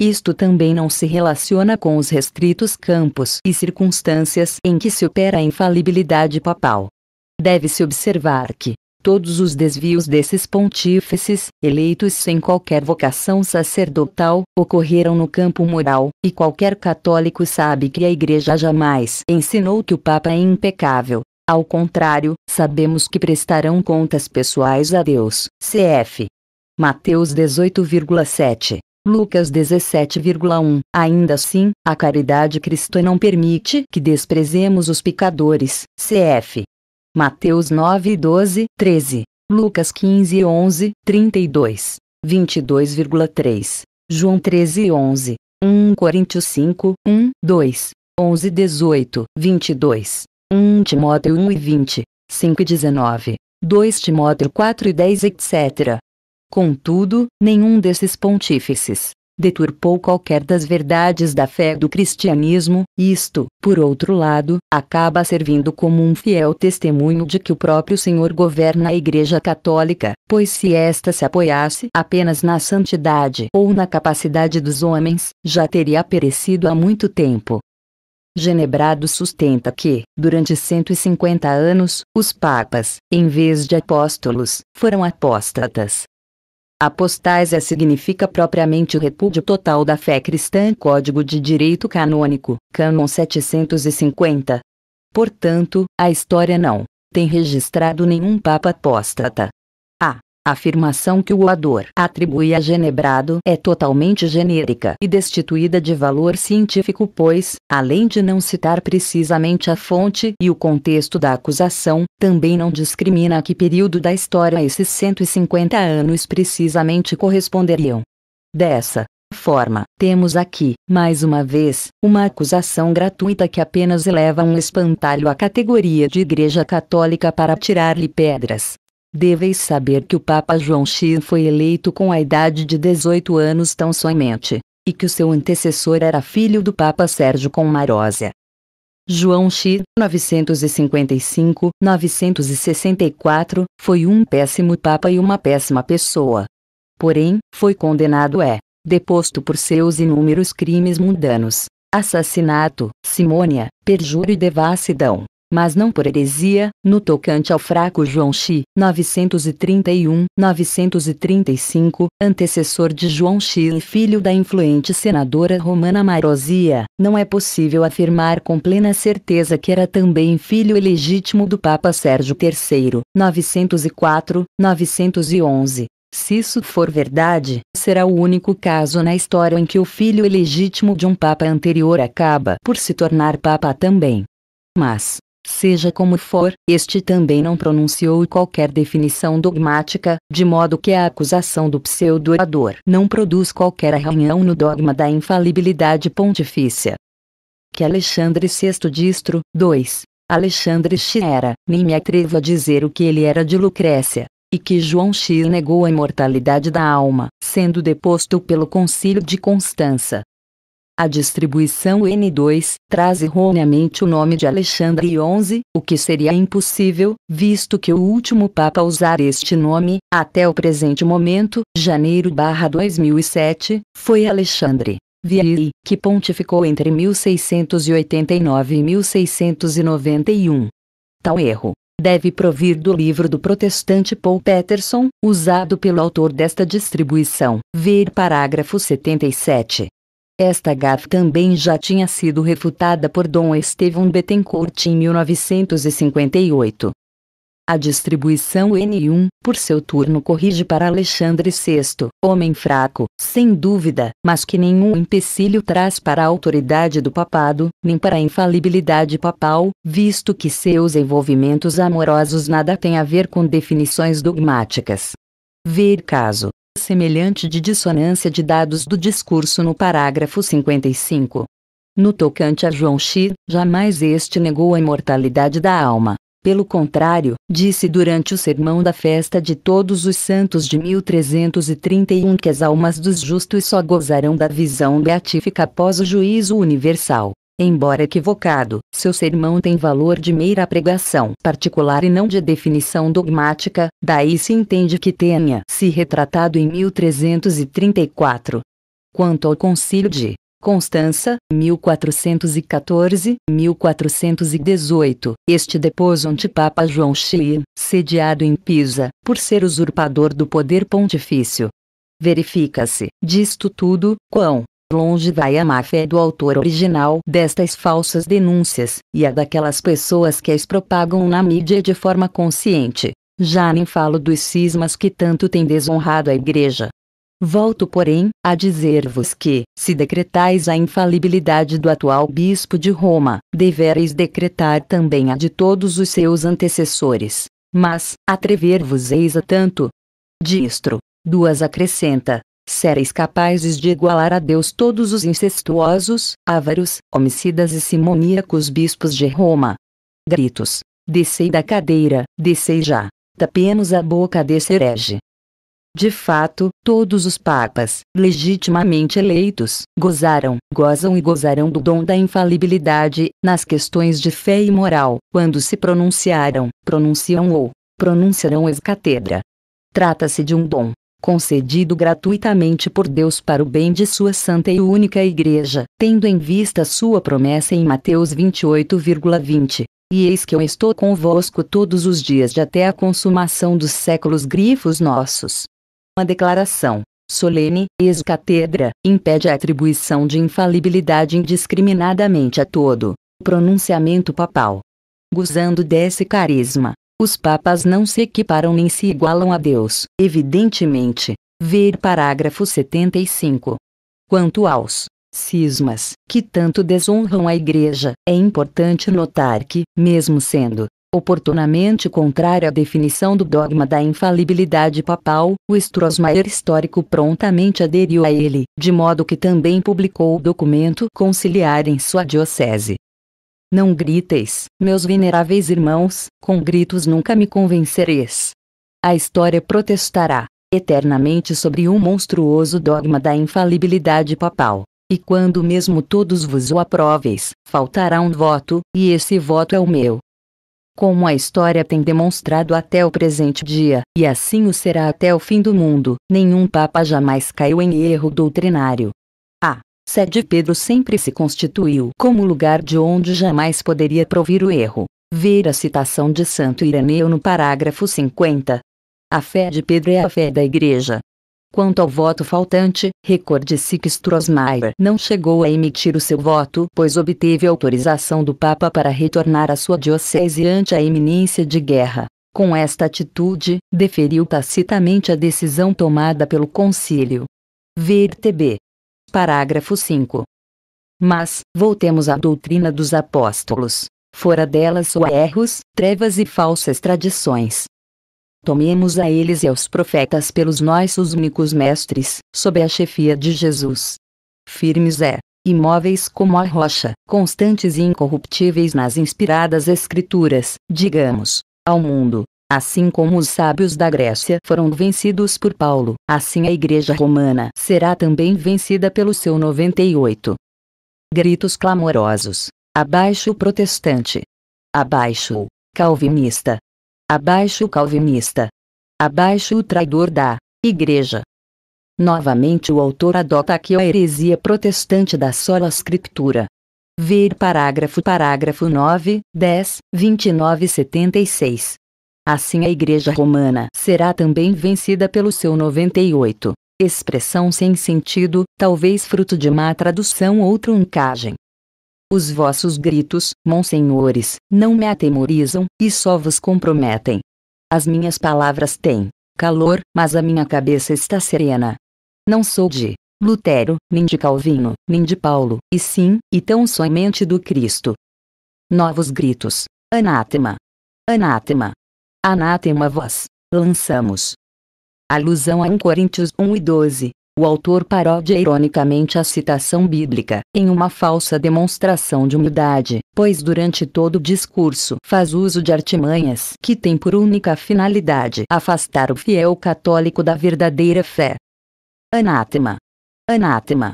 Isto também não se relaciona com os restritos campos e circunstâncias em que se opera a infalibilidade papal. Deve-se observar que, todos os desvios desses pontífices, eleitos sem qualquer vocação sacerdotal, ocorreram no campo moral, e qualquer católico sabe que a Igreja jamais ensinou que o Papa é impecável, ao contrário, sabemos que prestarão contas pessoais a Deus. CF. Mateus 18,7. Lucas 17,1 Ainda assim, a caridade cristã não permite que desprezemos os pecadores. CF. Mateus 9:12, 13, Lucas 15:11, 32, 22,3, João 13:11, 1 Coríntios 5, 1, 2, 11:18, 22, 1 Timóteo 1 e 20, 5 e 19, 2 Timóteo 4 e 10, etc. Contudo, nenhum desses pontífices deturpou qualquer das verdades da fé do cristianismo, isto, por outro lado, acaba servindo como um fiel testemunho de que o próprio Senhor governa a Igreja Católica, pois se esta se apoiasse apenas na santidade ou na capacidade dos homens, já teria perecido há muito tempo. Genebrado sustenta que, durante 150 anos, os papas, em vez de apóstolos, foram apóstatas. Apostasia significa propriamente o repúdio total da fé cristã, Código de Direito Canônico, Cânon 750. Portanto, a história não tem registrado nenhum papa apóstata. A afirmação que o orador atribui a Genebrado é totalmente genérica e destituída de valor científico, pois, além de não citar precisamente a fonte e o contexto da acusação, também não discrimina a que período da história esses 150 anos precisamente corresponderiam. Dessa, forma, temos aqui, mais uma vez, uma acusação gratuita que apenas eleva um espantalho à categoria de Igreja Católica para tirar-lhe pedras, Deveis saber que o Papa João X foi eleito com a idade de 18 anos tão somente, e que o seu antecessor era filho do Papa Sérgio Comarosa. João X, 955-964, foi um péssimo papa e uma péssima pessoa. Porém, foi condenado é deposto por seus inúmeros crimes mundanos, assassinato, simônia, perjúrio e devassidão mas não por heresia, no tocante ao fraco João Xi, 931, 935, antecessor de João Xi e filho da influente senadora romana Marosia, não é possível afirmar com plena certeza que era também filho ilegítimo do Papa Sérgio III, 904, 911. Se isso for verdade, será o único caso na história em que o filho ilegítimo de um papa anterior acaba por se tornar papa também. Mas, Seja como for, este também não pronunciou qualquer definição dogmática, de modo que a acusação do pseudo-orador não produz qualquer arranhão no dogma da infalibilidade pontifícia. Que Alexandre VI distro, 2. Alexandre X era, nem me atrevo a dizer o que ele era de Lucrécia, e que João X negou a imortalidade da alma, sendo deposto pelo concílio de Constança, a distribuição N2 traz erroneamente o nome de Alexandre XI, o que seria impossível, visto que o último Papa a usar este nome, até o presente momento, janeiro-2007, foi Alexandre. Vieri, que pontificou entre 1689 e 1691. Tal erro deve provir do livro do protestante Paul Peterson, usado pelo autor desta distribuição. Ver parágrafo 77. Esta gafe também já tinha sido refutada por Dom Estevão Betancourt em 1958. A distribuição N1, por seu turno, corrige para Alexandre VI, homem fraco, sem dúvida, mas que nenhum empecilho traz para a autoridade do papado, nem para a infalibilidade papal, visto que seus envolvimentos amorosos nada têm a ver com definições dogmáticas. Ver caso semelhante de dissonância de dados do discurso no parágrafo 55. No tocante a João Xi, jamais este negou a imortalidade da alma. Pelo contrário, disse durante o sermão da festa de todos os santos de 1331 que as almas dos justos só gozarão da visão beatífica após o juízo universal. Embora equivocado, seu sermão tem valor de meira pregação particular e não de definição dogmática, daí se entende que tenha se retratado em 1334. Quanto ao concílio de Constança, 1414-1418, este depôs antipapa João Xi, sediado em Pisa, por ser usurpador do poder pontifício. Verifica-se, disto tudo, quão Longe vai a má fé do autor original destas falsas denúncias, e a daquelas pessoas que as propagam na mídia de forma consciente. Já nem falo dos cismas que tanto têm desonrado a igreja. Volto, porém, a dizer-vos que, se decretais a infalibilidade do atual bispo de Roma, devereis decretar também a de todos os seus antecessores. Mas, atrever-vos-eis a tanto? Distro. Duas acrescenta, sereis capazes de igualar a Deus todos os incestuosos, ávaros, homicidas e simoníacos bispos de Roma. Gritos. Descei da cadeira, descei já. Tapemos a boca desse herege. De fato, todos os papas, legitimamente eleitos, gozaram, gozam e gozarão do dom da infalibilidade, nas questões de fé e moral, quando se pronunciaram, pronunciam ou pronunciarão ex-catedra. Trata-se de um dom, concedido gratuitamente por Deus para o bem de sua santa e única igreja, tendo em vista sua promessa em Mateus 28,20. E eis que eu estou convosco todos os dias de até a consumação dos séculos grifos nossos. Uma declaração solene, ex-catedra, impede a atribuição de infalibilidade indiscriminadamente a todo pronunciamento papal. Gozando desse carisma, os papas não se equiparam nem se igualam a Deus, evidentemente. Ver parágrafo 75. Quanto aos cismas que tanto desonram a Igreja, é importante notar que, mesmo sendo oportunamente contrário à definição do dogma da infalibilidade papal, o Strossmayer histórico prontamente aderiu a ele, de modo que também publicou o documento conciliar em sua diocese, não griteis, meus veneráveis irmãos, com gritos nunca me convencereis. A história protestará, eternamente sobre o monstruoso dogma da infalibilidade papal. E quando mesmo todos vos o aproveis, faltará um voto, e esse voto é o meu. Como a história tem demonstrado até o presente dia, e assim o será até o fim do mundo, nenhum Papa jamais caiu em erro doutrinário sede Pedro sempre se constituiu como lugar de onde jamais poderia provir o erro. Ver a citação de Santo Ireneu no parágrafo 50. A fé de Pedro é a fé da Igreja. Quanto ao voto faltante, recorde-se que Strossmayer não chegou a emitir o seu voto, pois obteve autorização do Papa para retornar à sua diocese ante a iminência de guerra. Com esta atitude, deferiu tacitamente a decisão tomada pelo concílio. Ver TB. Parágrafo 5. Mas, voltemos à doutrina dos apóstolos. Fora dela só erros, trevas e falsas tradições. Tomemos a eles e aos profetas pelos nossos únicos mestres, sob a chefia de Jesus. Firmes é, imóveis como a rocha, constantes e incorruptíveis nas inspiradas Escrituras, digamos, ao mundo, Assim como os sábios da Grécia foram vencidos por Paulo, assim a Igreja Romana será também vencida pelo seu 98. Gritos clamorosos. Abaixo o protestante. Abaixo o calvinista. Abaixo o calvinista. Abaixo o traidor da Igreja. Novamente o autor adota aqui a heresia protestante da sola escritura. Ver parágrafo parágrafo 9, 10, 29 e 76. Assim a Igreja Romana será também vencida pelo seu 98. Expressão sem sentido, talvez fruto de má tradução ou truncagem. Os vossos gritos, monsenhores, não me atemorizam, e só vos comprometem. As minhas palavras têm calor, mas a minha cabeça está serena. Não sou de Lutero, nem de Calvino, nem de Paulo, e sim, e tão somente do Cristo. Novos gritos. Anátema. Anátema. Anátema vós, lançamos. Alusão a 1 Coríntios 1 e 12. O autor parodia ironicamente a citação bíblica, em uma falsa demonstração de humildade, pois durante todo o discurso faz uso de artimanhas que têm por única finalidade afastar o fiel católico da verdadeira fé. Anátema! Anátema!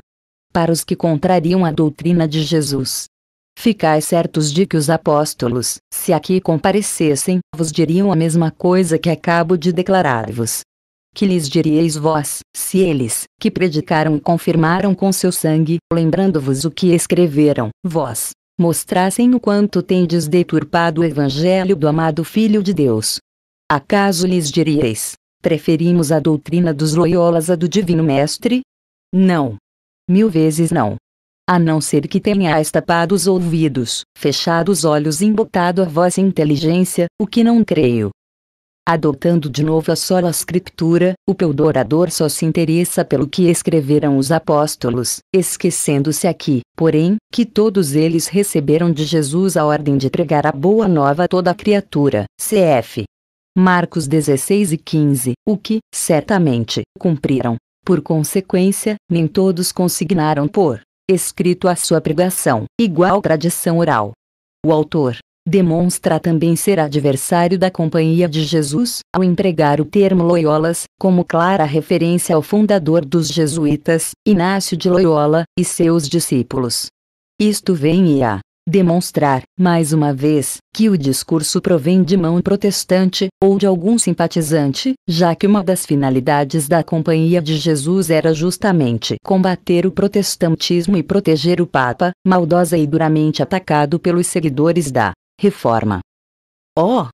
Para os que contrariam a doutrina de Jesus, Ficai certos de que os apóstolos, se aqui comparecessem, vos diriam a mesma coisa que acabo de declarar-vos. Que lhes diríeis vós, se eles, que predicaram e confirmaram com seu sangue, lembrando-vos o que escreveram, vós, mostrassem o quanto tendes deturpado o evangelho do amado Filho de Deus? Acaso lhes diríeis, preferimos a doutrina dos Loyolas à do Divino Mestre? Não. Mil vezes não a não ser que tenhais tapado os ouvidos, fechado os olhos e embotado a vossa inteligência, o que não creio. Adotando de novo a sola escritura, o peudorador só se interessa pelo que escreveram os apóstolos, esquecendo-se aqui, porém, que todos eles receberam de Jesus a ordem de pregar a boa nova a toda a criatura. Cf. Marcos 16 e 15, o que, certamente, cumpriram. Por consequência, nem todos consignaram por escrito a sua pregação, igual tradição oral. O autor demonstra também ser adversário da Companhia de Jesus ao empregar o termo Loyolas como clara referência ao fundador dos jesuítas, Inácio de Loyola, e seus discípulos. Isto vem e a demonstrar, mais uma vez, que o discurso provém de mão protestante, ou de algum simpatizante, já que uma das finalidades da Companhia de Jesus era justamente combater o protestantismo e proteger o Papa, maldosa e duramente atacado pelos seguidores da Reforma. Oh!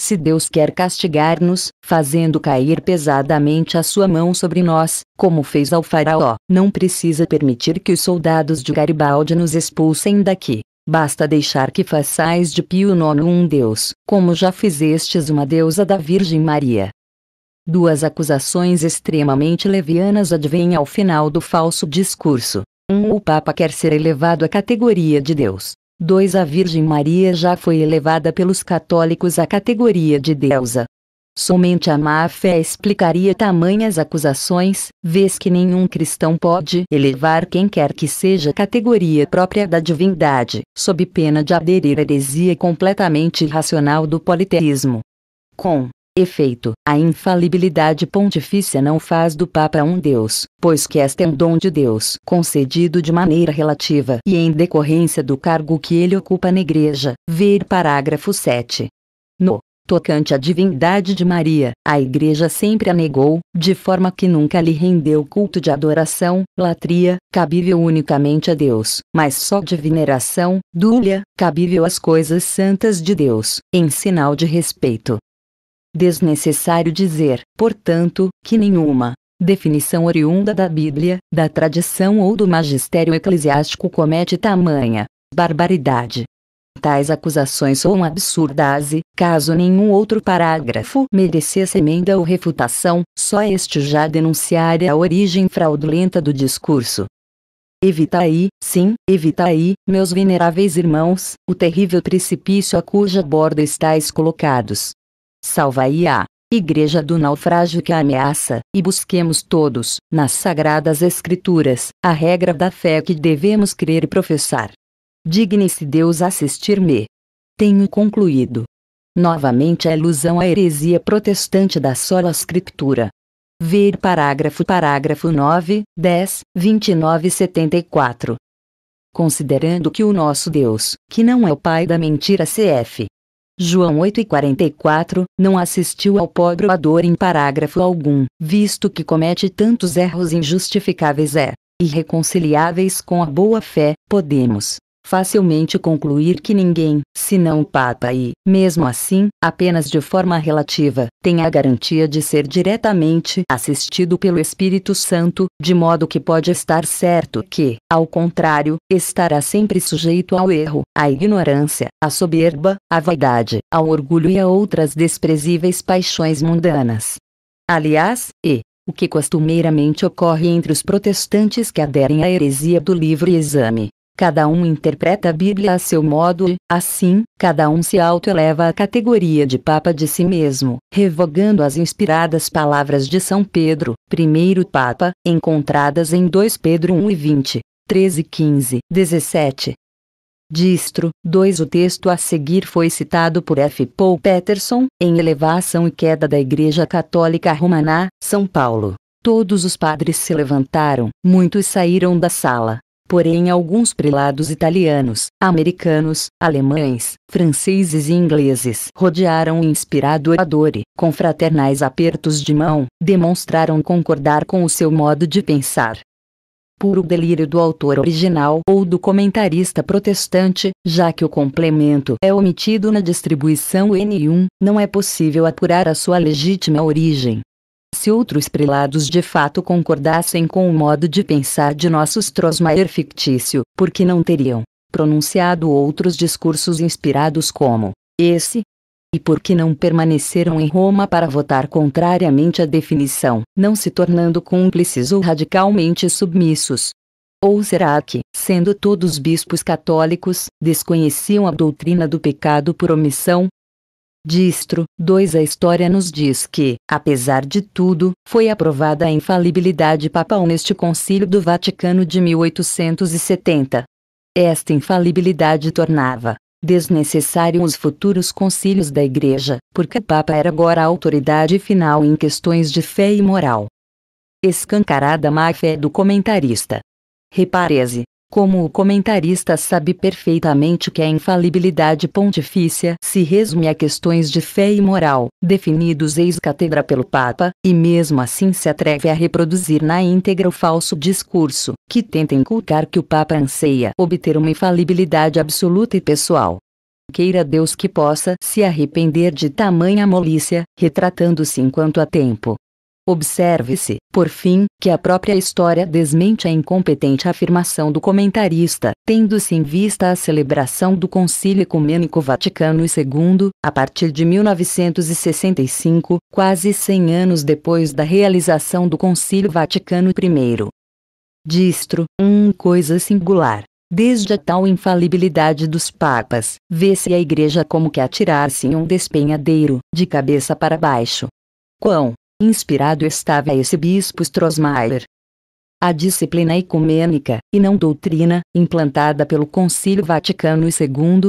Se Deus quer castigar-nos, fazendo cair pesadamente a sua mão sobre nós, como fez ao Faraó, não precisa permitir que os soldados de Garibaldi nos expulsem daqui. Basta deixar que façais de Pio IX um Deus, como já fizestes uma deusa da Virgem Maria. Duas acusações extremamente levianas advêm ao final do falso discurso. 1. Um, o Papa quer ser elevado à categoria de Deus. 2. A Virgem Maria já foi elevada pelos católicos à categoria de deusa. Somente a má-fé explicaria tamanhas acusações, vez que nenhum cristão pode elevar quem quer que seja categoria própria da divindade, sob pena de aderir à heresia completamente irracional do politeísmo. Com efeito, a infalibilidade pontifícia não faz do Papa um Deus, pois que este é um dom de Deus concedido de maneira relativa e em decorrência do cargo que ele ocupa na Igreja. Ver parágrafo 7. No tocante à divindade de Maria, a Igreja sempre a negou, de forma que nunca lhe rendeu culto de adoração, latria, cabível unicamente a Deus, mas só de veneração, dúlia, cabível às coisas santas de Deus, em sinal de respeito. Desnecessário dizer, portanto, que nenhuma, definição oriunda da Bíblia, da tradição ou do magistério eclesiástico comete tamanha barbaridade, Tais acusações são absurdas e, caso nenhum outro parágrafo merecesse emenda ou refutação, só este já denunciaria a origem fraudulenta do discurso. Evita aí, sim, evita aí, meus veneráveis irmãos, o terrível precipício a cuja borda estáis colocados. aí a Igreja do naufrágio que a ameaça, e busquemos todos, nas sagradas Escrituras, a regra da fé que devemos crer e professar. Digne-se Deus assistir-me. Tenho concluído. Novamente a ilusão à heresia protestante da sola escritura. Ver parágrafo parágrafo 9, 10, 29 e 74. Considerando que o nosso Deus, que não é o pai da mentira cf. João 8 e 44, não assistiu ao pobre ador em parágrafo algum, visto que comete tantos erros injustificáveis é irreconciliáveis com a boa fé, podemos facilmente concluir que ninguém, senão o Papa e, mesmo assim, apenas de forma relativa, tem a garantia de ser diretamente assistido pelo Espírito Santo, de modo que pode estar certo que, ao contrário, estará sempre sujeito ao erro, à ignorância, à soberba, à vaidade, ao orgulho e a outras desprezíveis paixões mundanas. Aliás, e, o que costumeiramente ocorre entre os protestantes que aderem à heresia do livre exame, Cada um interpreta a Bíblia a seu modo e, assim, cada um se autoeleva à categoria de Papa de si mesmo, revogando as inspiradas palavras de São Pedro, primeiro Papa, encontradas em 2 Pedro 1 e 20, 13 15, 17. Distro, 2 O texto a seguir foi citado por F. Paul Peterson, em Elevação e Queda da Igreja Católica Romana, São Paulo. Todos os padres se levantaram, muitos saíram da sala, porém alguns prelados italianos, americanos, alemães, franceses e ingleses rodearam o inspirado orador e, com fraternais apertos de mão, demonstraram concordar com o seu modo de pensar puro delírio do autor original ou do comentarista protestante, já que o complemento é omitido na distribuição N1, não é possível apurar a sua legítima origem. Se outros prelados de fato concordassem com o modo de pensar de nosso Strossmayer fictício, por que não teriam pronunciado outros discursos inspirados como esse? E por que não permaneceram em Roma para votar contrariamente à definição, não se tornando cúmplices ou radicalmente submissos? Ou será que, sendo todos bispos católicos, desconheciam a doutrina do pecado por omissão, Distro 2 A história nos diz que, apesar de tudo, foi aprovada a infalibilidade papal neste Concílio do Vaticano de 1870. Esta infalibilidade tornava desnecessário os futuros concílios da Igreja, porque o Papa era agora a autoridade final em questões de fé e moral. Escancarada má fé do comentarista. Repare-se. Como o comentarista sabe perfeitamente que a infalibilidade pontifícia se resume a questões de fé e moral, definidos ex-cátedra pelo Papa, e mesmo assim se atreve a reproduzir na íntegra o falso discurso, que tenta inculcar que o Papa anseia obter uma infalibilidade absoluta e pessoal. Queira Deus que possa se arrepender de tamanha molícia, retratando-se enquanto há tempo. Observe-se, por fim, que a própria história desmente a incompetente afirmação do comentarista, tendo-se em vista a celebração do Concílio Ecumênico Vaticano II, a partir de 1965, quase 100 anos depois da realização do Concílio Vaticano I. Distro, um coisa singular. Desde a tal infalibilidade dos papas, vê-se a igreja como que atirar-se em um despenhadeiro, de cabeça para baixo. Quão Inspirado estava esse bispo Strosmayer a disciplina ecumênica, e não doutrina, implantada pelo Concílio Vaticano II,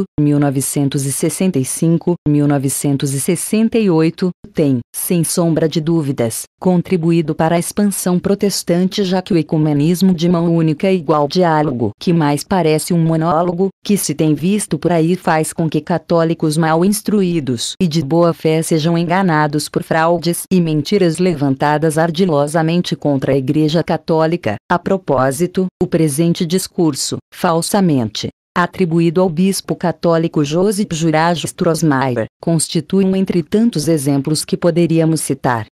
1965-1968, tem, sem sombra de dúvidas, contribuído para a expansão protestante já que o ecumenismo de mão única é igual diálogo que mais parece um monólogo, que se tem visto por aí faz com que católicos mal instruídos e de boa fé sejam enganados por fraudes e mentiras levantadas ardilosamente contra a Igreja Católica a propósito, o presente discurso, falsamente atribuído ao bispo católico Josip Juraj Strossmayer, constitui um entre tantos exemplos que poderíamos citar.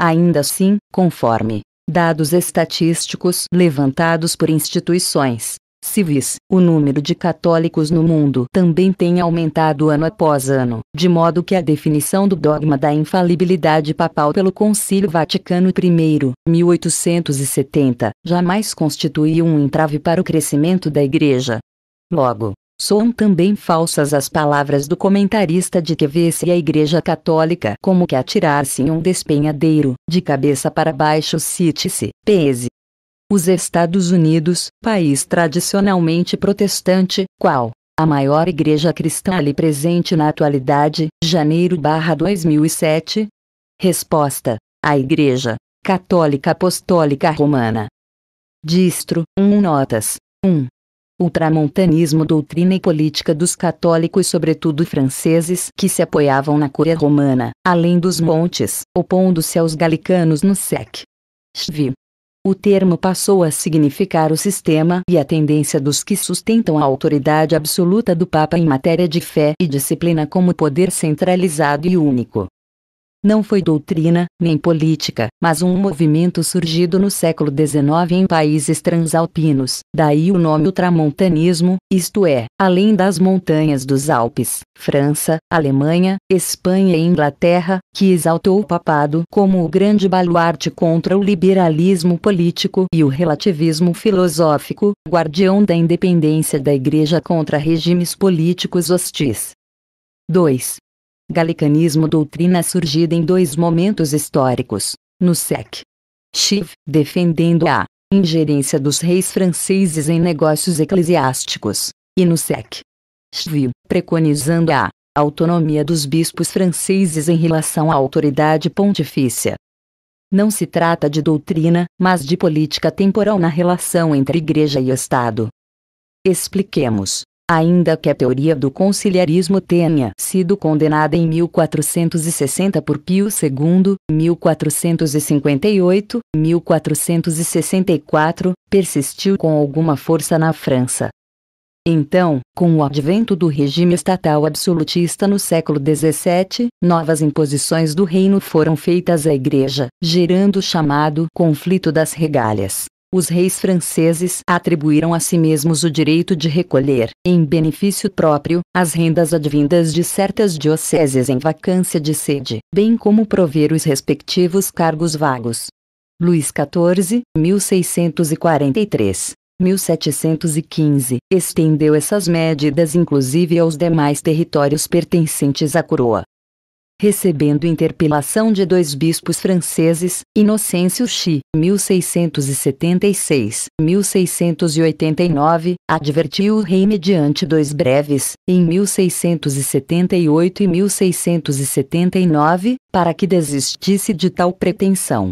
Ainda assim, conforme dados estatísticos levantados por instituições civis. O número de católicos no mundo também tem aumentado ano após ano, de modo que a definição do dogma da infalibilidade papal pelo Concílio Vaticano I, 1870, jamais constituiu um entrave para o crescimento da Igreja. Logo, Soam também falsas as palavras do comentarista de que vê-se a Igreja Católica como que atirar-se em um despenhadeiro, de cabeça para baixo cite-se, pese, os Estados Unidos, país tradicionalmente protestante, qual a maior igreja cristã ali presente na atualidade, janeiro/2007? Resposta: A Igreja Católica Apostólica Romana. Distro 1 Notas 1. Ultramontanismo doutrina e política dos católicos sobretudo franceses que se apoiavam na Cúria romana, além dos montes, opondo-se aos galicanos no SEC. Chvi. O termo passou a significar o sistema e a tendência dos que sustentam a autoridade absoluta do Papa em matéria de fé e disciplina como poder centralizado e único não foi doutrina, nem política, mas um movimento surgido no século XIX em países transalpinos, daí o nome ultramontanismo, isto é, além das montanhas dos Alpes, França, Alemanha, Espanha e Inglaterra, que exaltou o papado como o grande baluarte contra o liberalismo político e o relativismo filosófico, guardião da independência da Igreja contra regimes políticos hostis. 2. Galicanismo doutrina surgida em dois momentos históricos, no sec. Chiv, defendendo a ingerência dos reis franceses em negócios eclesiásticos, e no sec. Chiv, preconizando a autonomia dos bispos franceses em relação à autoridade pontifícia. Não se trata de doutrina, mas de política temporal na relação entre Igreja e Estado. Expliquemos. Ainda que a teoria do conciliarismo tenha sido condenada em 1460 por Pio II, 1458, 1464, persistiu com alguma força na França. Então, com o advento do regime estatal absolutista no século XVII, novas imposições do reino foram feitas à Igreja, gerando o chamado conflito das regalhas os reis franceses atribuíram a si mesmos o direito de recolher, em benefício próprio, as rendas advindas de certas dioceses em vacância de sede, bem como prover os respectivos cargos vagos. Luís XIV, 1643. 1715, estendeu essas medidas inclusive aos demais territórios pertencentes à coroa recebendo interpelação de dois bispos franceses, Inocêncio Xi, 1676-1689, advertiu o rei mediante dois breves, em 1678 e 1679, para que desistisse de tal pretensão.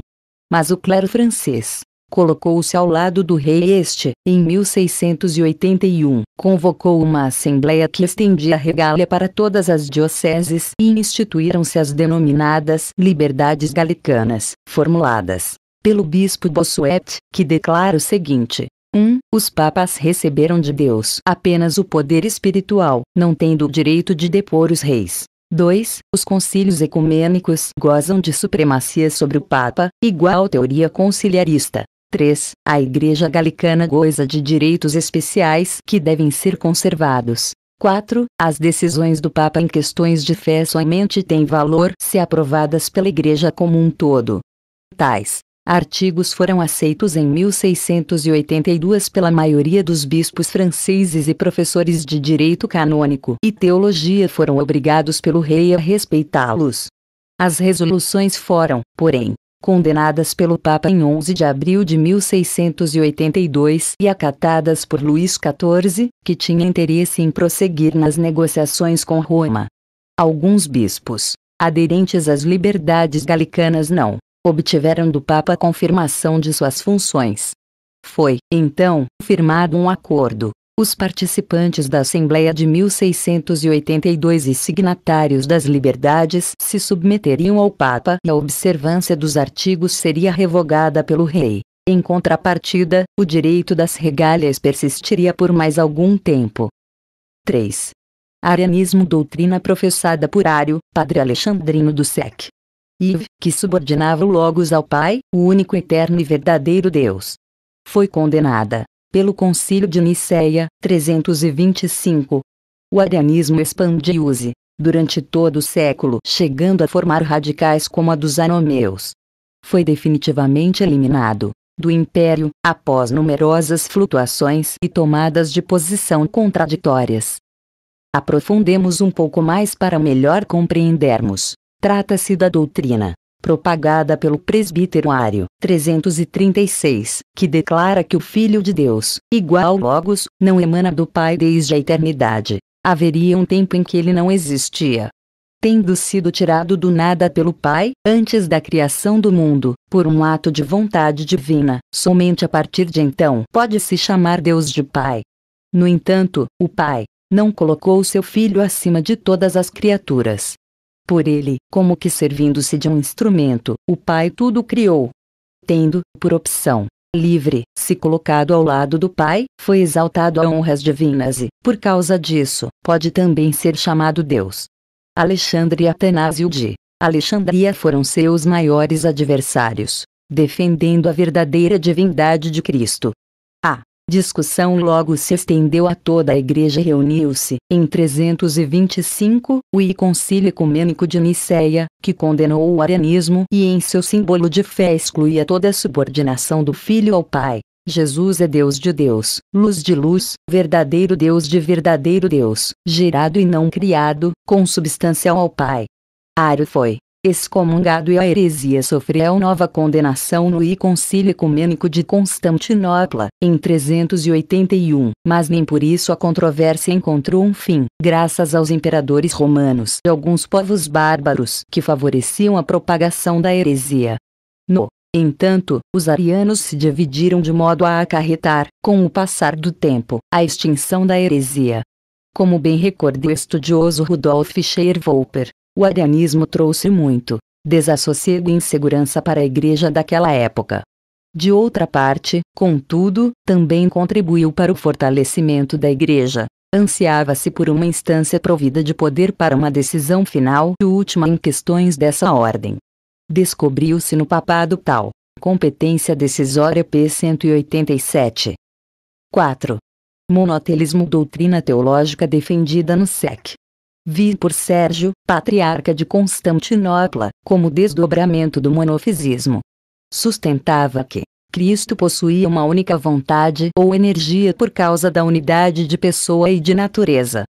Mas o clero francês, colocou-se ao lado do rei este, em 1681, convocou uma assembleia que estendia a regália para todas as dioceses e instituíram-se as denominadas liberdades galicanas, formuladas pelo bispo Bossuet, que declara o seguinte: 1. Um, os papas receberam de Deus apenas o poder espiritual, não tendo o direito de depor os reis. 2. Os concílios ecumênicos gozam de supremacia sobre o Papa, igual teoria conciliarista. 3. A Igreja Galicana goza de direitos especiais que devem ser conservados. 4. As decisões do Papa em questões de fé somente têm valor se aprovadas pela Igreja como um todo. Tais artigos foram aceitos em 1682 pela maioria dos bispos franceses e professores de direito canônico e teologia foram obrigados pelo rei a respeitá-los. As resoluções foram, porém, condenadas pelo Papa em 11 de abril de 1682 e acatadas por Luís XIV, que tinha interesse em prosseguir nas negociações com Roma. Alguns bispos, aderentes às liberdades galicanas não, obtiveram do Papa confirmação de suas funções. Foi, então, firmado um acordo, os participantes da Assembleia de 1682 e signatários das liberdades se submeteriam ao Papa e a observância dos artigos seria revogada pelo rei. Em contrapartida, o direito das regalias persistiria por mais algum tempo. 3. Arianismo doutrina professada por Ario, padre Alexandrino do SEC. Ive, que subordinava o Logos ao Pai, o único eterno e verdadeiro Deus. Foi condenada, pelo Concílio de Niceia, 325. O arianismo expandiu-se, durante todo o século, chegando a formar radicais como a dos anomeus. Foi definitivamente eliminado do império após numerosas flutuações e tomadas de posição contraditórias. Aprofundemos um pouco mais para melhor compreendermos. Trata-se da doutrina propagada pelo Ario, 336, que declara que o Filho de Deus, igual Logos, não emana do Pai desde a eternidade. Haveria um tempo em que ele não existia. Tendo sido tirado do nada pelo Pai, antes da criação do mundo, por um ato de vontade divina, somente a partir de então pode-se chamar Deus de Pai. No entanto, o Pai, não colocou seu filho acima de todas as criaturas, por ele, como que servindo-se de um instrumento, o Pai tudo criou. Tendo, por opção, livre, se colocado ao lado do Pai, foi exaltado a honras divinas e, por causa disso, pode também ser chamado Deus. Alexandre e Atanásio de Alexandria foram seus maiores adversários, defendendo a verdadeira divindade de Cristo, Discussão logo se estendeu a toda a igreja reuniu-se, em 325, o I Concílio Ecumênico de Niceia, que condenou o arianismo e em seu símbolo de fé excluía toda a subordinação do Filho ao Pai. Jesus é Deus de Deus, luz de luz, verdadeiro Deus de verdadeiro Deus, gerado e não criado, consubstancial ao Pai. Aro foi, excomungado e a heresia sofreu nova condenação no I Concílio Ecumênico de Constantinopla, em 381, mas nem por isso a controvérsia encontrou um fim, graças aos imperadores romanos e alguns povos bárbaros que favoreciam a propagação da heresia. No Entanto, os arianos se dividiram de modo a acarretar, com o passar do tempo, a extinção da heresia. Como bem recorda o estudioso Rudolf Schervolper, o arianismo trouxe muito desassossego e insegurança para a igreja daquela época. De outra parte, contudo, também contribuiu para o fortalecimento da igreja. Ansiava-se por uma instância provida de poder para uma decisão final e última em questões dessa ordem. Descobriu-se no papado tal competência decisória p 187. 4. Monotelismo doutrina teológica defendida no SEC vi por Sérgio, patriarca de Constantinopla, como desdobramento do monofisismo. Sustentava que Cristo possuía uma única vontade ou energia por causa da unidade de pessoa e de natureza.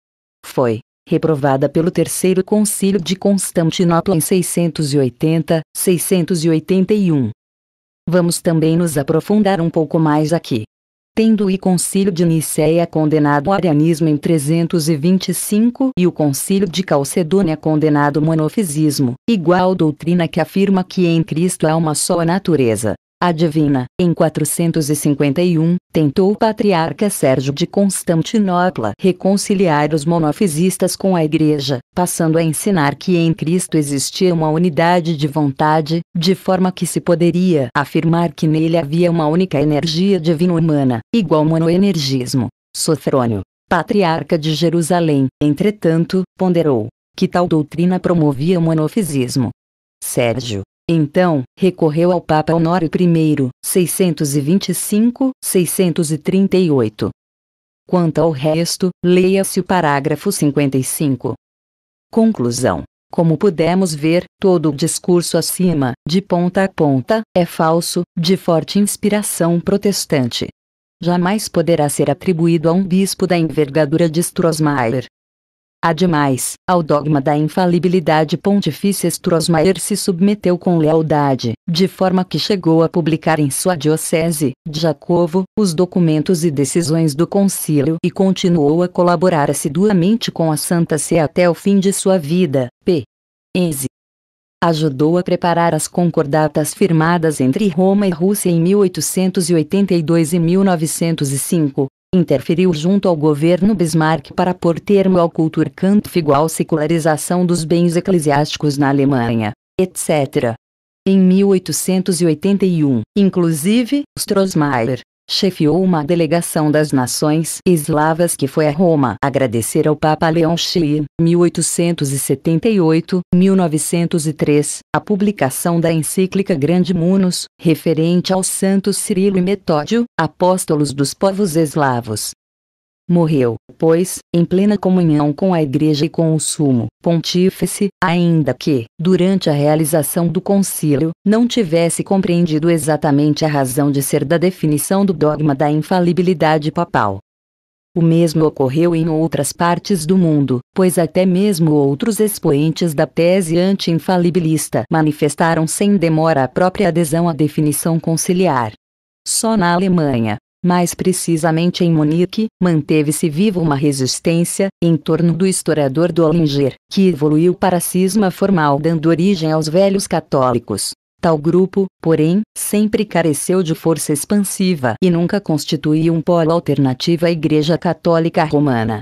Foi reprovada pelo Terceiro Concílio de Constantinopla em 680, 681. Vamos também nos aprofundar um pouco mais aqui tendo o Concílio de Nicéia condenado o arianismo em 325 e o Concílio de Calcedônia condenado o monofisismo, igual doutrina que afirma que em Cristo há uma só natureza, Adivina, em 451, tentou o patriarca Sérgio de Constantinopla reconciliar os monofisistas com a Igreja, passando a ensinar que em Cristo existia uma unidade de vontade, de forma que se poderia afirmar que nele havia uma única energia divino-humana, igual monoenergismo. Sofrônio, patriarca de Jerusalém, entretanto, ponderou que tal doutrina promovia o monofisismo. Sérgio, então, recorreu ao Papa Honório I, 625-638. Quanto ao resto, leia-se o parágrafo 55. Conclusão. Como pudemos ver, todo o discurso acima, de ponta a ponta, é falso, de forte inspiração protestante. Jamais poderá ser atribuído a um bispo da envergadura de Strossmayer, Ademais, ao dogma da infalibilidade pontifícia Strossmayer se submeteu com lealdade, de forma que chegou a publicar em sua diocese, de Jacovo, os documentos e decisões do concílio e continuou a colaborar assiduamente com a Santa Sé até o fim de sua vida. P. Enze ajudou a preparar as concordatas firmadas entre Roma e Rússia em 1882 e 1905, interferiu junto ao governo Bismarck para pôr termo ao Kulturkampf igual secularização dos bens eclesiásticos na Alemanha, etc. Em 1881, inclusive, Strossmayer, chefiou uma delegação das nações eslavas que foi a Roma agradecer ao Papa Leão X, 1878-1903, a publicação da encíclica Grande Munus, referente aos santos Cirilo e Metódio, apóstolos dos povos eslavos morreu, pois, em plena comunhão com a Igreja e com o Sumo Pontífice, ainda que, durante a realização do concílio, não tivesse compreendido exatamente a razão de ser da definição do dogma da infalibilidade papal. O mesmo ocorreu em outras partes do mundo, pois até mesmo outros expoentes da tese anti-infalibilista manifestaram sem demora a própria adesão à definição conciliar. Só na Alemanha, mais precisamente em Munique, manteve-se viva uma resistência, em torno do historiador Dollinger, que evoluiu para cisma formal dando origem aos velhos católicos. Tal grupo, porém, sempre careceu de força expansiva e nunca constituiu um polo alternativo à Igreja Católica Romana.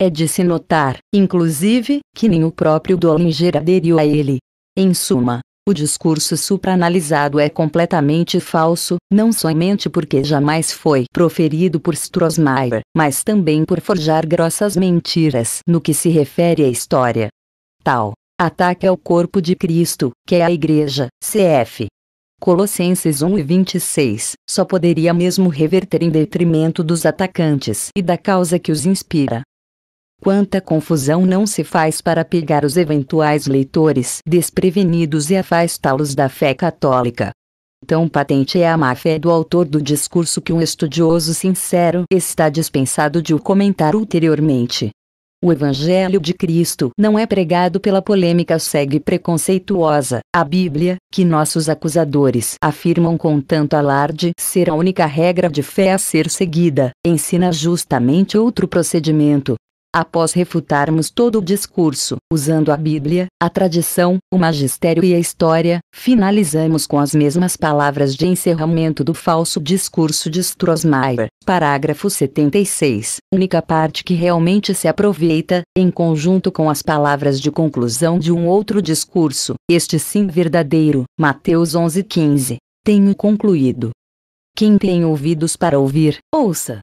É de se notar, inclusive, que nem o próprio Dollinger aderiu a ele. Em suma, o discurso supranalisado é completamente falso, não somente porque jamais foi proferido por Strossmayer, mas também por forjar grossas mentiras no que se refere à história. Tal ataque ao corpo de Cristo, que é a Igreja, cf. Colossenses 1 e 26, só poderia mesmo reverter em detrimento dos atacantes e da causa que os inspira. Quanta confusão não se faz para pegar os eventuais leitores desprevenidos e afastá-los da fé católica. Tão patente é a má-fé do autor do discurso que um estudioso sincero está dispensado de o comentar ulteriormente. O Evangelho de Cristo não é pregado pela polêmica segue preconceituosa, a Bíblia, que nossos acusadores afirmam com tanto alarde ser a única regra de fé a ser seguida, ensina justamente outro procedimento, Após refutarmos todo o discurso, usando a Bíblia, a tradição, o magistério e a história, finalizamos com as mesmas palavras de encerramento do falso discurso de Strossmayer. Parágrafo 76. Única parte que realmente se aproveita, em conjunto com as palavras de conclusão de um outro discurso, este sim verdadeiro. Mateus 11:15. Tenho concluído. Quem tem ouvidos para ouvir, ouça.